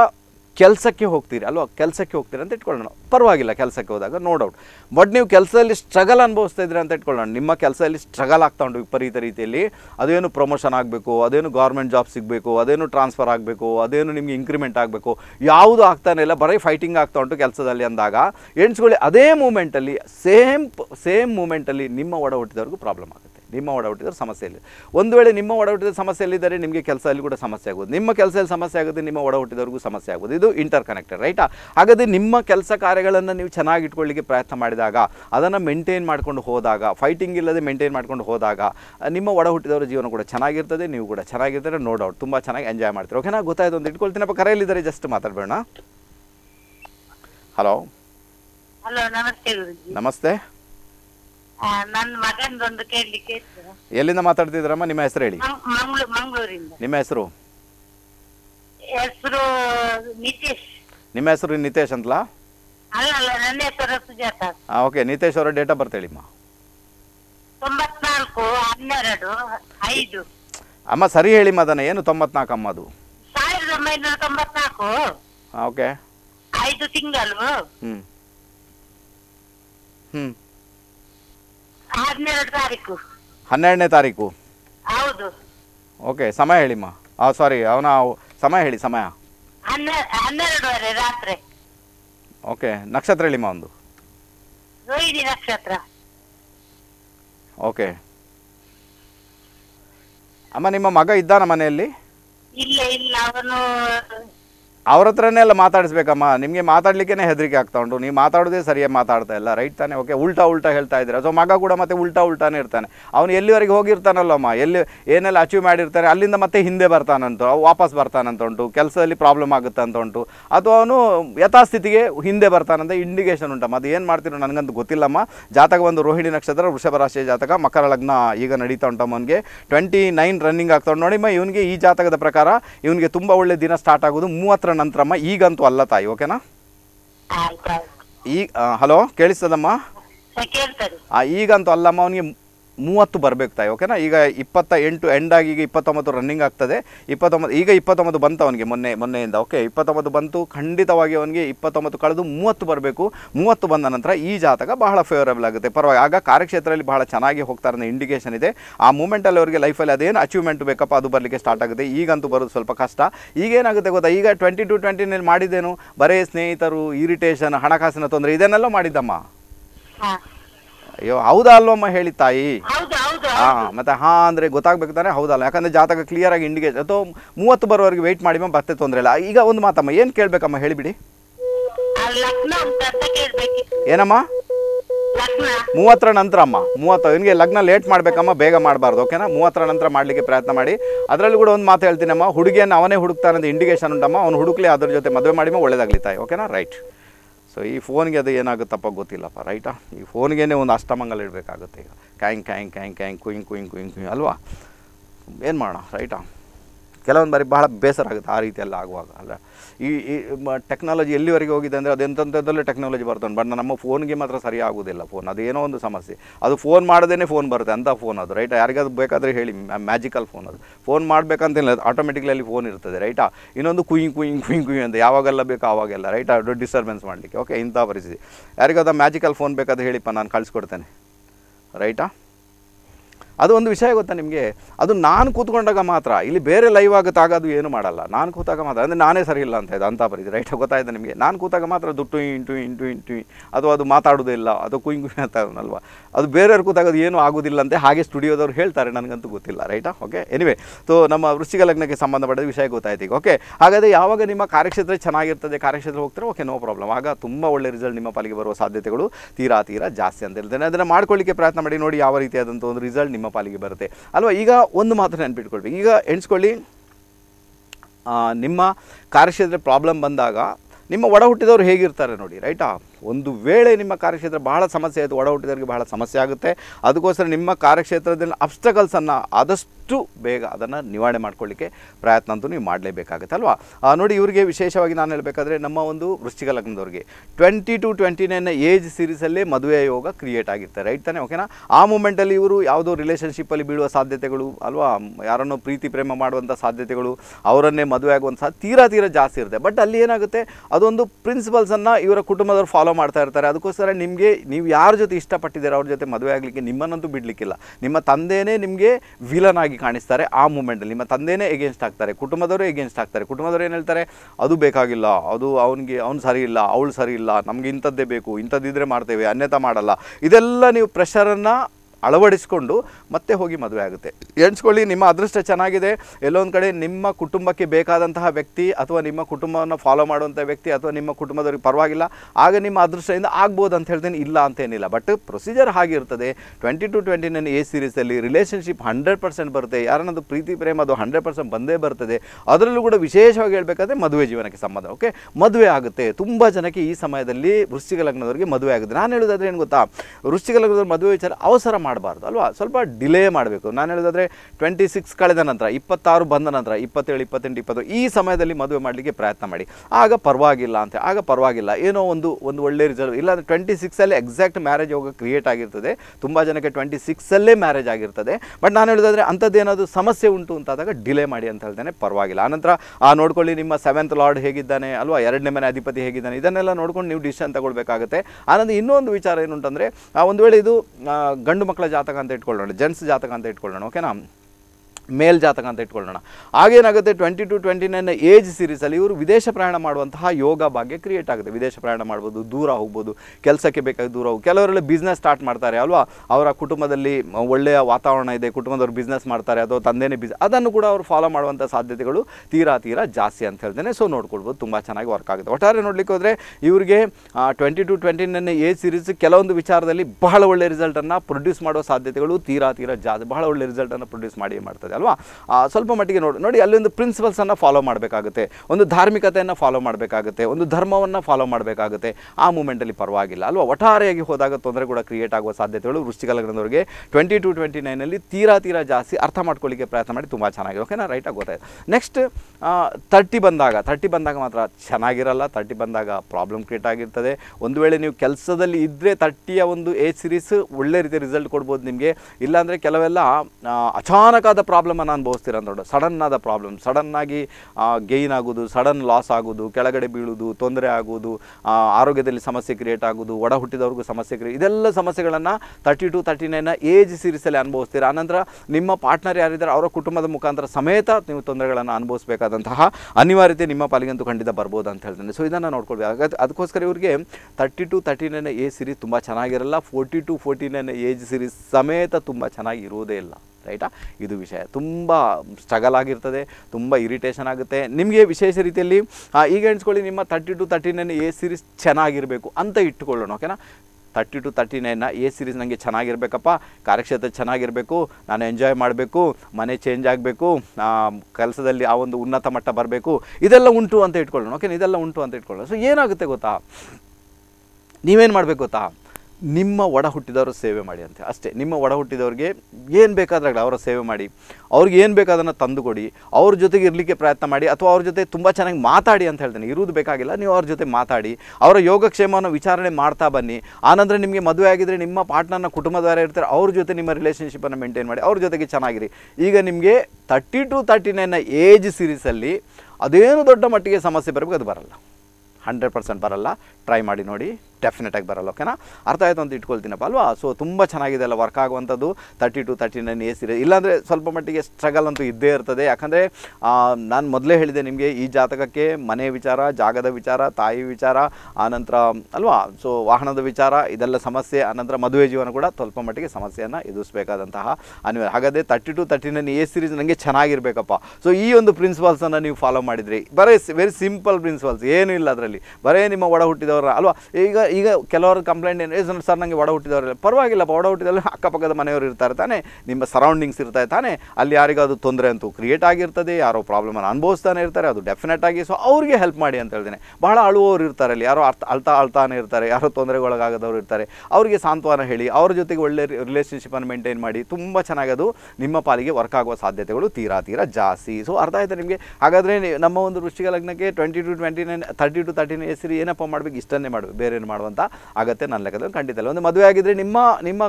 ಕೆಲಸಕ್ಕೆ ಹೋಗ್ತೀರಿ ಅಲ್ವಾ ಕೆಲಸಕ್ಕೆ ಹೋಗ್ತೀರಿ ಅಂತ ಇಟ್ಕೊಳ್ಳೋಣ ಪರವಾಗಿಲ್ಲ ಕೆಲಸಕ್ಕೆ ಹೋದಾಗ ನೋ ಡೌಟ್ ಬಟ್ ನೀವು ಕೆಲಸದಲ್ಲಿ ಸ್ಟ್ರಗಲ್ ಅನುಭವಿಸ್ತಾ ಅಂತ ಇಟ್ಕೊಳ್ಳೋಣ ನಿಮ್ಮ ಕೆಲಸದಲ್ಲಿ ಸ್ಟ್ರಗಲ್ ಆಗ್ತಾ ಉಂಟು ವಿಪರೀತ ರೀತಿಯಲ್ಲಿ ಅದೇನು ಪ್ರಮೋಷನ್ ಆಗಬೇಕು ಅದೇನು ಗೌರ್ಮೆಂಟ್ ಜಾಬ್ ಸಿಗಬೇಕು ಅದೇನು ಟ್ರಾನ್ಸ್ಫರ್ ಆಗಬೇಕು ಅದೇನು ನಿಮಗೆ ಇಂಕ್ರಿಮೆಂಟ್ ಆಗಬೇಕು ಯಾವುದು ಆಗ್ತಾನೆ ಇಲ್ಲ ಬರೀ ಫೈಟಿಂಗ್ ಆಗ್ತಾ ಉಂಟು ಕೆಲಸದಲ್ಲಿ ಅಂದಾಗ ಎಣಿಸ್ಕೊಳ್ಳಿ ಅದೇ ಮೂಮೆಂಟಲ್ಲಿ ಸೇಮ್ ಸೇಮ್ ಮೂಮೆಂಟಲ್ಲಿ ನಿಮ್ಮ ಒಡ ಹುಟ್ಟಿದವ್ರಿಗೂ ಪ್ರಾಬ್ಲಮ್ ಆಗುತ್ತೆ ನಿಮ್ಮ ಒಡಹುಟ್ಟಿದ್ರೆ ಸಮಸ್ಯೆ ಇಲ್ಲ ಒಂದು ವೇಳೆ ನಿಮ್ಮ ಒಡಹುಟ್ಟಿದ ಸಮಸ್ಯೆ ಇಲ್ಲಿದ್ದರೆ ನಿಮಗೆ ಅಲ್ಲಿ ಕೂಡ ಸಮಸ್ಯೆ ಆಗೋದು ನಿಮ್ಮ ಕೆಲಸದಲ್ಲಿ ಸಮಸ್ಯೆ ಆಗುತ್ತೆ ನಿಮ್ಮ ಒಡಹುಟ್ಟಿದವ್ರಿಗೂ ಸಮಸ್ಯೆ ಆಗೋದು ಇದು ಇಂಟರ್ ಕನೆಕ್ಟೆಡ್ ರೈಟಾ ಹಾಗಾದರೆ ನಿಮ್ಮ ಕೆಲಸ ಕಾರ್ಯಗಳನ್ನು ನೀವು ಚೆನ್ನಾಗಿ ಇಟ್ಕೊಳ್ಳಿಕ್ಕೆ ಪ್ರಯತ್ನ ಮಾಡಿದಾಗ ಅದನ್ನು ಮೇಂಟೈನ್ ಮಾಡ್ಕೊಂಡು ಹೋದಾಗ ಫೈಟಿಂಗ್ ಇಲ್ಲದೆ ಮೇಂಟೈನ್ ಮಾಡ್ಕೊಂಡು ಹೋದಾಗ ನಿಮ್ಮ ಒಡಹುಟ್ಟಿದವರ ಜೀವನ ಕೂಡ ಚೆನ್ನಾಗಿರ್ತದೆ ನೀವು ಕೂಡ ಚೆನ್ನಾಗಿರ್ತಾರೆ ನೋ ಡೌಟ್ ತುಂಬ ಚೆನ್ನಾಗಿ ಎಂಜಾಯ್ ಮಾಡ್ತೀರಿ ಓಕೆನಾ ಗೊತ್ತಾಯ್ತು ಒಂದು ಇಟ್ಕೊಳ್ತೀನಪ್ಪ ಕರೆಯಲ್ಲಿದ್ದಾರೆ ಜಸ್ಟ್ ಮಾತಾಡಬೇಡ ಹಲೋ ಹಲೋ ನಮಸ್ತೆ ನಮಸ್ತೆ ನನ್ನ ಎಲ್ಲಿಂದ ಮಾತಾಡ್ತಿದ್ರಮ್ಮ ನಿಮ್ಮ ಹೆಸರು ಹೇಳಿ ನಿಮ್ಮ ಹೆಸರು ಹೆಸರು ನಿತೇಶ್ ನಿಮ್ಮ ಹೆಸರು ನಿತೇಶ್ ಅಂತಲಾ ಅಲ್ಲ ಓಕೆ ನಿತೇಶ್ ಅವರ ಡೇಟ್ ಆಫ್ ಅಮ್ಮ ಸರಿ ಹೇಳಿ ಮದನ ಏನು ತೊಂಬತ್ನಾಲ್ಕು ಅಮ್ಮ ಅದು ಓಕೆ ಐದು ತಿಂಗಳು ಹನ್ನೆರಡು ತಾರೀಕು ಹನ್ನೆರಡನೇ ತಾರೀಕು ಹೌದು ಓಕೆ ಸಮಯ ಹೇಳಿಮ್ಮ ಆ ಸಾರಿ ಅವನ ಸಮಯ ಹೇಳಿ ಸಮಯ ಹನ್ನೆರಡುವರೆ ರಾತ್ರಿ ಓಕೆ ನಕ್ಷತ್ರ ಹೇಳಿಮ್ಮ ಒಂದು ರೋಹಿಣಿ ನಕ್ಷತ್ರ ಓಕೆ ಅಮ್ಮ ನಿಮ್ಮ ಮಗ ಇದ್ದಾನ ಮನೆಯಲ್ಲಿ ಇಲ್ಲ ಇಲ್ಲ ಅವನು ಅವ್ರ ಹತ್ರನೇ ಎಲ್ಲ ಮಾತಾಡಿಸ್ಬೇಕಮ್ಮ ನಿಮಗೆ ಮಾತಾಡಲಿಕ್ಕೆ ಹೆದರಿಕೆ ಆಗ್ತಾ ಉಂಟು ನೀವು ಮಾತಾಡೋದೇ ಸರಿಯಾಗಿ ಮಾತಾಡ್ತಾ ಇಲ್ಲ ರೈಟ್ ತಾನೇ ಓಕೆ ಉಲ್ಟಾ ಉಲ್ಟಾ ಹೇಳ್ತಾ ಇದ್ದೀರಾ ಸೊ ಮಗ ಕೂಡ ಮತ್ತೆ ಉಲ್ಟಾ ಉಲ್ಟಾನೇ ಇರ್ತಾನೆ ಅವನು ಎಲ್ಲಿವರೆಗೆ ಹೋಗಿರ್ತಾನಲ್ಲಮ್ಮ ಎಲ್ಲಿ ಏನೆಲ್ಲ ಅಚೀವ್ ಮಾಡಿರ್ತಾರೆ ಅಲ್ಲಿಂದ ಮತ್ತೆ ಹಿಂದೆ ಬರ್ತಾನಂತು ಬರ್ತಾನಂತ ವಾಪಸ್ ಬರ್ತಾನಂತ ಉಂಟು ಕೆಲಸದಲ್ಲಿ ಪ್ರಾಬ್ಲಮ್ ಆಗುತ್ತೆ ಅಂತ ಉಂಟು ಅಥವಾ ಅವನು ಯಥಾಸ್ಥಿತಿಗೆ ಹಿಂದೆ ಬರ್ತಾನಂತ ಇಂಡಿಕೇಶನ್ ಉಂಟಮ್ಮ ಅದು ಏನು ಮಾಡ್ತೀರೋ ನನಗಂತೂ ಗೊತ್ತಿಲ್ಲಮ್ಮ ಜಾತಕ ಒಂದು ರೋಹಿಣಿ ನಕ್ಷತ್ರ ವೃಷಭ ರಾಶಿಯ ಜಾತಕ ಮಕರ ಲಗ್ನ ಈಗ ನಡೀತಾ ಉಂಟಮ್ಮ ಅವನಿಗೆ ಟ್ವೆಂಟಿ ನೈನ್ ರನ್ನಿಂಗ್ ಆಗ್ತಾ ಉಂಟು ನೋಡಿಮ್ಮ ಇವನಿಗೆ ಈ ಜಾತಕದ ಪ್ರಕಾರ ಇವನಿಗೆ ತುಂಬ ಒಳ್ಳೆ ದಿನ ಸ್ಟಾರ್ಟ್ ಆಗೋದು ಮೂವತ್ತರ ನಂತರಮ್ಮ ಈಗಂತೂ ಅಲ್ಲ ತಾಯಿ ಓಕೆನಾ ಈಗ ಹಲೋ ಕೇಳಿಸ್ತದಮ್ಮ ಈಗಂತೂ ಅಲ್ಲಮ್ಮ ಅವನಿಗೆ ಮೂವತ್ತು ಬರಬೇಕು ತಾಯಿ ಓಕೆನಾ ಈಗ ಇಪ್ಪತ್ತ ಎಂಟು ಎಂಡಾಗಿ ಈಗ ಇಪ್ಪತ್ತೊಂಬತ್ತು ರನ್ನಿಂಗ್ ಆಗ್ತದೆ ಇಪ್ಪತ್ತೊಂಬತ್ತು ಈಗ ಇಪ್ಪತ್ತೊಂಬತ್ತು ಬಂತು ಅವನಿಗೆ ಮೊನ್ನೆ ಮೊನ್ನೆಯಿಂದ ಓಕೆ ಇಪ್ಪತ್ತೊಂಬತ್ತು ಬಂತು ಖಂಡಿತವಾಗಿ ಅವನಿಗೆ ಇಪ್ಪತ್ತೊಂಬತ್ತು ಕಳೆದು ಮೂವತ್ತು ಬರಬೇಕು ಮೂವತ್ತು ಬಂದ ನಂತರ ಈ ಜಾತಕ ಬಹಳ ಫೇವರೇಬಲ್ ಆಗುತ್ತೆ ಪರವಾಗಿ ಆಗ ಕಾರ್ಯಕ್ಷೇತ್ರದಲ್ಲಿ ಬಹಳ ಚೆನ್ನಾಗಿ ಹೋಗ್ತಾರೆ ಅನ್ನೋ ಇಂಡಿಕೇಷನ್ ಇದೆ ಆ ಮೂಮೆಂಟಲ್ಲಿ ಅವರಿಗೆ ಲೈಫಲ್ಲಿ ಅದೇನು ಅಚೀವ್ಮೆಂಟ್ ಬೇಕಪ್ಪ ಅದು ಬರಲಿಕ್ಕೆ ಸ್ಟಾರ್ಟ್ ಆಗುತ್ತೆ ಈಗಂತೂ ಬರೋದು ಸ್ವಲ್ಪ ಕಷ್ಟ ಈಗೇನಾಗುತ್ತೆ ಗೊತ್ತಾ ಈಗ ಟ್ವೆಂಟಿ ಟು ಟ್ವೆಂಟಿನಲ್ಲಿ ಮಾಡಿದ್ದೇನು ಬರೀ ಸ್ನೇಹಿತರು ಇರಿಟೇಷನ್ ಹಣಕಾಸಿನ ತೊಂದರೆ ಇದನ್ನೆಲ್ಲ ಮಾಡಿದ್ದಮ್ಮ ಅಯ್ಯೋ ಹೌದಾ ಅಲ್ವಮ್ಮ ಹೇಳಿ ತಾಯಿ ಹಾ ಮತ್ತೆ ಹಾ ಅಂದ್ರೆ ಗೊತ್ತಾಗ್ಬೇಕು ತಾನೆ ಹೌದಲ್ಲ ಯಾಕಂದ್ರೆ ಜಾತಕ ಕ್ಲಿಯರ್ ಆಗಿ ಇಂಡಿಕೇಟ್ ಅಥವಾ ಮೂವತ್ತು ಬರೋವರೆಗೆ ವೆಯ್ಟ್ ಮಾಡಿಮ್ಮ ಬರ್ತೇ ತೊಂದ್ರೆ ಇಲ್ಲ ಈಗ ಒಂದು ಮಾತಮ್ಮ ಏನು ಕೇಳ್ಬೇಕಮ್ಮ ಹೇಳಿಬಿಡಿ ಏನಮ್ಮ ಮೂವತ್ತರ ನಂತರ ಅಮ್ಮ ಮೂವತ್ತು ನಿಮಗೆ ಲಗ್ನ ಲೇಟ್ ಮಾಡ್ಬೇಕಮ್ಮ ಬೇಗ ಮಾಡಬಾರ್ದು ಓಕೆನಾ ಮೂವತ್ತರ ನಂತರ ಮಾಡಲಿಕ್ಕೆ ಪ್ರಯತ್ನ ಮಾಡಿ ಅದರಲ್ಲಿ ಕೂಡ ಒಂದು ಮಾತು ಅಮ್ಮ ಹುಡುಗಿಯನ್ನು ಅವನೇ ಹುಡುಕ್ತಾನಂದು ಇಂಡಿಕೇಶನ್ ಉಂಟಮ್ಮ ಅವನು ಹುಡುಕ್ಲಿ ಅದ್ರ ಜೊತೆ ಮದುವೆ ಮಾಡಿಮ ಒಳ್ಳೇದಾಗ್ಲಿ ತಾಯಿ ಓಕೆನಾ ರೈಟ್ ಸೊ ಈ ಫೋನ್ಗೆ ಅದು ಏನಾಗುತ್ತಪ್ಪ ಗೊತ್ತಿಲ್ಲಪ್ಪ ರೈಟಾ ಈ ಫೋನ್ಗೇ ಒಂದು ಅಷ್ಟಮಂಗಲ್ ಇಡಬೇಕಾಗುತ್ತೆ ಈಗ ಕ್ಯಾಂಗ್ ಕ್ಯಾಂಗ್ ಕ್ಯಾಂಗ್ ಕ್ಯಾಂಗ್ ಕುಯಿಂಗ್ ಕುಯಿಂಗ್ ಕುಯಿಂಗ್ ಕುಯಿಂಗ್ ಅಲ್ವಾ ಏನು ಮಾಡೋಣ ರೈಟಾ ಕೆಲವೊಂದು ಬಾರಿ ಬಹಳ ಬೇಸರ ಆಗುತ್ತೆ ಆ ರೀತಿಯೆಲ್ಲ ಆಗುವಾಗ ಅಲ್ಲ ಈ ಈ ಟೆಕ್ನಾಲಜಿ ಎಲ್ಲಿವರೆಗೆ ಹೋಗಿದೆ ಅಂದರೆ ಅದು ಎಂಥದ್ದಲ್ಲೇ ಟೆಕ್ನಾಲಜಿ ಬರ್ತದೆ ಬಟ್ ನಮ್ಮ ಫೋನ್ಗೆ ಮಾತ್ರ ಸರಿ ಫೋನ್ ಫೋನ್ ಏನೋ ಒಂದು ಸಮಸ್ಯೆ ಅದು ಫೋನ್ ಮಾಡದೇ ಫೋನ್ ಬರುತ್ತೆ ಅಂಥ ಫೋನ್ ಅದು ರೈಟ್ ಯಾರಿಗಾದ್ರು ಬೇಕಾದರೆ ಹೇಳಿ ಮ್ಯಾಜಿಕಲ್ ಫೋನ್ ಅದು ಫೋನ್ ಮಾಡಬೇಕಂತಿಲ್ಲ ಆಟೋಮೆಟಿಕ್ಲಿ ಅಲ್ಲಿ ಫೋನ್ ಇರ್ತದೆ ರೈಟಾ ಇನ್ನೊಂದು ಕುಯಿಂಗ್ ಕುಯಿಂಗ್ ಕುಯಿಂಗ್ ಕುಯಿಂಗ್ ಅಂತ ಯಾವಾಗೆಲ್ಲ ಬೇಕು ಆವಾಗೆಲ್ಲ ರೈಟ್ ಅದು ಡಿಸ್ಟರ್ಬೆನ್ಸ್ ಮಾಡಲಿಕ್ಕೆ ಓಕೆ ಇಂಥ ಪರಿಸ್ಥಿತಿ ಯಾರಿಗಾದ ಮ್ಯಾಜಿಕಲ್ ಫೋನ್ ಬೇಕಾದ್ರೆ ಹೇಳಿಪ್ಪ ನಾನು ಕಳಿಸ್ಕೊಡ್ತೇನೆ ರೈಟಾ ಅದು ಒಂದು ವಿಷಯ ಗೊತ್ತಾ ನಿಮಗೆ ಅದು ನಾನು ಕೂತ್ಕೊಂಡಾಗ ಮಾತ್ರ ಇಲ್ಲಿ ಬೇರೆ ಲೈವ್ ಆಗುತ್ತಾಗ ಅದು ಏನು ಮಾಡಲ್ಲ ನಾನು ಕೂತಾಗ ಮಾತ್ರ ಅಂದರೆ ನಾನೇ ಸರಿ ಇಲ್ಲ ಅಂತ ಇದೆ ಅಂತ ಬರೀದು ರೈಟ್ ಗೊತ್ತಾಯ್ತು ನಿಮಗೆ ನಾನು ಕೂತಾಗ ಮಾತ್ರ ದುಟ್ಟು ಇಂಟು ಇಂಟು ಇಂಟು ಅಥವಾ ಅದು ಮಾತಾಡೋದಿಲ್ಲ ಅದು ಕುಯ್ ಕುಯ್ ಅದು ಬೇರೆಯವ್ರು ಕೂತಾಗ ಅದು ಏನೂ ಆಗೋದಿಲ್ಲ ಅಂತ ಹಾಗೆ ಸ್ಟುಡಿಯೋದವ್ರು ಹೇಳ್ತಾರೆ ನನಗಂತೂ ಗೊತ್ತಿಲ್ಲ ರೈಟಾ ಓಕೆ ಎನಿವೆ ಸೊ ನಮ್ಮ ವೃಷ್ಟಿಕ ಲಗ್ನಕ್ಕೆ ಸಂಬಂಧಪಟ್ಟ ವಿಷಯ ಗೊತ್ತಾಯ್ತು ಈಗ ಓಕೆ ಹಾಗಾದರೆ ಯಾವಾಗ ನಿಮ್ಮ ಕಾರ್ಯಕ್ಷೇತ್ರ ಚೆನ್ನಾಗಿರ್ತದೆ ಕಾರ್ಯಕ್ಷೇತ್ರ ಹೋಗ್ತಾರೆ ಓಕೆ ನೋ ಪ್ರಾಬ್ಲಮ್ ಆಗ ತುಂಬ ಒಳ್ಳೆ ರಿಸಲ್ಟ್ ನಿಮ್ಮ ಪಾಲಿಗೆ ಬರುವ ಸಾಧ್ಯತೆಗಳು ತೀರಾ ತೀರಾ ಜಾಸ್ತಿ ಅಂತ ಹೇಳ್ತೇನೆ ಅದನ್ನು ಮಾಡ್ಕೊಳ್ಳಿಕ್ಕೆ ಪ್ರಯತ್ನ ಮಾಡಿ ನೋಡಿ ಯಾವ ರೀತಿಯಾದಂಥ ಒಂದು ರಿಸಲ್ಟ್ ನಿಮ್ಮ ಪಾಲಿಗೆ ಬರುತ್ತೆ ಅಲ್ವಾ ಈಗ ಒಂದು ಮಾತ್ರ ನೆನ್ಪಿಟ್ಕೊಳ್ಬೇಕು ಈಗ ಎಣಿಸ್ಕೊಳ್ಳಿ ನಿಮ್ಮ ಕಾರ್ಯಕ್ಷೇತ್ರ ಪ್ರಾಬ್ಲಮ್ ಬಂದಾಗ ನಿಮ್ಮ ಒಡ ಹುಟ್ಟಿದವರು ಹೇಗಿರ್ತಾರೆ ನೋಡಿ ರೈಟಾ ಒಂದು ವೇಳೆ ನಿಮ್ಮ ಕಾರ್ಯಕ್ಷೇತ್ರ ಬಹಳ ಸಮಸ್ಯೆ ಆಯಿತು ಒಡ ಬಹಳ ಸಮಸ್ಯೆ ಆಗುತ್ತೆ ಅದಕ್ಕೋಸ್ಕರ ನಿಮ್ಮ ಕಾರ್ಯಕ್ಷೇತ್ರದಲ್ಲಿ ಅಬ್ಸ್ಟಕಲ್ಸನ್ನು ಆದಷ್ಟು ಬೇಗ ಅದನ್ನು ನಿವಾರಣೆ ಮಾಡ್ಕೊಳ್ಳಿಕ್ಕೆ ಪ್ರಯತ್ನ ಅಂತೂ ನೀವು ಮಾಡಲೇಬೇಕಾಗುತ್ತೆ ಅಲ್ವಾ ನೋಡಿ ಇವರಿಗೆ ವಿಶೇಷವಾಗಿ ನಾನು ಹೇಳಬೇಕಾದ್ರೆ ನಮ್ಮ ಒಂದು ವೃಶ್ಚಿಕ ಲಗ್ನದವ್ರಿಗೆ twenty two twenty nine age ಸೀರೀಸಲ್ಲೇ ಮದುವೆ ಯೋಗ ಕ್ರಿಯೇಟ್ ಆಗಿರ್ತಾರೆ ರೈಟ್ ತಾನೇ ಓಕೆನಾ ಆ ಮೂಮೆಂಟಲ್ಲಿ ಇವರು ಯಾವುದೋ ರಿಲೇಷನ್ಶಿಪ್ಪಲ್ಲಿ ಬೀಳುವ ಸಾಧ್ಯತೆಗಳು ಅಲ್ವಾ ಯಾರನ್ನೋ ಪ್ರೀತಿ ಪ್ರೇಮ ಮಾಡುವಂಥ ಸಾಧ್ಯತೆಗಳು ಅವರನ್ನೇ ಮದುವೆ ಆಗುವಂಥ ತೀರಾ ತೀರಾ ಜಾಸ್ತಿ ಇರುತ್ತೆ ಬಟ್ ಅಲ್ಲಿ ಏನಾಗುತ್ತೆ ಅದೊಂದು ಪ್ರಿನ್ಸಿಪಲ್ಸನ್ನು ಇವರ ಕುಟುಂಬದವರು ಫಾಲೋ ಫಾಲೋ ಮಾಡ್ತಾ ಇರ್ತಾರೆ ಅದಕ್ಕೋಸ್ಕರ ನಿಮಗೆ ನೀವು ಯಾರ ಜೊತೆ ಇಷ್ಟಪಟ್ಟಿದ್ದೀರ ಅವ್ರ ಜೊತೆ ಮದುವೆ ಆಗಲಿಕ್ಕೆ ನಿಮ್ಮನ್ನಂತೂ ಬಿಡಲಿಕ್ಕಿಲ್ಲ ನಿಮ್ಮ ತಂದೆಯೇ ನಿಮಗೆ ವಿಲನ್ ಆಗಿ ಕಾಣಿಸ್ತಾರೆ ಆ ಮೂಮೆಂಟಲ್ಲಿ ನಿಮ್ಮ ತಂದೆಯೇ ಎಗೇನ್ಸ್ಟ್ ಆಗ್ತಾರೆ ಕುಟುಂಬದವರು ಎಗೇನ್ಸ್ಟ್ ಆಗ್ತಾರೆ ಕುಟುಂಬದವರು ಏನು ಹೇಳ್ತಾರೆ ಅದು ಬೇಕಾಗಿಲ್ಲ ಅದು ಅವನಿಗೆ ಅವ್ನು ಸರಿ ಇಲ್ಲ ಅವಳು ಸರಿ ಇಲ್ಲ ನಮಗೆ ಇಂಥದ್ದೇ ಬೇಕು ಇಂಥದ್ದಿದ್ರೆ ಮಾಡ್ತೇವೆ ಅನ್ಯತಾ ಮಾಡಲ್ಲ ಇದೆಲ್ಲ ನೀವು ಪ್ರೆಷರನ್ನು ಅಳವಡಿಸಿಕೊಂಡು ಮತ್ತೆ ಹೋಗಿ ಮದುವೆ ಆಗುತ್ತೆ ಎಣಿಸ್ಕೊಳ್ಳಿ ನಿಮ್ಮ ಅದೃಷ್ಟ ಚೆನ್ನಾಗಿದೆ ಎಲ್ಲೊಂದು ಕಡೆ ನಿಮ್ಮ ಕುಟುಂಬಕ್ಕೆ ಬೇಕಾದಂತಹ ವ್ಯಕ್ತಿ ಅಥವಾ ನಿಮ್ಮ ಕುಟುಂಬವನ್ನು ಫಾಲೋ ಮಾಡುವಂಥ ವ್ಯಕ್ತಿ ಅಥವಾ ನಿಮ್ಮ ಕುಟುಂಬದವ್ರಿಗೆ ಪರವಾಗಿಲ್ಲ ಆಗ ನಿಮ್ಮ ಅದೃಷ್ಟದಿಂದ ಆಗ್ಬೋದು ಅಂತ ಹೇಳ್ತೀನಿ ಇಲ್ಲ ಅಂತೇನಿಲ್ಲ ಬಟ್ ಪ್ರೊಸೀಜರ್ ಹಾಗಿರ್ತದೆ twenty two twenty nine A ಸೀರೀಸಲ್ಲಿ ರಿಲೇಷನ್ಶಿಪ್ ಹಂಡ್ರೆಡ್ ಪರ್ಸೆಂಟ್ ಬರುತ್ತೆ ಯಾರನ್ನದು ಪ್ರೀತಿ ಪ್ರೇಮ ಅದು ಹಂಡ್ರೆಡ್ ಪರ್ಸೆಂಟ್ ಬಂದೇ ಬರ್ತದೆ ಅದರಲ್ಲೂ ಕೂಡ ವಿಶೇಷವಾಗಿ ಹೇಳಬೇಕಾದ್ರೆ ಮದುವೆ ಜೀವನಕ್ಕೆ ಸಂಬಂಧ ಓಕೆ ಮದುವೆ ಆಗುತ್ತೆ ತುಂಬ ಜನಕ್ಕೆ ಈ ಸಮಯದಲ್ಲಿ ವೃಶ್ಚಿಕ ಲಗ್ನದವರಿಗೆ ಮದುವೆ ಆಗುತ್ತೆ ನಾನು ಹೇಳೋದಾದ್ರೆ ಏನು ಗೊತ್ತಾ ವೃಶ್ಚಿಕ ಲಗ್ನದವ್ರ ಮದುವೆ ವಿಚಾರ ಅವಸರ ಮಾಡಬಾರ್ದು ಅಲ್ವಾ ಸ್ವಲ್ಪ ಡಿಲೇ ಮಾಡಬೇಕು ನಾನು ಹೇಳೋದಾದರೆ ಟ್ವೆಂಟಿ ಸಿಕ್ಸ್ ಕಳೆದ ನಂತರ ಇಪ್ಪತ್ತಾರು ಬಂದ ನಂತರ ಇಪ್ಪತ್ತೇಳು ಇಪ್ಪತ್ತೆಂಟು ಇಪ್ಪತ್ತು ಈ ಸಮಯದಲ್ಲಿ ಮದುವೆ ಮಾಡಲಿಕ್ಕೆ ಪ್ರಯತ್ನ ಮಾಡಿ ಆಗ ಪರವಾಗಿಲ್ಲ ಅಂತ ಆಗ ಪರವಾಗಿಲ್ಲ ಏನೋ ಒಂದು ಒಂದು ಒಳ್ಳೆ ರಿಸಲ್ಟ್ ಇಲ್ಲಾಂದರೆ ಟ್ವೆಂಟಿ ಸಿಕ್ಸಲ್ಲಿ ಎಕ್ಸಾಕ್ಟ್ ಮ್ಯಾರೇಜ್ ಯೋಗ ಕ್ರಿಯೇಟ್ ಆಗಿರ್ತದೆ ತುಂಬ ಜನಕ್ಕೆ ಟ್ವೆಂಟಿ ಸಿಕ್ಸಲ್ಲೇ ಮ್ಯಾರೇಜ್ ಆಗಿರ್ತದೆ ಬಟ್ ನಾನು ಹೇಳಿದ್ರೆ ಅಂಥದ್ದೇನಾದರೂ ಸಮಸ್ಯೆ ಉಂಟು ಅಂತಾದಾಗ ಡಿಲೇ ಮಾಡಿ ಅಂತ ಹೇಳ್ತಾನೆ ಪರವಾಗಿಲ್ಲ ಆನಂತರ ಆ ನೋಡ್ಕೊಳ್ಳಿ ನಿಮ್ಮ ಸೆವೆಂತ್ ಲಾರ್ಡ್ ಹೇಗಿದ್ದಾನೆ ಅಲ್ವಾ ಎರಡನೇ ಮನೆ ಅಧಿಪತಿ ಹೇಗಿದ್ದಾನೆ ಇದನ್ನೆಲ್ಲ ನೋಡ್ಕೊಂಡು ನೀವು ಡಿಸಿಷನ್ ತಗೊಳ್ಬೇಕಾಗುತ್ತೆ ಆನಂತರ ಇನ್ನೊಂದು ವಿಚಾರ ಏನು ಅಂತಂದರೆ ಆ ಒಂದು ವೇಳೆ ಇದು ಗಂಡು ಮಕ್ಕಳ ಜಾತಕ ಅಂತ ಇಟ್ಕೊಳ್ಳೋಣ ಜೆಂಟ್ಸ್ ಜಾತಕ ಅಂತ ಇಟ್ಕೊಳ್ಳೋಣ ಓಕೆನಾ ಮೇಲ್ ಜಾತಕ ಅಂತ ಇಟ್ಕೊಳ್ಳೋಣ ಆಗೇನಾಗುತ್ತೆ twenty two twenty nine age ಸೀರೀಸಲ್ಲಿ ಇವರು ವಿದೇಶ ಪ್ರಯಾಣ ಮಾಡುವಂತಹ ಯೋಗ ಭಾಗ್ಯ ಕ್ರಿಯೇಟ್ ಆಗುತ್ತೆ ವಿದೇಶ ಪ್ರಯಾಣ ಮಾಡ್ಬೋದು ದೂರ ಹೋಗ್ಬೋದು ಕೆಲಸಕ್ಕೆ ಬೇಕಾಗಿ ದೂರ ಹೋಗಿ ಕೆಲವರೆಲ್ಲ ಬಿಸ್ನೆಸ್ ಸ್ಟಾರ್ಟ್ ಮಾಡ್ತಾರೆ ಅಲ್ವಾ ಅವರ ಕುಟುಂಬದಲ್ಲಿ ಒಳ್ಳೆಯ ವಾತಾವರಣ ಇದೆ ಕುಟುಂಬದವ್ರು ಬಿಸ್ನೆಸ್ ಮಾಡ್ತಾರೆ ಅಥವಾ ತಂದೆನೇ ಬಿಸ್ ಅದನ್ನು ಕೂಡ ಅವರು ಫಾಲೋ ಮಾಡುವಂಥ ಸಾಧ್ಯತೆಗಳು ತೀರಾ ತೀರಾ ಜಾಸ್ತಿ ಅಂತ ಹೇಳ್ತೇನೆ ಸೊ ನೋಡ್ಕೊಳ್ಬೋದು ತುಂಬ ಚೆನ್ನಾಗಿ ವರ್ಕ್ ಆಗುತ್ತೆ ಒಟ್ಟಾರೆ ನೋಡಲಿಕ್ಕೆ ಹೋದರೆ ಇವರಿಗೆ twenty two twenty nine age series ಕೆಲವೊಂದು ವಿಚಾರದಲ್ಲಿ ಬಹಳ ಒಳ್ಳೆ ರಿಸಲ್ಟನ್ನು ಪ್ರೊಡ್ಯೂಸ್ ಮಾಡುವ ಸಾಧ್ಯತೆಗಳು ತೀರಾ ತೀರಾ ಜಾಸ್ತಿ ಬಹಳ ಒಳ್ಳೆ ರಿಸಲ್ಟನ್ನು ಪ್ರೊಡ್ಯೂಸ್ ಮಾಡಿ ಮಾಡ್ತದೆ ಅಲ್ವಾ ಸ್ವಲ್ಪ ಮಟ್ಟಿಗೆ ನೋಡಿ ನೋಡಿ ಅಲ್ಲಿ ಒಂದು ಪ್ರಿನ್ಸಿಪಲ್ಸನ್ನು ಫಾಲೋ ಮಾಡಬೇಕಾಗುತ್ತೆ ಒಂದು ಧಾರ್ಮಿಕತೆಯನ್ನು ಫಾಲೋ ಮಾಡಬೇಕಾಗುತ್ತೆ ಒಂದು ಧರ್ಮವನ್ನು ಫಾಲೋ ಮಾಡಬೇಕಾಗುತ್ತೆ ಆ ಮೂಮೆಂಟಲ್ಲಿ ಪರವಾಗಿಲ್ಲ ಅಲ್ವಾ ಒಟ್ಟಾರೆಯಾಗಿ ಹೋದಾಗ ತೊಂದರೆ ಕೂಡ ಕ್ರಿಯೇಟ್ ಆಗುವ ಸಾಧ್ಯತೆಗಳು ವೃಶ್ಚಿಕ ಟ್ವೆಂಟಿ ಟು ಟ್ವೆಂಟಿ ನೈನಲ್ಲಿ ತೀರಾ ತೀರಾ ಜಾಸ್ತಿ ಅರ್ಥ ಮಾಡ್ಕೊಳ್ಳಿಕ್ಕೆ ಪ್ರಯತ್ನ ಮಾಡಿ ತುಂಬ ಚೆನ್ನಾಗಿದೆ ಓಕೆನಾ ಆಗಿ ಗೊತ್ತಾಯ್ತು ನೆಕ್ಸ್ಟ್ ತರ್ಟಿ ಬಂದಾಗ ತರ್ಟಿ ಬಂದಾಗ ಮಾತ್ರ ಚೆನ್ನಾಗಿರಲ್ಲ ತರ್ಟಿ ಬಂದಾಗ ಪ್ರಾಬ್ಲಮ್ ಕ್ರಿಯೇಟ್ ಆಗಿರ್ತದೆ ಒಂದು ವೇಳೆ ನೀವು ಕೆಲಸದಲ್ಲಿ ಇದ್ದರೆ ತರ್ಟಿಯ ಒಂದು ಏಜ್ ಸೀರೀಸ್ ಒಳ್ಳೆ ರೀತಿಯ ರಿಸಲ್ಟ್ ಕೊಡ್ಬೋದು ನಿಮಗೆ ಇಲ್ಲಾಂದರೆ ಕೆಲವೆಲ್ಲ ಅಚಾನಕಾದ ಪ್ರಾಬ್ಲಮ್ ಪ್ರಾಬ್ಲಮನ್ನು ಅನುಭವಿಸ್ತೀರ ಅಂತ ಸಡನ್ ಆದ ಪ್ರಾಬ್ಲಮ್ ಸಡನ್ನಾಗಿ ಗೇನ್ ಆಗೋದು ಸಡನ್ ಲಾಸ್ ಆಗೋದು ಕೆಳಗಡೆ ಬೀಳೋದು ತೊಂದರೆ ಆಗೋದು ಆರೋಗ್ಯದಲ್ಲಿ ಸಮಸ್ಯೆ ಕ್ರಿಯೇಟ್ ಆಗೋದು ಒಡ ಹುಟ್ಟಿದವ್ರಿಗೂ ಸಮಸ್ಯೆ ಕ್ರಿಯೇಟ್ ಇದೆಲ್ಲ ಸಮಸ್ಯೆಗಳನ್ನು thirty to thirty nine age ಸೀರೀಸಲ್ಲಿ ಅನುಭವಿಸ್ತೀರ ಆನಂತರ ನಿಮ್ಮ ಪಾರ್ಟ್ನರ್ ಯಾರಿದ್ದಾರೆ ಅವರ ಕುಟುಂಬದ ಮುಖಾಂತರ ಸಮೇತ ನೀವು ತೊಂದರೆಗಳನ್ನು ಅನುಭವಿಸಬೇಕಾದಂತಹ ಅನಿವಾರ್ಯತೆ ನಿಮ್ಮ ಪಾಲಿಗಂತೂ ಖಂಡಿತ ಬರ್ಬೋದು ಅಂತ ಹೇಳ್ತೇನೆ ಸೊ ಇದನ್ನು ನೋಡ್ಕೊಳ್ಬೇಕು ಅದಕ್ಕೋಸ್ಕರ ಇವರಿಗೆ thirty to thirty nine age series ತುಂಬ ಚೆನ್ನಾಗಿರಲ್ಲ forty to forty nine age series ಸಮೇತ ತುಂಬ ಚೆನ್ನಾಗಿರೋದೇ ಇಲ್ಲ ರೈಟಾ ಇದು ವಿಷಯ ತುಂಬ ಸ್ಟ್ರಗಲ್ ಆಗಿರ್ತದೆ ತುಂಬ ಇರಿಟೇಷನ್ ಆಗುತ್ತೆ ನಿಮಗೆ ವಿಶೇಷ ರೀತಿಯಲ್ಲಿ ಈಗ ಎಣಿಸ್ಕೊಳ್ಳಿ ನಿಮ್ಮ thirty to thirty nine age series ಚೆನ್ನಾಗಿರಬೇಕು ಅಂತ ಇಟ್ಕೊಳ್ಳೋಣ ಓಕೆನಾ ತರ್ಟಿ ಟು ತರ್ಟಿ ನೈನ್ನ ಎ ಸೀರೀಸ್ ನನಗೆ ಚೆನ್ನಾಗಿರಬೇಕಪ್ಪ ಕಾರ್ಯಕ್ಷೇತ್ರ ಚೆನ್ನಾಗಿರಬೇಕು ನಾನು ಎಂಜಾಯ್ ಮಾಡಬೇಕು ಮನೆ ಚೇಂಜ್ ಆಗಬೇಕು ಕೆಲಸದಲ್ಲಿ ಆ ಒಂದು ಉನ್ನತ ಮಟ್ಟ ಬರಬೇಕು ಇದೆಲ್ಲ ಉಂಟು ಅಂತ ಇಟ್ಕೊಳ್ಳೋಣ ಓಕೆ ಇದೆಲ್ಲ ಉಂಟು ಅಂತ ಇಟ್ಕೊಳ್ಳೋಣ ಸೊ ಏನಾಗುತ್ತೆ ಗೊತ್ತಾ ನೀವೇನು ಮಾಡಬೇಕು ಗೊತ್ತಾ ನಿಮ್ಮ ಒಡ ಹುಟ್ಟಿದವರು ಸೇವೆ ಮಾಡಿ ಅಂತೆ ಅಷ್ಟೇ ನಿಮ್ಮ ಒಡ ಹುಟ್ಟಿದವ್ರಿಗೆ ಏನು ಬೇಕಾದ್ರಾಗಲಿ ಅವರ ಸೇವೆ ಮಾಡಿ ಅವ್ರಿಗೆ ಏನು ಬೇಕಾದನ್ನು ತಂದುಕೊಡಿ ಅವ್ರ ಜೊತೆಗೆ ಇರಲಿಕ್ಕೆ ಪ್ರಯತ್ನ ಮಾಡಿ ಅಥವಾ ಅವ್ರ ಜೊತೆ ತುಂಬ ಚೆನ್ನಾಗಿ ಮಾತಾಡಿ ಅಂತ ಹೇಳ್ತೇನೆ ಇರುವುದು ಬೇಕಾಗಿಲ್ಲ ನೀವು ಅವ್ರ ಜೊತೆ ಮಾತಾಡಿ ಅವರ ಯೋಗಕ್ಷೇಮವನ್ನು ವಿಚಾರಣೆ ಮಾಡ್ತಾ ಬನ್ನಿ ಆನಂತರ ನಿಮಗೆ ಮದುವೆ ಆಗಿದರೆ ನಿಮ್ಮ ಪಾರ್ಟ್ನರ್ನ ಕುಟುಂಬದವರೇ ಇರ್ತಾರೆ ಅವ್ರ ಜೊತೆ ನಿಮ್ಮ ರಿಲೇಷನ್ಶಿಪ್ಪನ್ನು ಮೇಂಟೈನ್ ಮಾಡಿ ಅವ್ರ ಜೊತೆಗೆ ಚೆನ್ನಾಗಿರಿ ಈಗ ನಿಮಗೆ ತರ್ಟಿ ಟು ತರ್ಟಿ ನೈನ್ನ ಏಜ್ ಸೀರೀಸಲ್ಲಿ ಅದೇನು ದೊಡ್ಡ ಮಟ್ಟಿಗೆ ಸಮಸ್ಯೆ ಬರಬೇಕು ಅದು ಬರಲ್ಲ ಹಂಡ್ರೆಡ್ ಪರ್ಸೆಂಟ್ ಬರಲ್ಲ ಟ್ರೈ ಮಾಡಿ ನೋಡಿ ಡೆಫಿನೆಟಾಗಿ ಬರಲ್ಲ ಓಕೆನಾ ಅರ್ಥ ಆಯಿತು ಅಂತ ಇಟ್ಕೊಳ್ತೀನಪ್ಪ ಅಲ್ವಾ ಸೊ ತುಂಬ ಚೆನ್ನಾಗಿದೆ ಅಲ್ಲ ವರ್ಕ್ ಆಗುವಂಥದ್ದು thirty to thirty nine age series ಇಲ್ಲಾಂದರೆ ಸ್ವಲ್ಪ ಮಟ್ಟಿಗೆ ಸ್ಟ್ರಗಲ್ ಅಂತೂ ಇದ್ದೇ ಇರ್ತದೆ ಯಾಕಂದರೆ ನಾನು ಮೊದಲೇ ಹೇಳಿದೆ ನಿಮಗೆ ಈ ಜಾತಕಕ್ಕೆ ಮನೆ ವಿಚಾರ ಜಾಗದ ವಿಚಾರ ತಾಯಿ ವಿಚಾರ ಆನಂತರ ಅಲ್ವಾ ಸೊ ವಾಹನದ ವಿಚಾರ ಇದೆಲ್ಲ ಸಮಸ್ಯೆ ಆನಂತರ ಮದುವೆ ಜೀವನ ಕೂಡ ಸ್ವಲ್ಪ ಮಟ್ಟಿಗೆ ಸಮಸ್ಯೆಯನ್ನು ಎದುರಿಸಬೇಕಾದಂತಹ ಅನಿವಾರ್ಯ ಹಾಗಾದರೆ thirty to thirty nine age series ನನಗೆ ಚೆನ್ನಾಗಿರಬೇಕಪ್ಪ ಸೊ ಈ ಒಂದು ಪ್ರಿನ್ಸಿಪಲ್ಸನ್ನು ನೀವು ಫಾಲೋ ಮಾಡಿದ್ರಿ ಬರೀ ವೆರಿ ಸಿಂಪಲ್ ಪ್ರಿನ್ಸಿಪಲ್ಸ್ ಏನೂ ಇಲ್ಲ ಅದರಲ್ಲಿ ಬರೇ ನಿಮ್ಮ ಒಡ ಹುಟ್ಟಿದವರು ಅಲ್ವಾ ಈಗ ಈಗ ಕೆಲವರು ಕಂಪ್ಲೇಂಟ್ ಏನು ಸರ್ ನನಗೆ ಒಡ ಹುಟ್ಟಿದವರಲ್ಲ ಪರವಾಗಿಲ್ಲ ಒಡ ಹುಟ್ಟಿದಲ್ಲಿ ಅಕ್ಕಪಕ್ಕದ ಮನೆಯವರು ಇರ್ತಾರೆ ತಾನೆ ನಿಮ್ಮ ಸರೌಂಡಿಂಗ್ಸ್ ಇರ್ತಾ ತಾನೆ ಅಲ್ಲಿ ಯಾರಿಗಾದ್ರು ತೊಂದರೆ ಅಂತೂ ಕ್ರಿಯೇಟ್ ಆಗಿರ್ತದೆ ಯಾರೋ ಪ್ರಾಬ್ಲಮನ್ನು ಅನುಭವಿಸ್ತಾನೆ ಇರ್ತಾರೆ ಅದು ಡೆಫಿನೆಟ್ ಆಗಿ ಸೊ ಅವ್ರಿಗೆ ಹೆಲ್ಪ್ ಮಾಡಿ ಅಂತ ಹೇಳ್ತೇನೆ ಬಹಳ ಅಳುವವರು ಇರ್ತಾರೆ ಅಲ್ಲಿ ಯಾರೋ ಅರ್ಥ ಅಳ್ತಾ ಅಳ್ತಾನೆ ಇರ್ತಾರೆ ಯಾರೋ ತೊಂದರೆಗೊಳಗಾಗದವ್ರು ಇರ್ತಾರೆ ಅವರಿಗೆ ಸಾಂತ್ವನ ಹೇಳಿ ಅವ್ರ ಜೊತೆಗೆ ಒಳ್ಳೆ ರಿಲೇಷನ್ಶಿಪ್ಪನ್ನು ಮೇಂಟೈನ್ ಮಾಡಿ ತುಂಬ ಚೆನ್ನಾಗಿ ಅದು ನಿಮ್ಮ ಪಾಲಿಗೆ ವರ್ಕ್ ಆಗುವ ಸಾಧ್ಯತೆಗಳು ತೀರಾ ತೀರಾ ಜಾಸ್ತಿ ಸೊ ಅರ್ಥ ಆಯ್ತಾ ನಿಮಗೆ ಹಾಗಾದರೆ ನಮ್ಮ ಒಂದು ವೃಷ್ಟಿಕ ಲಗ್ನಕ್ಕೆ twenty two twenty nine thirty to thirty nine ಏನಪ್ಪ ಮಾಡಬೇಕು ಇಷ್ಟನ್ನೇ ಮಾಡಬೇಕು ಬೇರೆ ಏನು ಮಾಡುವಂಥ ಆಗತ್ತೆ ನನ್ನ ಲೆಕ್ಕದಲ್ಲಿ ಖಂಡಿತ ಅಲ್ಲ ಒಂದು ಮದುವೆ ಆಗಿದ್ದರೆ ನಿಮ್ಮ ನಿಮ್ಮ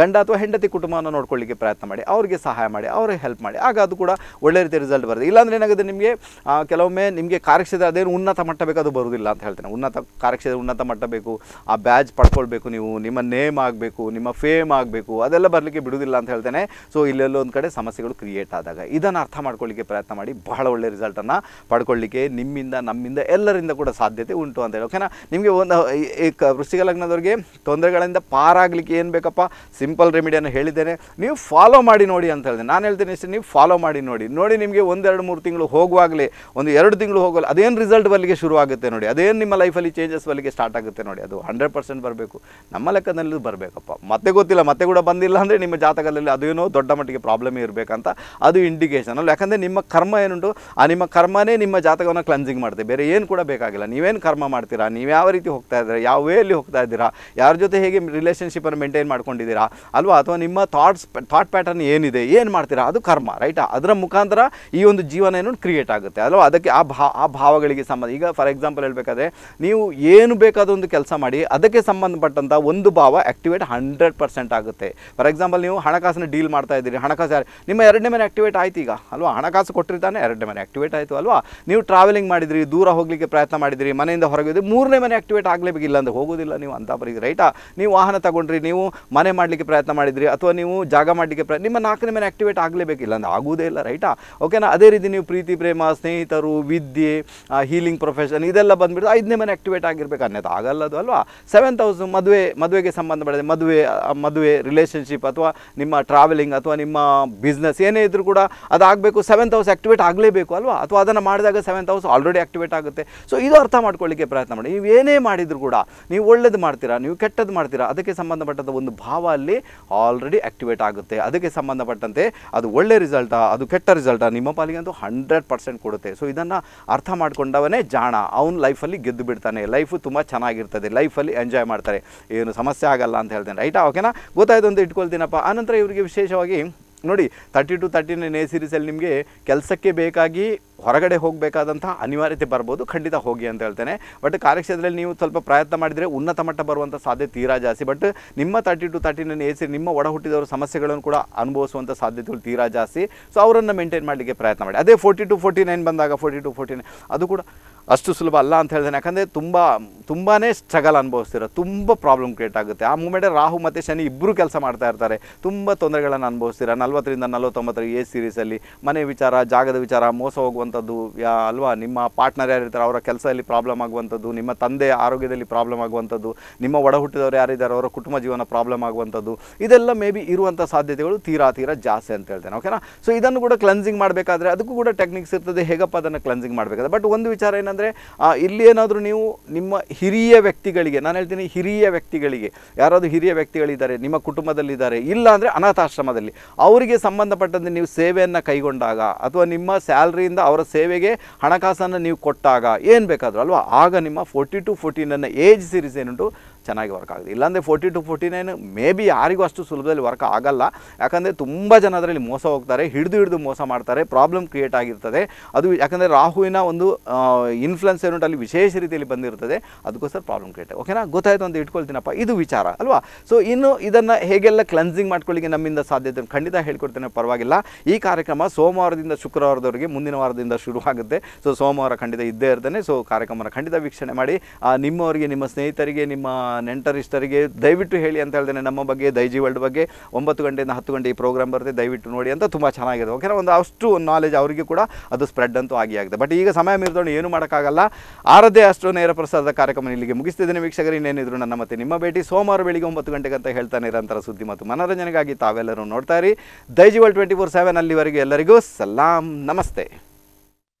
ಗಂಡ ಅಥವಾ ಹೆಂಡತಿ ಕುಟುಂಬವನ್ನು ನೋಡ್ಕೊಳ್ಳಿಕ್ಕೆ ಪ್ರಯತ್ನ ಮಾಡಿ ಅವರಿಗೆ ಸಹಾಯ ಮಾಡಿ ಅವ್ರಿಗೆ ಹೆಲ್ಪ್ ಮಾಡಿ ಆಗ ಅದು ಕೂಡ ಒಳ್ಳೆ ರೀತಿಯ ರಿಸಲ್ಟ್ ಬರುತ್ತೆ ಇಲ್ಲಾಂದರೆ ಏನಾಗುತ್ತೆ ನಿಮಗೆ ಕೆಲವೊಮ್ಮೆ ನಿಮಗೆ ಕಾರ್ಯಕ್ಷೇತ್ರ ಅದೇನು ಉನ್ನತ ಮಟ್ಟ ಬೇಕು ಅದು ಬರುವುದಿಲ್ಲ ಅಂತ ಹೇಳ್ತೇನೆ ಉನ್ನತ ಕಾರ್ಯಕ್ಷೇತ್ರ ಉನ್ನತ ಮಟ್ಟ ಬೇಕು ಆ ಬ್ಯಾಜ್ ಪಡ್ಕೊಳ್ಬೇಕು ನೀವು ನಿಮ್ಮ ನೇಮ್ ಆಗಬೇಕು ನಿಮ್ಮ ಫೇಮ್ ಆಗಬೇಕು ಅದೆಲ್ಲ ಬರಲಿಕ್ಕೆ ಬಿಡುವುದಿಲ್ಲ ಅಂತ ಹೇಳ್ತೇನೆ ಸೊ ಇಲ್ಲೆಲ್ಲೋ ಒಂದು ಕಡೆ ಸಮಸ್ಯೆಗಳು ಕ್ರಿಯೇಟ್ ಆದಾಗ ಇದನ್ನು ಅರ್ಥ ಮಾಡ್ಕೊಳ್ಳಿಕ್ಕೆ ಪ್ರಯತ್ನ ಮಾಡಿ ಬಹಳ ಒಳ್ಳೆ ರಿಸಲ್ಟನ್ನು ಪಡ್ಕೊಳ್ಳಿಕ್ಕೆ ನಿಮ್ಮಿಂದ ನಮ್ಮಿಂದ ಎಲ್ಲರಿಂದ ಕೂಡ ಸಾಧ್ಯತೆ ಉಂಟು ಅಂತ ಹೇಳಿ ಓಕೆನಾ ನಿಮಗೆ ಒಂದು ಈ ವೃಷ್ಟಿಕ ಲಗ್ನದವ್ರಿಗೆ ತೊಂದರೆಗಳಿಂದ ಪಾರಾಗಲಿಕ್ಕೆ ಏನು ಬೇಕಪ್ಪ ಸಿಂಪಲ್ ರೆಮಿಡಿಯನ್ನು ಹೇಳಿದ್ದೇನೆ ನೀವು ಫಾಲೋ ಮಾಡಿ ನೋಡಿ ಅಂತ ಹೇಳಿದೆ ನಾನು ಹೇಳ್ತೀನಿ ಇಷ್ಟೇ ನೀವು ಫಾಲೋ ಮಾಡಿ ನೋಡಿ ನೋಡಿ ನಿಮಗೆ ಒಂದೆರಡು ಮೂರು ತಿಂಗಳು ಹೋಗುವಾಗಲೇ ಒಂದು ಎರಡು ತಿಂಗಳು ಹೋಗಲ್ಲ ಅದೇನು ರಿಸಲ್ಟ್ ಬರಲಿಕ್ಕೆ ಶುರು ಆಗುತ್ತೆ ನೋಡಿ ಅದೇನು ನಿಮ್ಮ ಲೈಫಲ್ಲಿ ಚೇಂಜಸ್ ಬರಲಿಕ್ಕೆ ಸ್ಟಾರ್ಟ್ ಆಗುತ್ತೆ ನೋಡಿ ಅದು ಹಂಡ್ರೆಡ್ ಪರ್ಸೆಂಟ್ ಬರಬೇಕು ನಮ್ಮ ಲೆಕ್ಕದಲ್ಲಿ ಬರಬೇಕಪ್ಪ ಮತ್ತೆ ಗೊತ್ತಿಲ್ಲ ಮತ್ತೆ ಕೂಡ ಬಂದಿಲ್ಲ ಅಂದರೆ ನಿಮ್ಮ ಜಾತಕದಲ್ಲಿ ಅದೇನೋ ದೊಡ್ಡ ಮಟ್ಟಿಗೆ ಪ್ರಾಬ್ಲಮ್ ಇರಬೇಕಂತ ಅದು ಇಂಡಿಕೇಷನ್ ಅಲ್ಲ ಯಾಕಂದರೆ ನಿಮ್ಮ ಕರ್ಮ ಏನುಂಟು ಆ ನಿಮ್ಮ ಕರ್ಮನೇ ನಿಮ್ಮ ಜಾತಕವನ್ನು ಕ್ಲನ್ಸಿಂಗ್ ಮಾಡುತ್ತೆ ಬೇರೆ ಏನು ಕೂಡ ಬೇಕಾಗಿಲ್ಲ ನೀವೇನು ಕರ್ಮ ಮಾಡ್ತೀರಾ ನೀವು ಯಾವ ರೀತಿ ಹೋಗ್ತಾ ಇದ್ದೀರಾ ಯಾವ ಅಲ್ಲಿ ಹೋಗ್ತಾ ಇದ್ದೀರಾ ಯಾರ ಜೊತೆ ಹೇಗೆ ರಿಲೇಷನ್ಶಿಪ್ಪನ್ನು ಮೇಂಟೈನ್ ಮಾಡ್ಕೊಂಡು ಮಾಡ್ಕೊಂಡಿದ್ದೀರಾ ಅಲ್ವಾ ಅಥವಾ ನಿಮ್ಮ ಥಾಟ್ಸ್ ಥಾಟ್ ಪ್ಯಾಟರ್ನ್ ಏನಿದೆ ಏನು ಮಾಡ್ತೀರಾ ಅದು ಕರ್ಮ ರೈಟಾ ಅದರ ಮುಖಾಂತರ ಈ ಒಂದು ಜೀವನ ಏನು ಕ್ರಿಯೇಟ್ ಆಗುತ್ತೆ ಅಲ್ವಾ ಅದಕ್ಕೆ ಆ ಭಾ ಆ ಭಾವಗಳಿಗೆ ಸಂಬಂಧ ಈಗ ಫಾರ್ ಎಕ್ಸಾಂಪಲ್ ಹೇಳಬೇಕಾದ್ರೆ ನೀವು ಏನು ಬೇಕಾದ ಒಂದು ಕೆಲಸ ಮಾಡಿ ಅದಕ್ಕೆ ಸಂಬಂಧಪಟ್ಟಂಥ ಒಂದು ಭಾವ ಆಕ್ಟಿವೇಟ್ ಹಂಡ್ರೆಡ್ ಪರ್ಸೆಂಟ್ ಆಗುತ್ತೆ ಫಾರ್ ಎಕ್ಸಾಂಪಲ್ ನೀವು ಹಣಕಾಸಿನ ಡೀಲ್ ಮಾಡ್ತಾ ಇದ್ದೀರಿ ಹಣಕಾಸು ಯಾರು ನಿಮ್ಮ ಎರಡನೇ ಮನೆ ಆ್ಯಕ್ಟಿವೇಟ್ ಆಯ್ತು ಈಗ ಅಲ್ವಾ ಹಣಕಾಸು ಕೊಟ್ಟಿರ್ತಾನೆ ಎರಡನೇ ಮನೆ ಆಕ್ಟಿವೇಟ್ ಆಯಿತು ಅಲ್ವಾ ನೀವು ಟ್ರಾವೆಲಿಂಗ್ ಮಾಡಿದ್ರಿ ದೂರ ಹೋಗಲಿಕ್ಕೆ ಪ್ರಯತ್ನ ಮಾಡಿದ್ರಿ ಮನೆಯಿಂದ ಹೊರಗಿದ್ರಿ ಮೂರನೇ ಮನೆ ಆ್ಯಕ್ಟಿವೇಟ್ ಆಗಲೇಬೇಕಿಲ್ಲ ಅಂದ್ರೆ ಹೋಗೋದಿಲ್ಲ ನೀವು ಅಂತ ಬರೀ ರೈಟಾ ನೀವು ವಾಹನ ತಗೊಂಡ್ರಿ ನೀವು ಮನೆ ಮಾಡಲಿಕ್ಕೆ ಪ್ರಯತ್ನ ಮಾಡಿದ್ರಿ ಅಥವಾ ನೀವು ಜಾಗ ಮಾಡಲಿಕ್ಕೆ ಪ್ರಯತ್ನ ನಿಮ್ಮ ನಾಲ್ಕನೇ ಮನೆ ಆ್ಯಕ್ಟಿವೇಟ್ ಆಗಲೇಬೇಕಿಲ್ಲ ಅಂದರೆ ಆಗುವುದೇ ಇಲ್ಲ ರೈಟಾ ಓಕೆನಾ ಅದೇ ರೀತಿ ನೀವು ಪ್ರೀತಿ ಪ್ರೇಮ ಸ್ನೇಹಿತರು ವಿದ್ಯೆ ಹೀಲಿಂಗ್ ಪ್ರೊಫೆಷನ್ ಇದೆಲ್ಲ ಬಂದುಬಿಟ್ಟು ಐದನೇ ಮನೆ ಆಕ್ಟಿವೇಟ್ ಆಗಿರಬೇಕು ಅನ್ನೋದು ಆಗಲ್ಲದು ಅಲ್ವಾ ಸೆವೆನ್ ತೌಸಂಡ್ ಮದುವೆ ಮದುವೆಗೆ ಸಂಬಂಧಪಡದೆ ಮದುವೆ ಮದುವೆ ರಿಲೇಷನ್ಶಿಪ್ ಅಥವಾ ನಿಮ್ಮ ಟ್ರಾವೆಲಿಂಗ್ ಅಥವಾ ನಿಮ್ಮ ಬಿಸ್ನೆಸ್ ಏನೇ ಇದ್ರೂ ಕೂಡ ಅದಾಗಬೇಕು ಸೆವೆನ್ ತೌಸ್ ಆಕ್ಟಿವೇಟ್ ಆಗಲೇಬೇಕು ಅಲ್ವಾ ಅಥವಾ ಅದನ್ನು ಮಾಡಿದಾಗ ಸೆವೆನ್ ತೌಸ್ ಆಲ್ರೆಡಿ ಆಕ್ಟಿವೇಟ್ ಆಗುತ್ತೆ ಸೊ ಇದು ಅರ್ಥ ಮಾಡ್ಕೊಳ್ಳಿಕ್ಕೆ ಪ್ರಯತ್ನ ಮಾಡಿ ನೀವು ಏನೇ ಮಾಡಿದರೂ ಕೂಡ ನೀವು ಒಳ್ಳೇದು ಮಾಡ್ತೀರಾ ನೀವು ಕೆಟ್ಟದ್ದು ಮಾಡ್ತೀರಾ ಅದಕ್ಕೆ ಸಂಬಂಧಪಟ್ಟದ ಒಂದು ಭಾವ ಯಾವ ಅಲ್ಲಿ ಆಲ್ರೆಡಿ ಆ್ಯಕ್ಟಿವೇಟ್ ಆಗುತ್ತೆ ಅದಕ್ಕೆ ಸಂಬಂಧಪಟ್ಟಂತೆ ಅದು ಒಳ್ಳೆ ರಿಸಲ್ಟಾ ಅದು ಕೆಟ್ಟ ರಿಸಲ್ಟಾ ನಿಮ್ಮ ಪಾಲಿಗೆ ಅಂತೂ ಹಂಡ್ರೆಡ್ ಪರ್ಸೆಂಟ್ ಕೊಡುತ್ತೆ ಸೊ ಇದನ್ನು ಅರ್ಥ ಮಾಡಿಕೊಂಡವನೇ ಜಾಣ ಅವ್ನು ಲೈಫಲ್ಲಿ ಗೆದ್ದು ಬಿಡ್ತಾನೆ ಲೈಫು ತುಂಬ ಚೆನ್ನಾಗಿರ್ತದೆ ಲೈಫಲ್ಲಿ ಎಂಜಾಯ್ ಮಾಡ್ತಾರೆ ಏನು ಸಮಸ್ಯೆ ಆಗಲ್ಲ ಅಂತ ಹೇಳ್ತೇನೆ ರೈಟಾ ಓಕೆನಾ ಗೊತ್ತಾಯ್ತು ಅಂತ ಇಟ್ಕೊಳ್ತೀನಪ್ಪ ಆನಂತರ ಇವರಿಗೆ ವಿಶೇಷವಾಗಿ ನೋಡಿ thirty to thirty nine A ಸೀರೀಸಲ್ಲಿ ನಿಮಗೆ ಕೆಲಸಕ್ಕೆ ಬೇಕಾಗಿ ಹೊರಗಡೆ ಹೋಗಬೇಕಾದಂಥ ಅನಿವಾರ್ಯತೆ ಬರ್ಬೋದು ಖಂಡಿತ ಹೋಗಿ ಅಂತ ಹೇಳ್ತೇನೆ ಬಟ್ ಕಾರ್ಯಕ್ಷೇತ್ರದಲ್ಲಿ ನೀವು ಸ್ವಲ್ಪ ಪ್ರಯತ್ನ ಮಾಡಿದರೆ ಉನ್ನತ ಮಟ್ಟ ಬರುವಂಥ ಸಾಧ್ಯತೆ ತೀರಾ ಜಾಸ್ತಿ ಬಟ್ ನಿಮ್ಮ ತರ್ಟಿ ಟು ತರ್ಟಿ ನೈನ್ ಎ ಸಿ ನಿಮ್ಮ ಒಡ ಹುಟ್ಟಿದವರು ಸಮಸ್ಯೆಗಳನ್ನು ಕೂಡ ಅನುಭವಿಸುವಂಥ ಸಾಧ್ಯತೆಗಳು ತೀರಾ ಜಾಸ್ತಿ ಸೊ ಅವರನ್ನು ಮೇಂಟೈನ್ ಮಾಡಲಿಕ್ಕೆ ಪ್ರಯತ್ನ ಮಾಡಿ ಅದೇ ಫೋರ್ಟಿ ಟು ಫೋರ್ಟಿ ನೈನ್ ಬಂದಾಗ ಫೋರ್ಟಿ ಟು ಫೋರ್ಟಿ ನೈನ್ ಅದು ಕೂಡ ಅಷ್ಟು ಸುಲಭ ಅಲ್ಲ ಅಂತ ಹೇಳ್ತೇನೆ ಯಾಕಂದರೆ ತುಂಬ ತುಂಬಾ ಸ್ಟ್ರಗಲ್ ಅನುಭವಿಸ್ತಿರೋ ತುಂಬ ಪ್ರಾಬ್ಲಮ್ ಕ್ರಿಯೇಟ್ ಆಗುತ್ತೆ ಆ ಮೂಮೆಂಟೇ ರಾಹು ಮತ್ತು ಶನಿ ಇಬ್ಬರು ಕೆಲಸ ಮಾಡ್ತಾ ಇರ್ತಾರೆ ತುಂಬ ತೊಂದರೆಗಳನ್ನು ಅನುಭವಿಸ್ತೀರ ನಲ್ವತ್ತರಿಂದ ನಲ್ವತ್ತೊಂಬತ್ತರ ಎ ಸೀರೀಸಲ್ಲಿ ಮನೆ ವಿಚಾರ ಜಾಗದ ವಿಚಾರ ಮೋಸ ಹೋಗುವಂಥದ್ದು ಯಾ ಅಲ್ವಾ ನಿಮ್ಮ ಪಾರ್ಟ್ನರ್ ಯಾರಿರ್ತಾರೆ ಅವರ ಕೆಲಸದಲ್ಲಿ ಪ್ರಾಬ್ಲಮ್ ಆಗುವಂಥದ್ದು ನಿಮ್ಮ ತಂದೆ ಆರೋಗ್ಯದಲ್ಲಿ ಪ್ರಾಬ್ಲಮ್ ಆಗುವಂಥದ್ದು ನಿಮ್ಮ ಒಡ ಹುಟ್ಟಿದವರು ಯಾರಿದ್ದಾರೆ ಅವರ ಕುಟುಂಬ ಜೀವನ ಪ್ರಾಬ್ಲಮ್ ಆಗುವಂಥದ್ದು ಇದೆಲ್ಲ ಮೇ ಬಿ ಇರುವಂಥ ಸಾಧ್ಯತೆಗಳು ತೀರಾ ತೀರಾ ಜಾಸ್ತಿ ಅಂತ ಹೇಳ್ತೇನೆ ಓಕೆನಾ ಸೊ ಇದನ್ನು ಕೂಡ ಕ್ಲೆನ್ಸಿಂಗ್ ಮಾಡಬೇಕಾದ್ರೆ ಅದಕ್ಕೂ ಕೂಡ ಟೆಕ್ನಿಕ್ಸ್ ಇರ್ತದೆ ಹೇಗಪ್ಪ ಅದನ್ನು ಕ್ಲೆನ್ಸಿಂಗ್ ಮಾಡಬೇಕಾದ್ರೆ ಬಟ್ ಒಂದು ವಿಚಾರ ಏನಂದರೆ ಅಂದರೆ ಇಲ್ಲಿ ಏನಾದರೂ ನೀವು ನಿಮ್ಮ ಹಿರಿಯ ವ್ಯಕ್ತಿಗಳಿಗೆ ನಾನು ಹೇಳ್ತೀನಿ ಹಿರಿಯ ವ್ಯಕ್ತಿಗಳಿಗೆ ಯಾರಾದರೂ ಹಿರಿಯ ವ್ಯಕ್ತಿಗಳಿದ್ದಾರೆ ನಿಮ್ಮ ಕುಟುಂಬದಲ್ಲಿದ್ದಾರೆ ಇಲ್ಲ ಅಂದರೆ ಅನಾಥಾಶ್ರಮದಲ್ಲಿ ಅವರಿಗೆ ಸಂಬಂಧಪಟ್ಟಂತೆ ನೀವು ಸೇವೆಯನ್ನು ಕೈಗೊಂಡಾಗ ಅಥವಾ ನಿಮ್ಮ ಸ್ಯಾಲ್ರಿಯಿಂದ ಅವರ ಸೇವೆಗೆ ಹಣಕಾಸನ್ನು ನೀವು ಕೊಟ್ಟಾಗ ಏನು ಬೇಕಾದರೂ ಅಲ್ವಾ ಆಗ ನಿಮ್ಮ ಫೋರ್ಟಿ ಟು ಫೋರ್ಟೀನನ್ನು ಏಜ್ ಸೀರೀಸ್ ಏನುಂಟು ಚೆನ್ನಾಗಿ ವರ್ಕ್ ಆಗುತ್ತೆ ಇಲ್ಲಾಂದರೆ forty to forty nine maybe ಯಾರಿಗೂ ಅಷ್ಟು ಸುಲಭದಲ್ಲಿ ವರ್ಕ್ ಆಗಲ್ಲ ಯಾಕಂದರೆ ತುಂಬ ಜನ ಅದರಲ್ಲಿ ಮೋಸ ಹೋಗ್ತಾರೆ ಹಿಡಿದು ಹಿಡಿದು ಮೋಸ ಮಾಡ್ತಾರೆ ಪ್ರಾಬ್ಲಮ್ ಕ್ರಿಯೇಟ್ ಆಗಿರ್ತದೆ ಅದು ಯಾಕಂದರೆ ರಾಹುವಿನ ಒಂದು ಇನ್ಫ್ಲುಯೆನ್ಸ್ ಏನು ಅಲ್ಲಿ ವಿಶೇಷ ರೀತಿಯಲ್ಲಿ ಬಂದಿರ್ತದೆ ಅದಕ್ಕೋಸ್ಕರ ಪ್ರಾಬ್ಲಮ್ ಕ್ರಿಯೇಟ್ ಓಕೆನಾ ಗೊತ್ತಾಯಿತು ಅಂತ ಇಟ್ಕೊಳ್ತೀನಪ್ಪ ಇದು ವಿಚಾರ ಅಲ್ವಾ ಸೊ ಇನ್ನು ಇದನ್ನು ಹೇಗೆಲ್ಲ ಕ್ಲೆನ್ಸಿಂಗ್ ಮಾಡ್ಕೊಳ್ಳಿಕ್ಕೆ ನಮ್ಮಿಂದ ಸಾಧ್ಯತೆ ಖಂಡಿತ ಹೇಳ್ಕೊಡ್ತೇನೆ ಪರವಾಗಿಲ್ಲ ಈ ಕಾರ್ಯಕ್ರಮ ಸೋಮವಾರದಿಂದ ಶುಕ್ರವಾರದವರೆಗೆ ಮುಂದಿನ ವಾರದಿಂದ ಶುರು ಆಗುತ್ತೆ ಸೊ ಸೋಮವಾರ ಖಂಡಿತ ಇದ್ದೇ ಇರ್ತೇನೆ ಸೊ ಕಾರ್ಯಕ್ರಮನ ಖಂಡಿತ ವೀಕ್ಷಣೆ ಮಾಡಿ ನಿಮ್ಮವರಿಗೆ ನಿಮ್ಮ ಸ್ನೇಹಿತರಿಗೆ ನಿಮ್ಮ ನೆಂಟರಿಷ್ಟರಿಗೆ ದಯವಿಟ್ಟು ಹೇಳಿ ಅಂತ ಹೇಳಿದ್ರೆ ನಮ್ಮ ಬಗ್ಗೆ ದೈಜಿ ವರ್ಲ್ಡ್ ಬಗ್ಗೆ ಒಂಬತ್ತು ಗಂಟೆಯಿಂದ ಹತ್ತು ಗಂಟೆ ಈ ಪ್ರೋಗ್ರಾಮ್ ಬರುತ್ತೆ ದಯವಿಟ್ಟು ನೋಡಿ ಅಂತ ತುಂಬ ಚೆನ್ನಾಗಿದೆ ಓಕೆ ಒಂದು ಅಷ್ಟು ನಾಲೆಜ್ ಅವರಿಗೆ ಕೂಡ ಅದು ಸ್ಪ್ರೆಡ್ ಅಂತೂ ಆಗಿ ಆಗಿದೆ ಬಟ್ ಈಗ ಸಮಯ ಮೀರಿದೋಣ ಏನು ಮಾಡೋಕ್ಕಾಗಲ್ಲ ಆರದೇ ಅಷ್ಟು ನೇರ ಪ್ರಸಾರದ ಕಾರ್ಯಕ್ರಮ ಇಲ್ಲಿಗೆ ಮುಗಿಸ್ತಿದ್ದೇನೆ ವೀಕ್ಷಕರು ಇನ್ನೇನಿದ್ರು ನನ್ನ ಮತ್ತೆ ನಿಮ್ಮ ಭೇಟಿ ಸೋಮವಾರ ಬೆಳಿಗ್ಗೆ ಒಂಬತ್ತು ಗಂಟೆಗೆ ಅಂತ ಹೇಳ್ತಾ ನಿರಂತರ ಸುದ್ದಿ ಮತ್ತು ಮನೋರಂಜನೆಗಾಗಿ ತಾವೆಲ್ಲರೂ ನೋಡ್ತಾ ಇರಿ Daijiworld twenty four seven ಅಲ್ಲಿವರೆಗೆ ಎಲ್ಲರಿಗೂ ಸಲಾಂ ನಮಸ್ತೆ